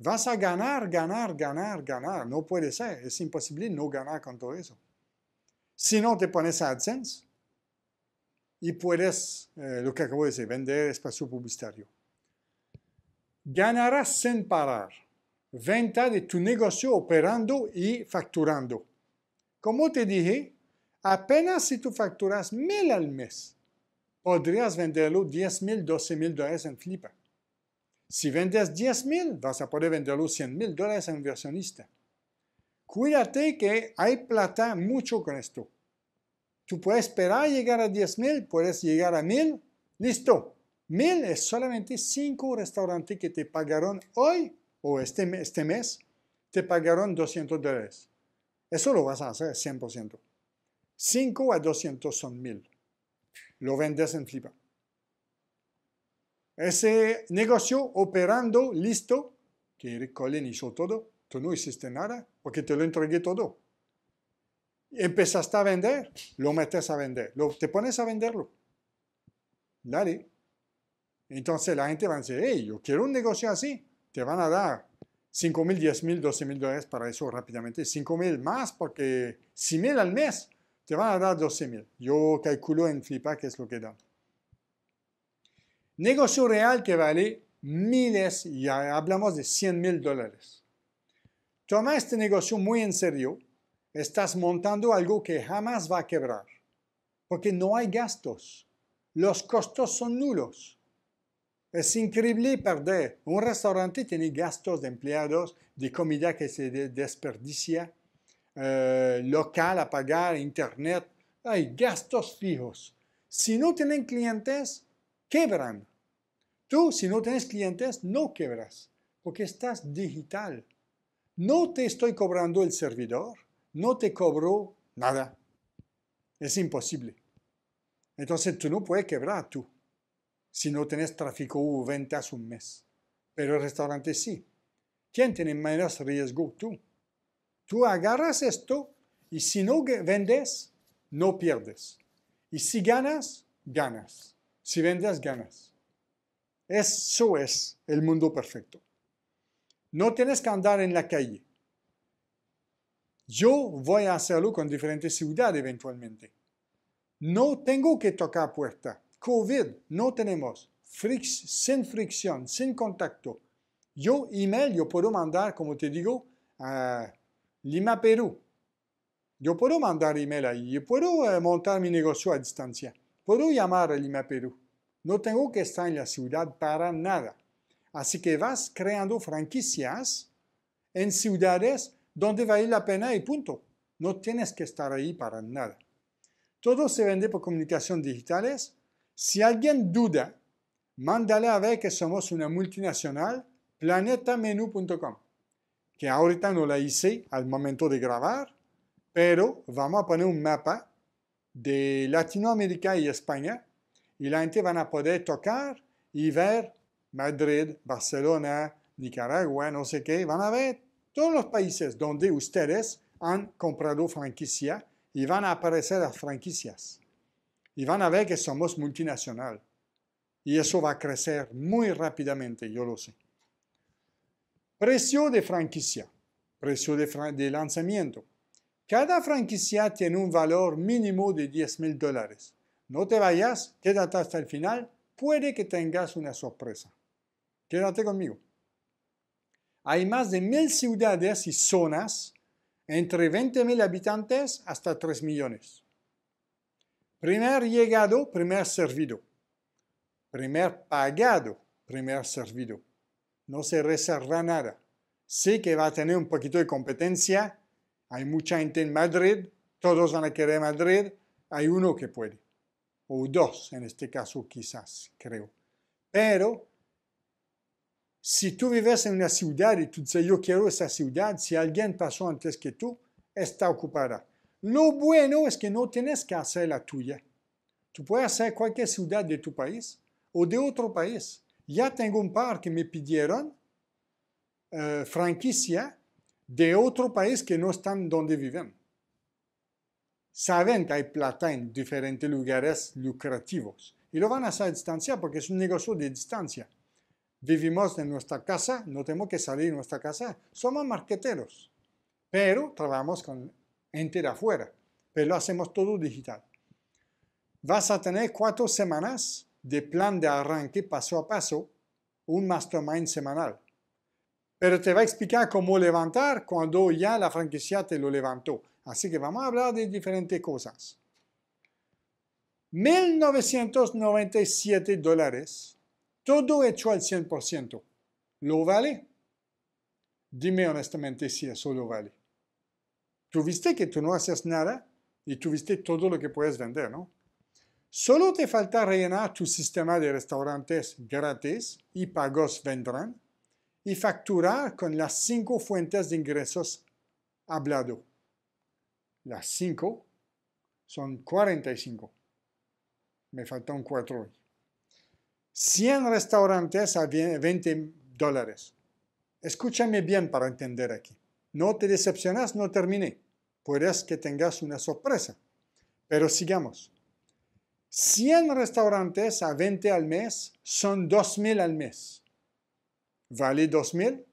Vas a ganar, ganar, ganar, ganar. No puede ser. Es imposible no ganar con todo eso. Si no te pones a AdSense, y puedes, eh, lo que acabo de decir, vender espacio publicitario. Ganarás sin parar. Venta de tu negocio operando y facturando. Como te dije, apenas si tú facturas mil al mes, podrías venderlo 10 mil, 12 mil dólares en flipa. Si vendes 10 mil, vas a poder venderlo 100 mil dólares en inversionista. Cuídate que hay plata mucho con esto. Tú puedes esperar llegar a 10.000, puedes llegar a 1.000, listo. 1.000 es solamente 5 restaurantes que te pagaron hoy o este, este mes, te pagaron 200 dólares. Eso lo vas a hacer 100%. 5 a 200 son 1.000. Lo vendes en flipa. Ese negocio operando listo, que Colin hizo todo, tú no hiciste nada porque te lo entregué todo. Empezaste a vender, lo metes a vender, lo, te pones a venderlo. Dale. Entonces la gente va a decir, hey, yo quiero un negocio así. Te van a dar 5 mil, 10 mil, 12 mil dólares para eso rápidamente. 5 mil más porque 100 mil al mes te van a dar 12 mil. Yo calculo en Flipa qué es lo que dan. Negocio real que vale miles, ya hablamos de 100 mil dólares. Toma este negocio muy en serio Estás montando algo que jamás va a quebrar, porque no hay gastos. Los costos son nulos. Es increíble perder. Un restaurante tiene gastos de empleados, de comida que se desperdicia, eh, local a pagar, internet. Hay gastos fijos. Si no tienen clientes, quebran. Tú, si no tienes clientes, no quebras, porque estás digital. No te estoy cobrando el servidor, no te cobró nada. Es imposible. Entonces tú no puedes quebrar tú si no tienes tráfico o ventas un mes. Pero el restaurante sí. ¿Quién tiene más riesgo? Tú. Tú agarras esto y si no vendes, no pierdes. Y si ganas, ganas. Si vendes, ganas. Eso es el mundo perfecto. No tienes que andar en la calle. Yo voy a hacerlo con diferentes ciudades eventualmente. No tengo que tocar puerta. COVID no tenemos. sin fricción, sin contacto. Yo email, yo puedo mandar, como te digo, a Lima, Perú. Yo puedo mandar email ahí. Yo puedo eh, montar mi negocio a distancia. Puedo llamar a Lima, Perú. No tengo que estar en la ciudad para nada. Así que vas creando franquicias en ciudades donde vale la pena y punto. No tienes que estar ahí para nada. Todo se vende por comunicaciones digitales. Si alguien duda, mándale a ver que somos una multinacional, planetamenu.com, que ahorita no la hice al momento de grabar, pero vamos a poner un mapa de Latinoamérica y España y la gente van a poder tocar y ver Madrid, Barcelona, Nicaragua, no sé qué, van a ver todos los países donde ustedes han comprado franquicia y van a aparecer las franquicias. Y van a ver que somos multinacional. Y eso va a crecer muy rápidamente, yo lo sé. Precio de franquicia, precio de, lanzamiento. Cada franquicia tiene un valor mínimo de 10 mil dólares. No te vayas, quédate hasta el final, puede que tengas una sorpresa. Quédate conmigo. Hay más de mil ciudades y zonas entre 20.000 habitantes hasta 3 millones. Primer llegado, primer servido. Primer pagado, primer servido. No se reserva nada. Sé que va a tener un poquito de competencia. Hay mucha gente en Madrid, todos van a querer Madrid. Hay uno que puede, o dos en este caso quizás, creo. Pero si tú vives en una ciudad y tú dices, yo quiero esa ciudad, si alguien pasó antes que tú, está ocupada. Lo bueno es que no tienes que hacer la tuya. Tú puedes hacer cualquier ciudad de tu país o de otro país. Ya tengo un par que me pidieron eh, franquicia de otro país que no están donde viven. Saben que hay plata en diferentes lugares lucrativos y lo van a hacer a distancia porque es un negocio de distancia vivimos en nuestra casa, no tenemos que salir de nuestra casa, somos marqueteros, pero trabajamos con gente afuera, pero lo hacemos todo digital. Vas a tener cuatro semanas de plan de arranque paso a paso, un mastermind semanal. Pero te va a explicar cómo levantar cuando ya la franquicia te lo levantó. Así que vamos a hablar de diferentes cosas. 1997 dólares todo hecho al 100%, ¿lo vale? Dime honestamente si eso lo vale. Tuviste que tú no haces nada y tuviste todo lo que puedes vender, ¿no? Solo te falta rellenar tu sistema de restaurantes gratis y pagos vendrán y facturar con las cinco fuentes de ingresos hablado. Las cinco son 45. Me faltan cuatro hoy. 100 restaurantes a 20 dólares. Escúchame bien para entender aquí. No te decepcionas, no terminé. Puedes que tengas una sorpresa. Pero sigamos. 100 restaurantes a 20 al mes son 2.000 al mes. ¿Vale 2.000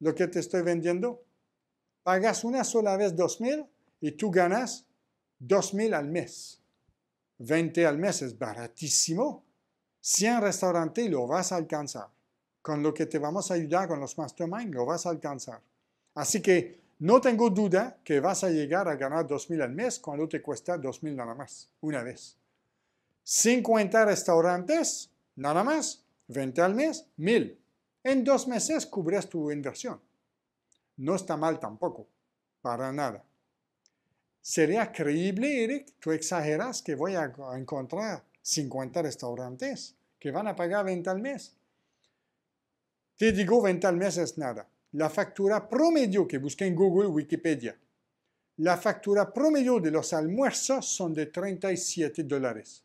lo que te estoy vendiendo? Pagas una sola vez 2.000 y tú ganas 2.000 al mes. 20 al mes es baratísimo 100 restaurantes lo vas a alcanzar. Con lo que te vamos a ayudar con los mastermind lo vas a alcanzar. Así que no tengo duda que vas a llegar a ganar 2.000 al mes cuando te cuesta 2.000 nada más, una vez. 50 restaurantes, nada más, 20 al mes, 1.000. En dos meses cubres tu inversión. No está mal tampoco, para nada. ¿Sería creíble, Eric? ¿Tú exageras que voy a encontrar 50 restaurantes? que van a pagar venta al mes. Te digo, venta al mes es nada. La factura promedio que busqué en Google, Wikipedia, la factura promedio de los almuerzos son de 37 dólares.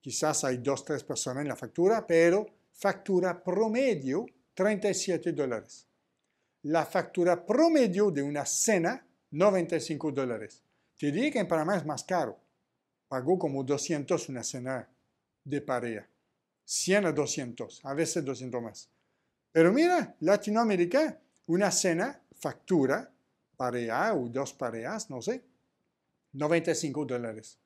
Quizás hay dos, tres personas en la factura, pero factura promedio, 37 dólares. La factura promedio de una cena, 95 dólares. Te dije que en Panamá es más caro. Pagó como 200 una cena de pareja. 100 a 200, a veces 200 más. Pero mira, Latinoamérica, una cena factura pareja o dos parejas, no sé, 95 dólares.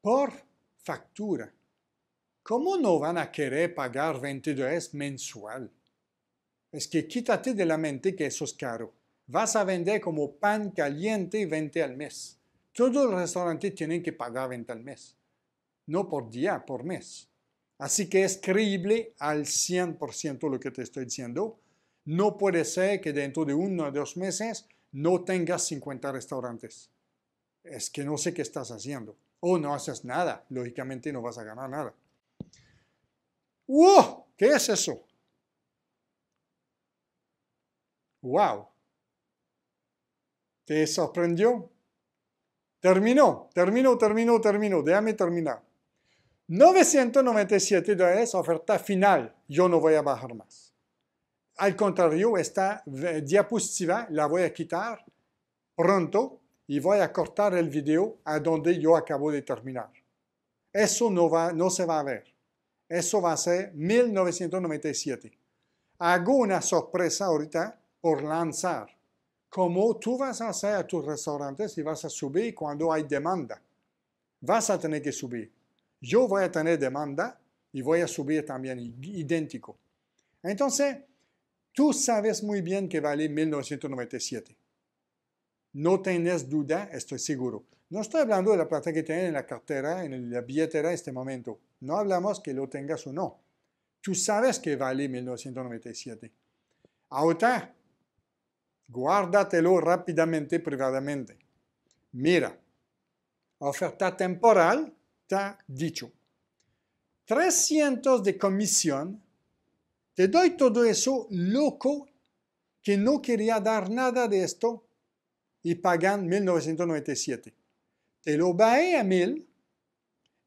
Por factura. ¿Cómo no van a querer pagar 22 mensual? Es que quítate de la mente que eso es caro. Vas a vender como pan caliente 20 al mes. Todos los restaurantes tienen que pagar 20 al mes no por día, por mes. Así que es creíble al 100% lo que te estoy diciendo. No puede ser que dentro de uno o dos meses no tengas 50 restaurantes. Es que no sé qué estás haciendo. O no haces nada. Lógicamente no vas a ganar nada. ¡Wow! ¿Qué es eso? ¡Wow! ¿Te sorprendió? Terminó, terminó, terminó, terminó. Déjame terminar. 997 dólares oferta final. Yo no voy a bajar más. Al contrario, esta eh, diapositiva la voy a quitar pronto y voy a cortar el video a donde yo acabo de terminar. Eso no, va, no se va a ver. Eso va a ser 1997. Hago una sorpresa ahorita por lanzar. Como tú vas a hacer a tus restaurantes y vas a subir cuando hay demanda. Vas a tener que subir yo voy a tener demanda y voy a subir también idéntico. Entonces, tú sabes muy bien que vale 1997. No tienes duda, estoy seguro. No estoy hablando de la plata que tienes en la cartera, en la billetera en este momento. No hablamos que lo tengas o no. Tú sabes que vale 1997. Ahora, guárdatelo rápidamente, privadamente. Mira, oferta temporal está dicho. 300 de comisión, te doy todo eso loco que no quería dar nada de esto y pagan 1997. Te lo bajé a 1000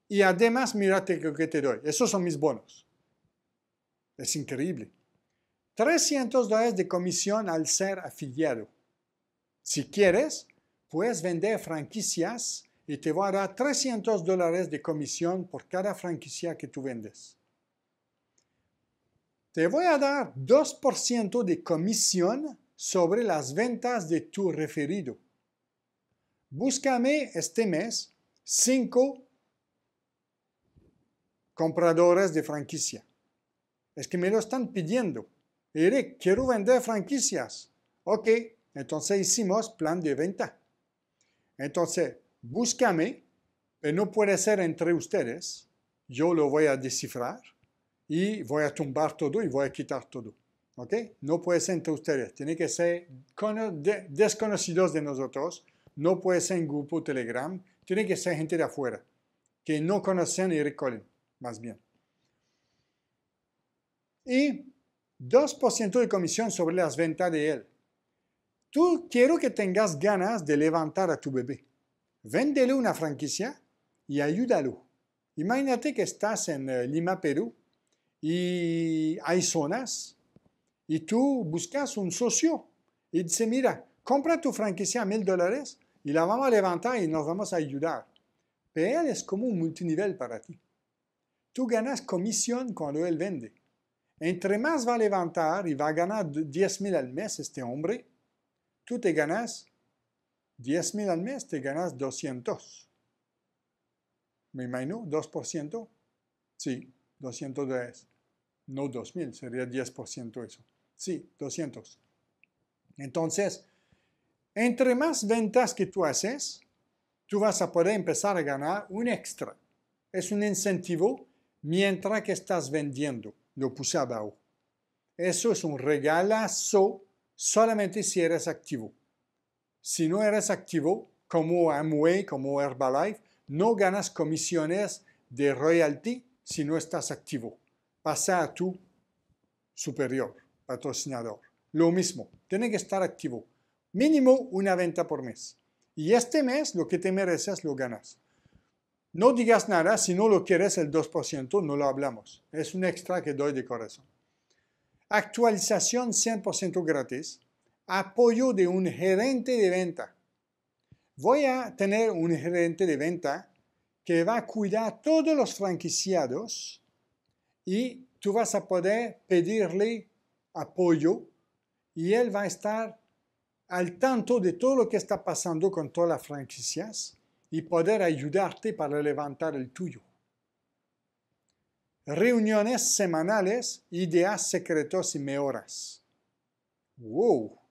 y además mírate lo que te doy. Esos son mis bonos. Es increíble. 300 dólares de comisión al ser afiliado. Si quieres, puedes vender franquicias y te voy a dar 300 dólares de comisión por cada franquicia que tú vendes. Te voy a dar 2% de comisión sobre las ventas de tu referido. Búscame este mes 5 compradores de franquicia. Es que me lo están pidiendo. Eric, quiero vender franquicias. Ok, entonces hicimos plan de venta. Entonces, búscame, pero eh, no puede ser entre ustedes, yo lo voy a descifrar y voy a tumbar todo y voy a quitar todo. ¿Ok? No puede ser entre ustedes, tiene que ser desconocidos de nosotros, no puede ser en grupo Telegram, tiene que ser gente de afuera, que no conocen y recolen, más bien. Y 2% de comisión sobre las ventas de él. Tú quiero que tengas ganas de levantar a tu bebé véndele una franquicia y ayúdalo. Imagínate que estás en eh, Lima, Perú, y hay zonas, y tú buscas un socio y dice, mira, compra tu franquicia a mil dólares y la vamos a levantar y nos vamos a ayudar. Pero él es como un multinivel para ti. Tú ganas comisión cuando él vende. Entre más va a levantar y va a ganar 10 mil al mes este hombre, tú te ganas 10 mil al mes te ganas 200. Me imagino, 2%. Sí, 200 No 2000, sería 10% eso. Sí, 200. Entonces, entre más ventas que tú haces, tú vas a poder empezar a ganar un extra. Es un incentivo mientras que estás vendiendo. Lo puse abajo. Eso es un regalazo solamente si eres activo. Si no eres activo, como Amway, como Herbalife, no ganas comisiones de royalty si no estás activo. Pasa a tu superior, patrocinador. Lo mismo, tiene que estar activo. Mínimo una venta por mes. Y este mes lo que te mereces lo ganas. No digas nada, si no lo quieres el 2%, no lo hablamos. Es un extra que doy de corazón. Actualización 100% gratis apoyo de un gerente de venta. Voy a tener un gerente de venta que va a cuidar todos los franquiciados y tú vas a poder pedirle apoyo y él va a estar al tanto de todo lo que está pasando con todas las franquicias y poder ayudarte para levantar el tuyo. Reuniones semanales, ideas secretos y mejoras. ¡Wow!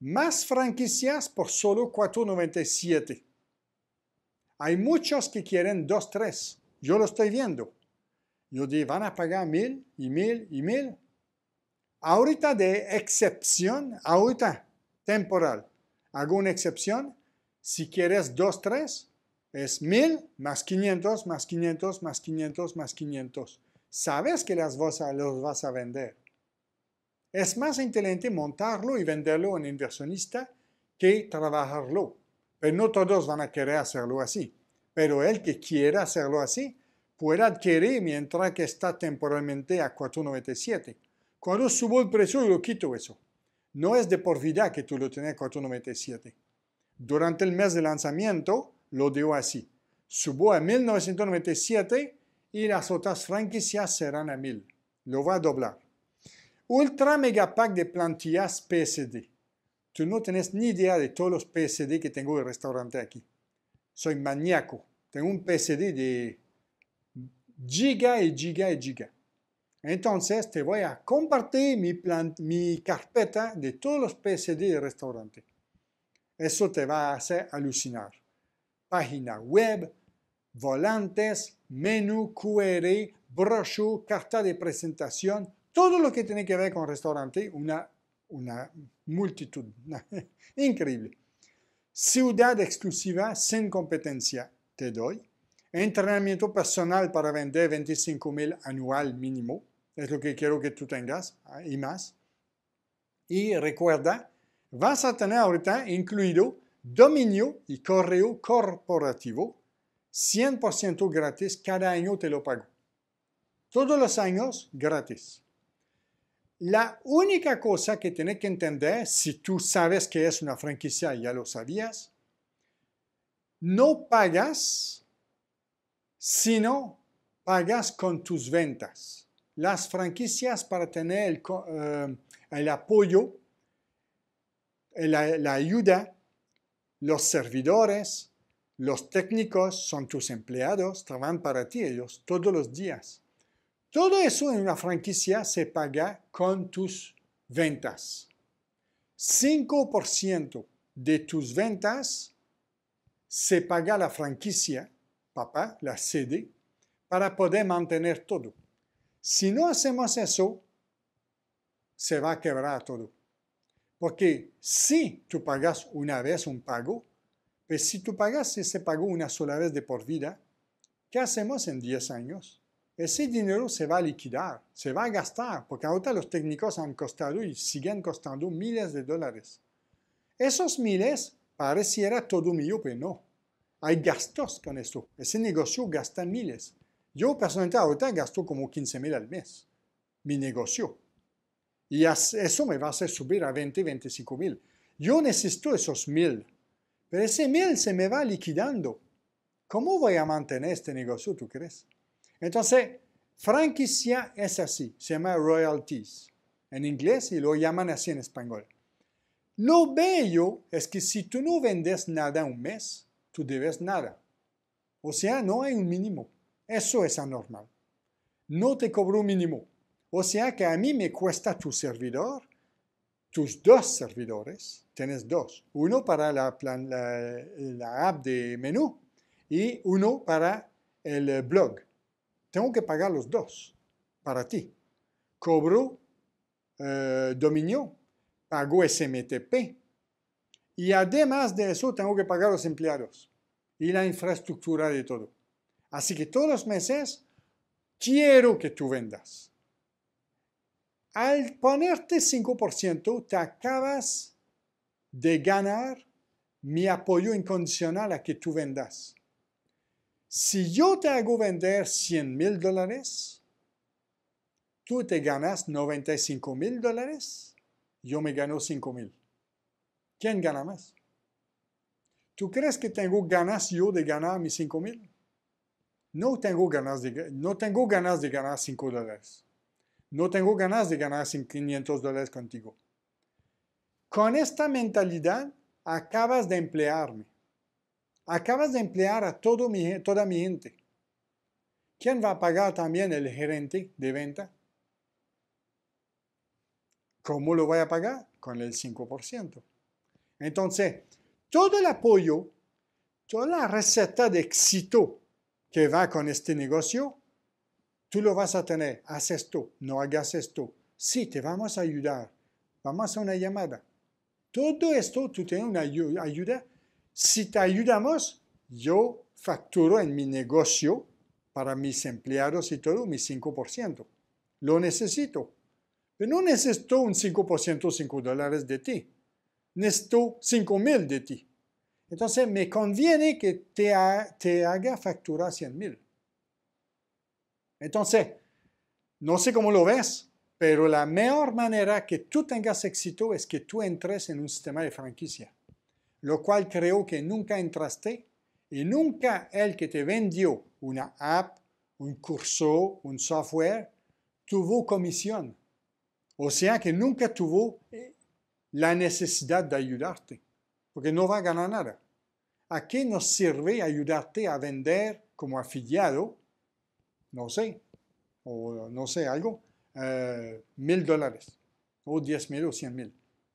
más franquicias por solo 4.97. Hay muchos que quieren 2, 3. Yo lo estoy viendo. Yo digo, van a pagar mil y mil y mil. Ahorita de excepción, ahorita, temporal. Hago una excepción. Si quieres 2, 3, es 1000 más 500, más 500, más 500, más 500. Sabes que las vas los vas a vender. Es más inteligente montarlo y venderlo a un inversionista que trabajarlo. Pero no todos van a querer hacerlo así. Pero el que quiera hacerlo así puede adquirir mientras que está temporalmente a 4.97. Cuando subo el precio y lo quito eso. No es de por vida que tú lo tienes a 4.97. Durante el mes de lanzamiento lo dio así. Subo a 1997 y las otras franquicias serán a 1000. Lo va a doblar. Ultra Mega Pack de plantillas PSD. Tú no tienes ni idea de todos los PSD que tengo en el restaurante aquí. Soy maníaco. Tengo un PSD de giga y giga y giga. Entonces te voy a compartir mi, mi carpeta de todos los PSD del restaurante. Eso te va a hacer alucinar. Página web, volantes, menú QR, brochure, carta de presentación, todo lo que tiene que ver con restaurante, una, una multitud increíble. Ciudad exclusiva sin competencia, te doy. Entrenamiento personal para vender 25 mil anual mínimo, es lo que quiero que tú tengas ah, y más. Y recuerda, vas a tener ahorita incluido dominio y correo corporativo 100% gratis, cada año te lo pago. Todos los años gratis. La única cosa que tienes que entender, si tú sabes que es una franquicia, ya lo sabías, no pagas, sino pagas con tus ventas. Las franquicias para tener el, eh, apoyo, la ayuda, los servidores, los técnicos son tus empleados, trabajan para ti ellos todos los días. Todo eso en una franquicia se paga con tus ventas. 5% de tus ventas se paga la franquicia, papá, la sede, para poder mantener todo. Si no hacemos eso, se va a quebrar todo. Porque si tú pagas una vez un pago, pues si tú pagas ese pago una sola vez de por vida, ¿qué hacemos en 10 años? ese dinero se va a liquidar, se va a gastar, porque ahorita los técnicos han costado y siguen costando miles de dólares. Esos miles pareciera todo mío, pero no. Hay gastos con esto. Ese negocio gasta miles. Yo personalmente ahorita gasto como 15 mil al mes, mi negocio. Y eso me va a hacer subir a 20, 25 mil. Yo necesito esos mil, pero ese mil se me va liquidando. ¿Cómo voy a mantener este negocio, tú crees? Entonces, franquicia es así, se llama royalties en inglés y lo llaman así en español. Lo bello es que si tú no vendes nada un mes, tú debes nada. O sea, no hay un mínimo. Eso es anormal. No te cobro un mínimo. O sea que a mí me cuesta tu servidor, tus dos servidores, tienes dos, uno para la app de menú y uno para el blog. Tengo que pagar los dos para ti. Cobró eh, dominio, pago pagó SMTP y además de eso tengo que pagar los empleados y la infraestructura de todo. Así que todos los meses quiero que tú vendas. Al ponerte 5%, te acabas de ganar mi apoyo incondicional a que tú vendas. Si yo te hago vender 100 mil dólares, tú te ganas 95 mil dólares, yo me gano 5 mil. ¿Quién gana más? ¿Tú crees que tengo ganas yo de ganar mis 5 mil? No tengo ganas de, no tengo ganas de ganar 5 dólares. No tengo ganas de ganar 500 dólares contigo. Con esta mentalidad acabas de emplearme. Acabas de emplear a todo mi, toda mi gente. ¿Quién va a pagar también el gerente de venta? ¿Cómo lo voy a pagar? Con el 5%. Entonces, todo el apoyo, toda la receta de éxito que va con este negocio, tú lo vas a tener. Haz esto, no hagas esto. Sí, te vamos a ayudar. Vamos a una llamada. Todo esto, tú tienes una ayuda si te ayudamos, yo facturo en mi negocio para mis empleados y todo mi 5%. Lo necesito. Pero no necesito un 5% 5 dólares de ti. Necesito 5 mil de ti. Entonces me conviene que te, te haga facturar 100 mil. Entonces, no sé cómo lo ves, pero la mejor manera que tú tengas éxito es que tú entres en un sistema de franquicia lo cual creo que nunca entraste y nunca el que te vendió una app, un curso, un software, tuvo comisión. O sea que nunca tuvo eh, la necesidad de ayudarte, porque no va a ganar nada. ¿A qué nos sirve ayudarte a vender como afiliado? No sé, o no sé, algo, eh, mil dólares, o diez mil o cien mil.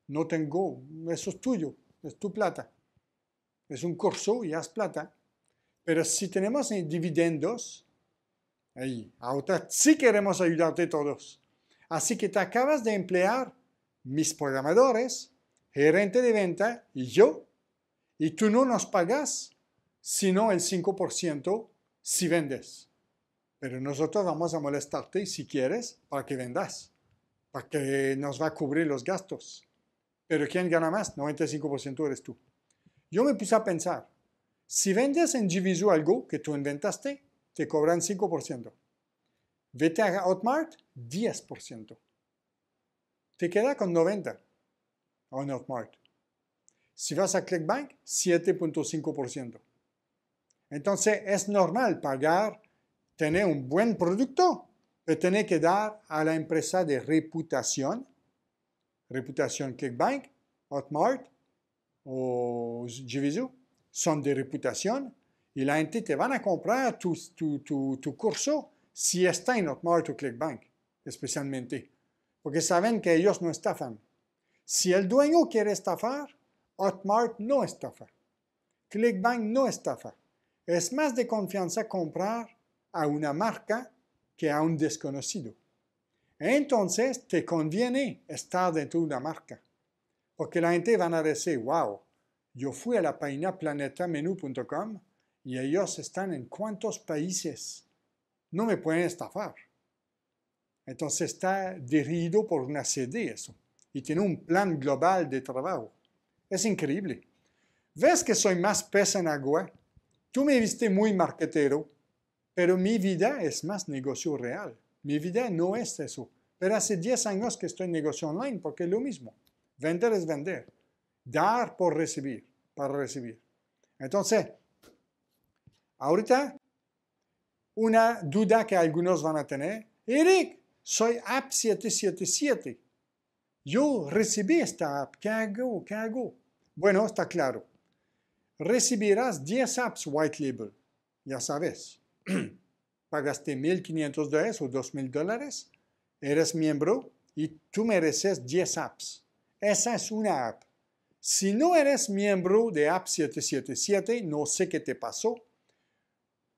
No tengo, eso es tuyo, es tu plata. Es un curso y haz plata. Pero si tenemos eh, dividendos, ahí, ahora sí queremos ayudarte todos. Así que te acabas de emplear mis programadores, gerente de venta y yo, y tú no nos pagas sino el 5% si vendes. Pero nosotros vamos a molestarte si quieres para que vendas, para que nos va a cubrir los gastos. Pero ¿quién gana más? 95% eres tú. Yo me puse a pensar, si vendes en Givisu algo que tú inventaste, te cobran 5%. Vete a Outmart, 10%. Te queda con 90% en Outmart. Si vas a ClickBank, 7.5%. Entonces es normal pagar, tener un buen producto, pero tener que dar a la empresa de reputación Reputation ClickBank, Hotmart, ou Givisu sont des réputations. Il a intérêt te va comprendre tout tout tout tu, si en Hotmart ou ClickBank, Parce qu'ils saben que ellos no estafan. Si el dueño quiere estafar, Hotmart no estafa. ClickBank no estafa. Es más de confianza comprar a una marca que a un desconocido. Entonces te conviene estar dentro de una marca. Porque la gente van a decir, wow, yo fui a la página planetamenu.com y ellos están en cuántos países. No me pueden estafar. Entonces está dirigido por una CD eso. Y tiene un plan global de trabajo. Es increíble. ¿Ves que soy más pez en agua? Tú me viste muy marquetero, pero mi vida es más negocio real. Mi vida no es eso. Pero hace 10 años que estoy en negocio online porque es lo mismo. Vender es vender. Dar por recibir, para recibir. Entonces, ahorita, una duda que algunos van a tener. Eric, soy app 777. Yo recibí esta app. ¿Qué hago? ¿Qué hago? Bueno, está claro. Recibirás 10 apps white label. Ya sabes. pagaste 1.500 dólares o 2.000 dólares, eres miembro y tú mereces 10 apps. Esa es una app. Si no eres miembro de App 777, no sé qué te pasó.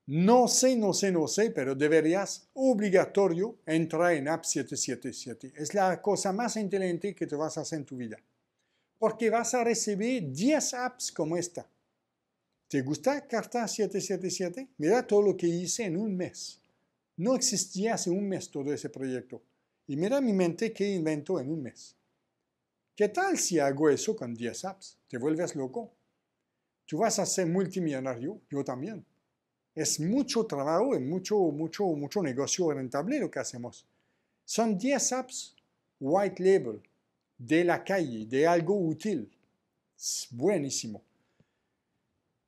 No sé, no sé, no sé, pero deberías obligatorio entrar en App 777. Es la cosa más inteligente que te vas a hacer en tu vida. Porque vas a recibir 10 apps como esta. ¿Te gusta Carta 777? Mira todo lo que hice en un mes. No existía hace un mes todo ese proyecto. Y mira mi mente que invento en un mes. ¿Qué tal si hago eso con 10 apps? ¿Te vuelves loco? Tú vas a ser multimillonario, yo también. Es mucho trabajo y mucho, mucho, mucho negocio rentable lo que hacemos. Son 10 apps white label, de la calle, de algo útil. buenísimo.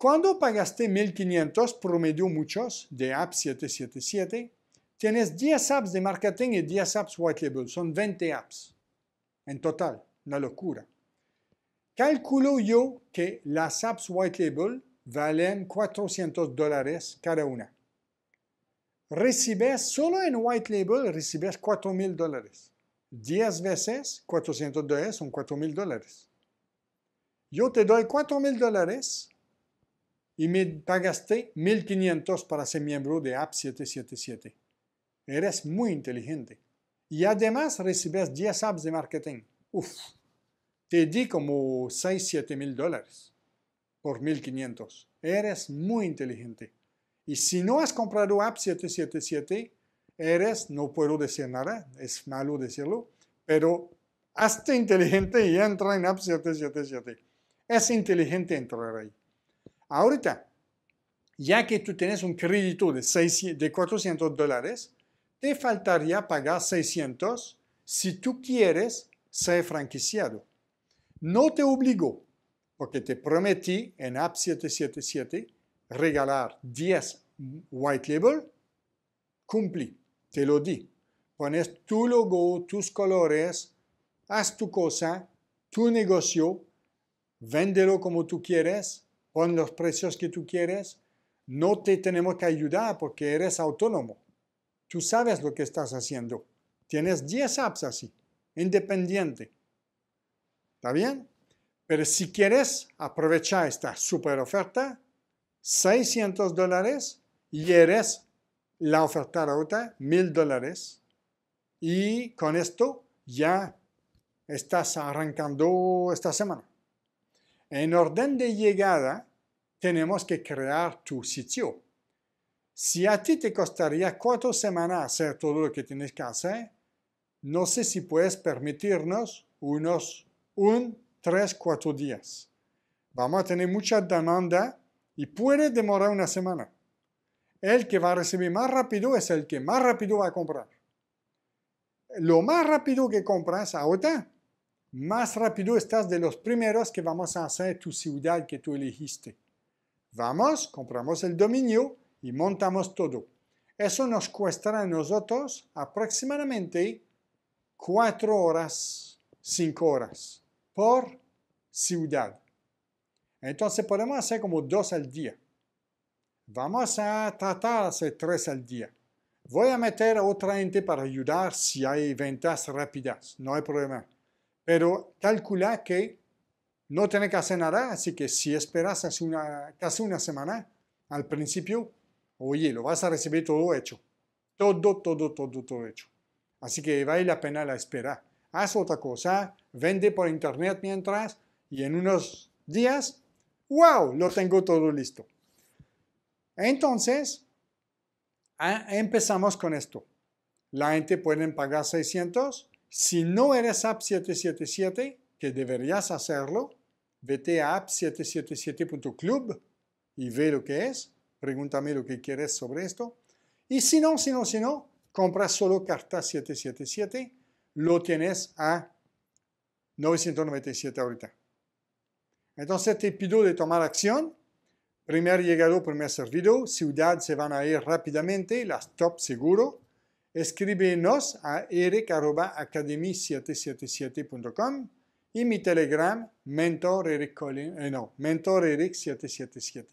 Cuando pagaste 1500 promedio muchos de app 777, tienes 10 apps de marketing y 10 apps white label. Son 20 apps en total. Una locura. Calculo yo que las apps white label valen 400 dólares cada una. Recibes solo en white label, recibes 4000 dólares. 10 veces 400 dólares son 4000 dólares. Yo te doy 4000 dólares y me pagaste 1500 para ser miembro de App 777. Eres muy inteligente. Y además recibes 10 apps de marketing. Uf, te di como 6, 7 mil dólares por 1500. Eres muy inteligente. Y si no has comprado App 777, eres, no puedo decir nada, es malo decirlo, pero hazte inteligente y entra en App 777. Es inteligente entrar ahí. Ahorita, ya que tú tienes un crédito de, de 400 dólares, te faltaría pagar 600 si tú quieres ser franquiciado. No te obligó, porque te prometí en App 777 regalar 10 white label, cumplí, te lo di. Pones tu logo, tus colores, haz tu cosa, tu negocio, véndelo como tú quieres pon los precios que tú quieres, no te tenemos que ayudar porque eres autónomo. Tú sabes lo que estás haciendo. Tienes 10 apps así, independiente. ¿Está bien? Pero si quieres aprovechar esta super oferta, 600 dólares y eres la oferta otra 1000 dólares. Y con esto ya estás arrancando esta semana. En orden de llegada, tenemos que crear tu sitio. Si a ti te costaría cuatro semanas hacer todo lo que tienes que hacer, no sé si puedes permitirnos unos un, tres, cuatro días. Vamos a tener mucha demanda y puede demorar una semana. El que va a recibir más rápido es el que más rápido va a comprar. Lo más rápido que compras ahora, más rápido estás de los primeros que vamos a hacer tu ciudad que tú elegiste. Vamos, compramos el dominio y montamos todo. Eso nos cuesta a nosotros aproximadamente 4 horas, 5 horas por ciudad. Entonces podemos hacer como dos al día. Vamos a tratar de hacer 3 al día. Voy a meter a otra gente para ayudar si hay ventas rápidas, no hay problema. Pero calcula que no tiene que hacer nada, así que si esperas hace una, casi una semana al principio, oye, lo vas a recibir todo hecho. Todo, todo, todo, todo hecho. Así que vale la pena la espera. Haz otra cosa, vende por internet mientras y en unos días, wow, lo tengo todo listo. Entonces, ah, empezamos con esto. La gente puede pagar 600. Si no eres app 777, que deberías hacerlo, Vete a app777.club y ve lo que es. Pregúntame lo que quieres sobre esto. Y si no, si no, si no, compras solo carta 777. Lo tienes a 997 ahorita. Entonces te pido de tomar acción. Primer llegado, primer servido. Ciudad se van a ir rápidamente, las top seguro. Escríbenos a eric.academy777.com mi Telegram, Mentor Eric eh, no, Mentor Eric 777.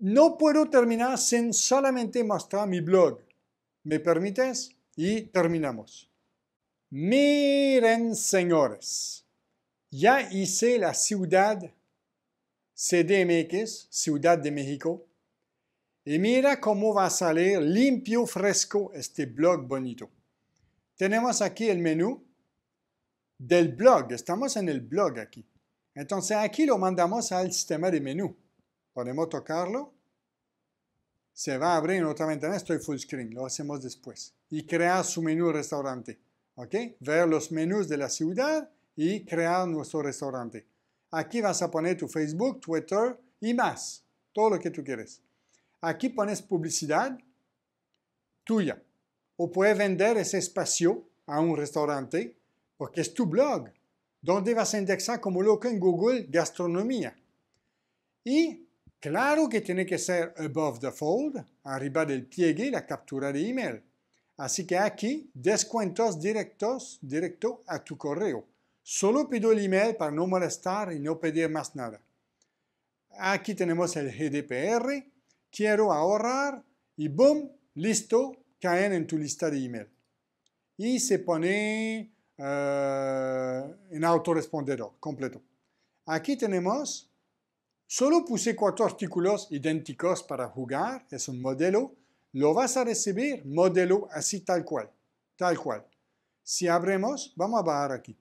No puedo terminar sin solamente mostrar mi blog. ¿Me permites? Y terminamos. Miren, señores, ya hice la ciudad CDMX, Ciudad de México, y mira cómo va a salir limpio, fresco este blog bonito. Tenemos aquí el menú del blog. Estamos en el blog aquí. Entonces aquí lo mandamos al sistema de menú. Podemos tocarlo. Se va a abrir en otra ventana. Estoy full screen. Lo hacemos después. Y crear su menú restaurante. ¿Ok? Ver los menús de la ciudad y crear nuestro restaurante. Aquí vas a poner tu Facebook, Twitter y más. Todo lo que tú quieres. Aquí pones publicidad tuya. O puedes vender ese espacio a un restaurante porque es tu blog, donde vas a indexar como loco en Google gastronomía. Y claro que tiene que ser above the fold, arriba del pliegue, la captura de email. Así que aquí, descuentos directos directo a tu correo. Solo pido el email para no molestar y no pedir más nada. Aquí tenemos el GDPR. Quiero ahorrar y boom, listo, caen en tu lista de email. Y se pone uh, en autorespondedor completo. Aquí tenemos, solo puse cuatro artículos idénticos para jugar, es un modelo, lo vas a recibir modelo así tal cual, tal cual. Si abrimos, vamos a bajar aquí.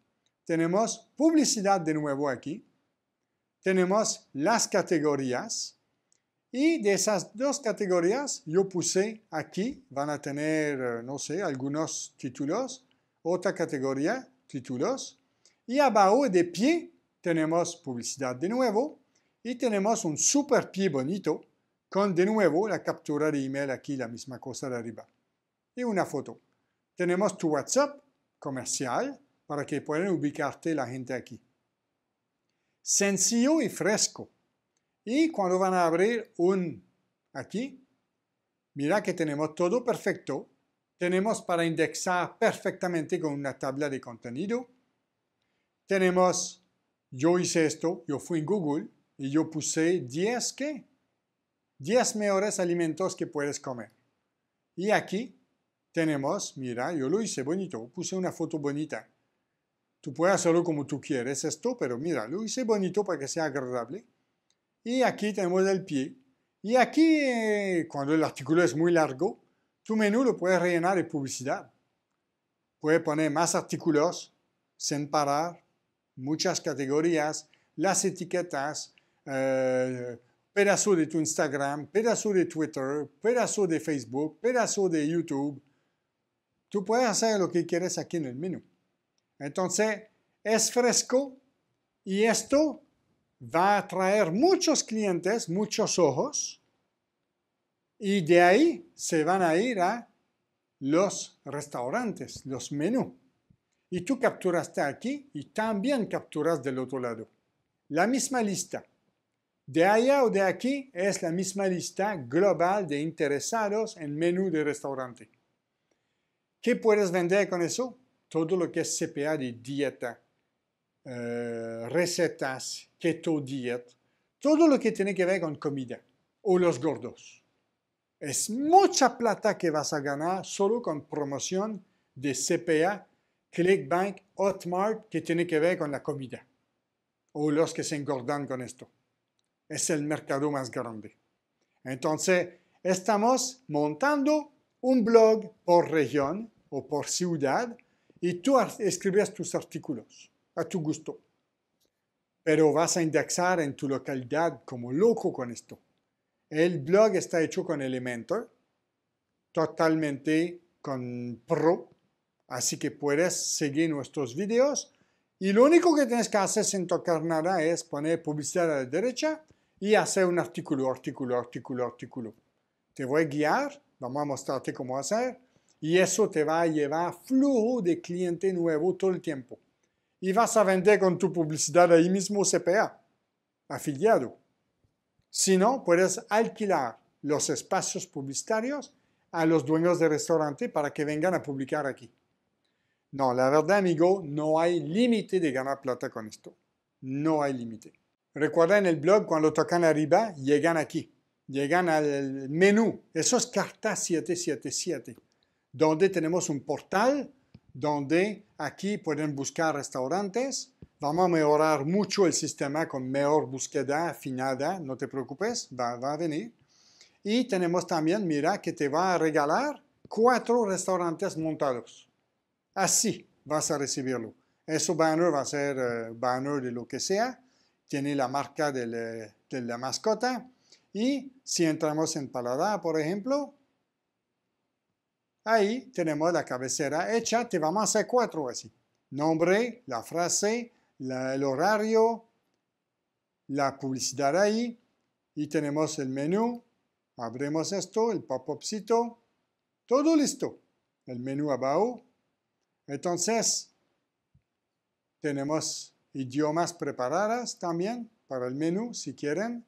Tenemos publicidad de nuevo aquí, tenemos las categorías, y de esas dos categorías yo puse aquí, van a tener, eh, no sé, algunos títulos, otra categoría, títulos. Y abajo de pie tenemos publicidad de nuevo y tenemos un super pie bonito con de nuevo la captura de email aquí, la misma cosa de arriba. Y una foto. Tenemos tu WhatsApp comercial para que puedan ubicarte la gente aquí. Sencillo y fresco. Y cuando van a abrir un aquí, mira que tenemos todo perfecto tenemos para indexar perfectamente con una tabla de contenido. Tenemos, yo hice esto, yo fui en Google y yo puse 10 qué? 10 mejores alimentos que puedes comer. Y aquí tenemos, mira, yo lo hice bonito, puse una foto bonita. Tú puedes hacerlo como tú quieres esto, pero mira, lo hice bonito para que sea agradable. Y aquí tenemos el pie. Y aquí, eh, cuando el artículo es muy largo, tu menú lo puedes rellenar de publicidad. Puedes poner más artículos sin parar, muchas categorías, las etiquetas, eh, pedazo de tu Instagram, pedazo de Twitter, pedazo de Facebook, pedazo de YouTube. Tú puedes hacer lo que quieres aquí en el menú. Entonces, es fresco y esto va a atraer muchos clientes, muchos ojos y de ahí se van a ir a los restaurantes, los menús. Y tú capturaste aquí y también capturas del otro lado. La misma lista. De allá o de aquí es la misma lista global de interesados en menú de restaurante. ¿Qué puedes vender con eso? Todo lo que es CPA de dieta, eh, recetas, keto diet, todo lo que tiene que ver con comida o los gordos. Es mucha plata que vas a ganar solo con promoción de CPA, ClickBank, Hotmart, que tiene que ver con la comida. O los que se engordan con esto. Es el mercado más grande. Entonces, estamos montando un blog por región o por ciudad y tú escribes tus artículos a tu gusto. Pero vas a indexar en tu localidad como loco con esto. El blog está hecho con Elementor, totalmente con Pro, así que puedes seguir nuestros videos y lo único que tienes que hacer sin tocar nada es poner publicidad a la derecha y hacer un artículo, artículo, artículo, artículo. Te voy a guiar, vamos a mostrarte cómo hacer y eso te va a llevar flujo de cliente nuevo todo el tiempo. Y vas a vender con tu publicidad ahí mismo CPA, afiliado no, puedes alquilar los espacios publicitarios a los dueños de restaurante para que vengan a publicar aquí. No, la verdad, amigo, no hay límite de ganar plata con esto. No hay límite. Recuerda en el blog, cuando tocan arriba, llegan aquí. Llegan al menú. Eso es carta 777, donde tenemos un portal donde aquí pueden buscar restaurantes, vamos a mejorar mucho el sistema con mejor búsqueda afinada, no te preocupes, va, a venir. Y tenemos también, mira, que te va a regalar cuatro restaurantes montados. Así vas a recibirlo. Eso banner va a ser eh, banner de lo que sea, tiene la marca de la, eh, de la mascota. Y si entramos en Paladar, por ejemplo, ahí tenemos la cabecera hecha, te vamos a hacer cuatro así. Nombre, la frase, el horario, la publicidad ahí y tenemos el menú. Abremos esto, el pop-upcito, todo listo. El menú abajo. Entonces, tenemos idiomas preparadas también para el menú, si quieren.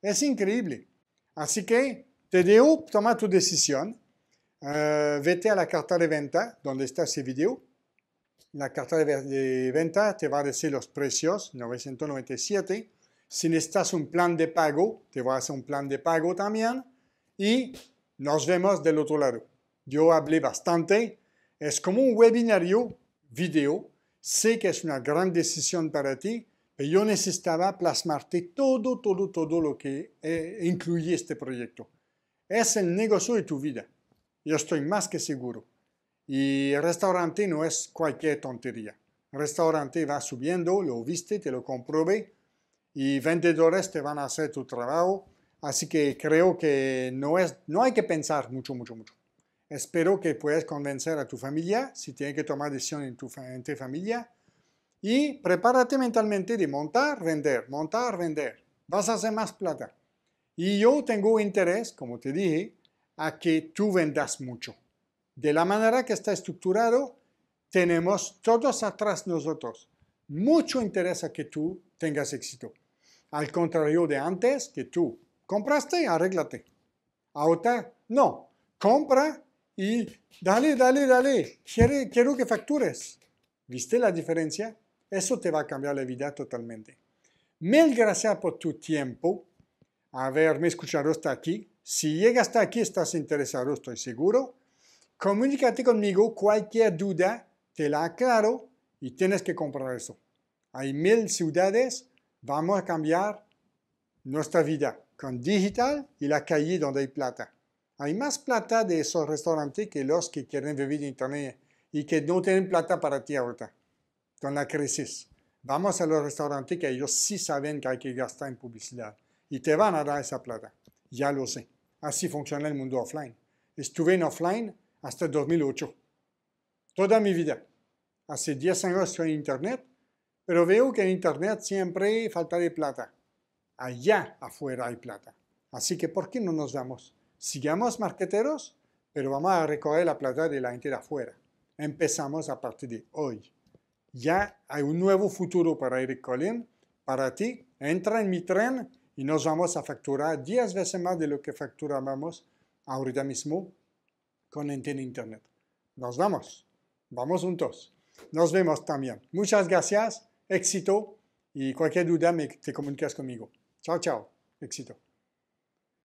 Es increíble. Así que te dejo tomar tu decisión. Eh, vete a la carta de venta donde está ese video la carta de, venta te va a decir los precios, 997. Si necesitas un plan de pago, te voy a hacer un plan de pago también. Y nos vemos del otro lado. Yo hablé bastante. Es como un webinario video. Sé que es una gran decisión para ti, pero yo necesitaba plasmarte todo, todo, todo lo que eh, incluye este proyecto. Es el negocio de tu vida. Yo estoy más que seguro. Y restaurante no es cualquier tontería. restaurante va subiendo, lo viste, te lo comprobé. y vendedores te van a hacer tu trabajo. Así que creo que no, es, no hay que pensar mucho, mucho, mucho. Espero que puedas convencer a tu familia si tienen que tomar decisión en tu, en tu familia. Y prepárate mentalmente de montar, vender, montar, vender. Vas a hacer más plata. Y yo tengo interés, como te dije, a que tú vendas mucho. De la manera que está estructurado, tenemos todos atrás nosotros. Mucho interesa que tú tengas éxito. Al contrario de antes, que tú compraste, arréglate. Ahora, no, compra y dale, dale, dale. Quiero, que factures. ¿Viste la diferencia? Eso te va a cambiar la vida totalmente. Mil gracias por tu tiempo, haberme escuchado hasta aquí. Si llegas hasta aquí, estás interesado, estoy seguro. Comunícate conmigo cualquier duda, te la aclaro y tienes que comprar eso. Hay mil ciudades, vamos a cambiar nuestra vida con digital y la calle donde hay plata. Hay más plata de esos restaurantes que los que quieren vivir en internet y que no tienen plata para ti ahorita, con la crisis. Vamos a los restaurantes que ellos sí saben que hay que gastar en publicidad y te van a dar esa plata. Ya lo sé. Así funciona el mundo offline. Estuve en offline hasta 2008. Toda mi vida. Hace 10 años estoy en Internet, pero veo que en Internet siempre falta de plata. Allá afuera hay plata. Así que, ¿por qué no nos damos? Sigamos marqueteros, pero vamos a recoger la plata de la gente de afuera. Empezamos a partir de hoy. Ya hay un nuevo futuro para Eric Colin. Para ti, entra en mi tren y nos vamos a facturar 10 veces más de lo que facturábamos ahorita mismo con Internet. Nos vamos, vamos juntos. Nos vemos también. Muchas gracias, éxito y cualquier duda te comunicas conmigo. Chao, chao, éxito.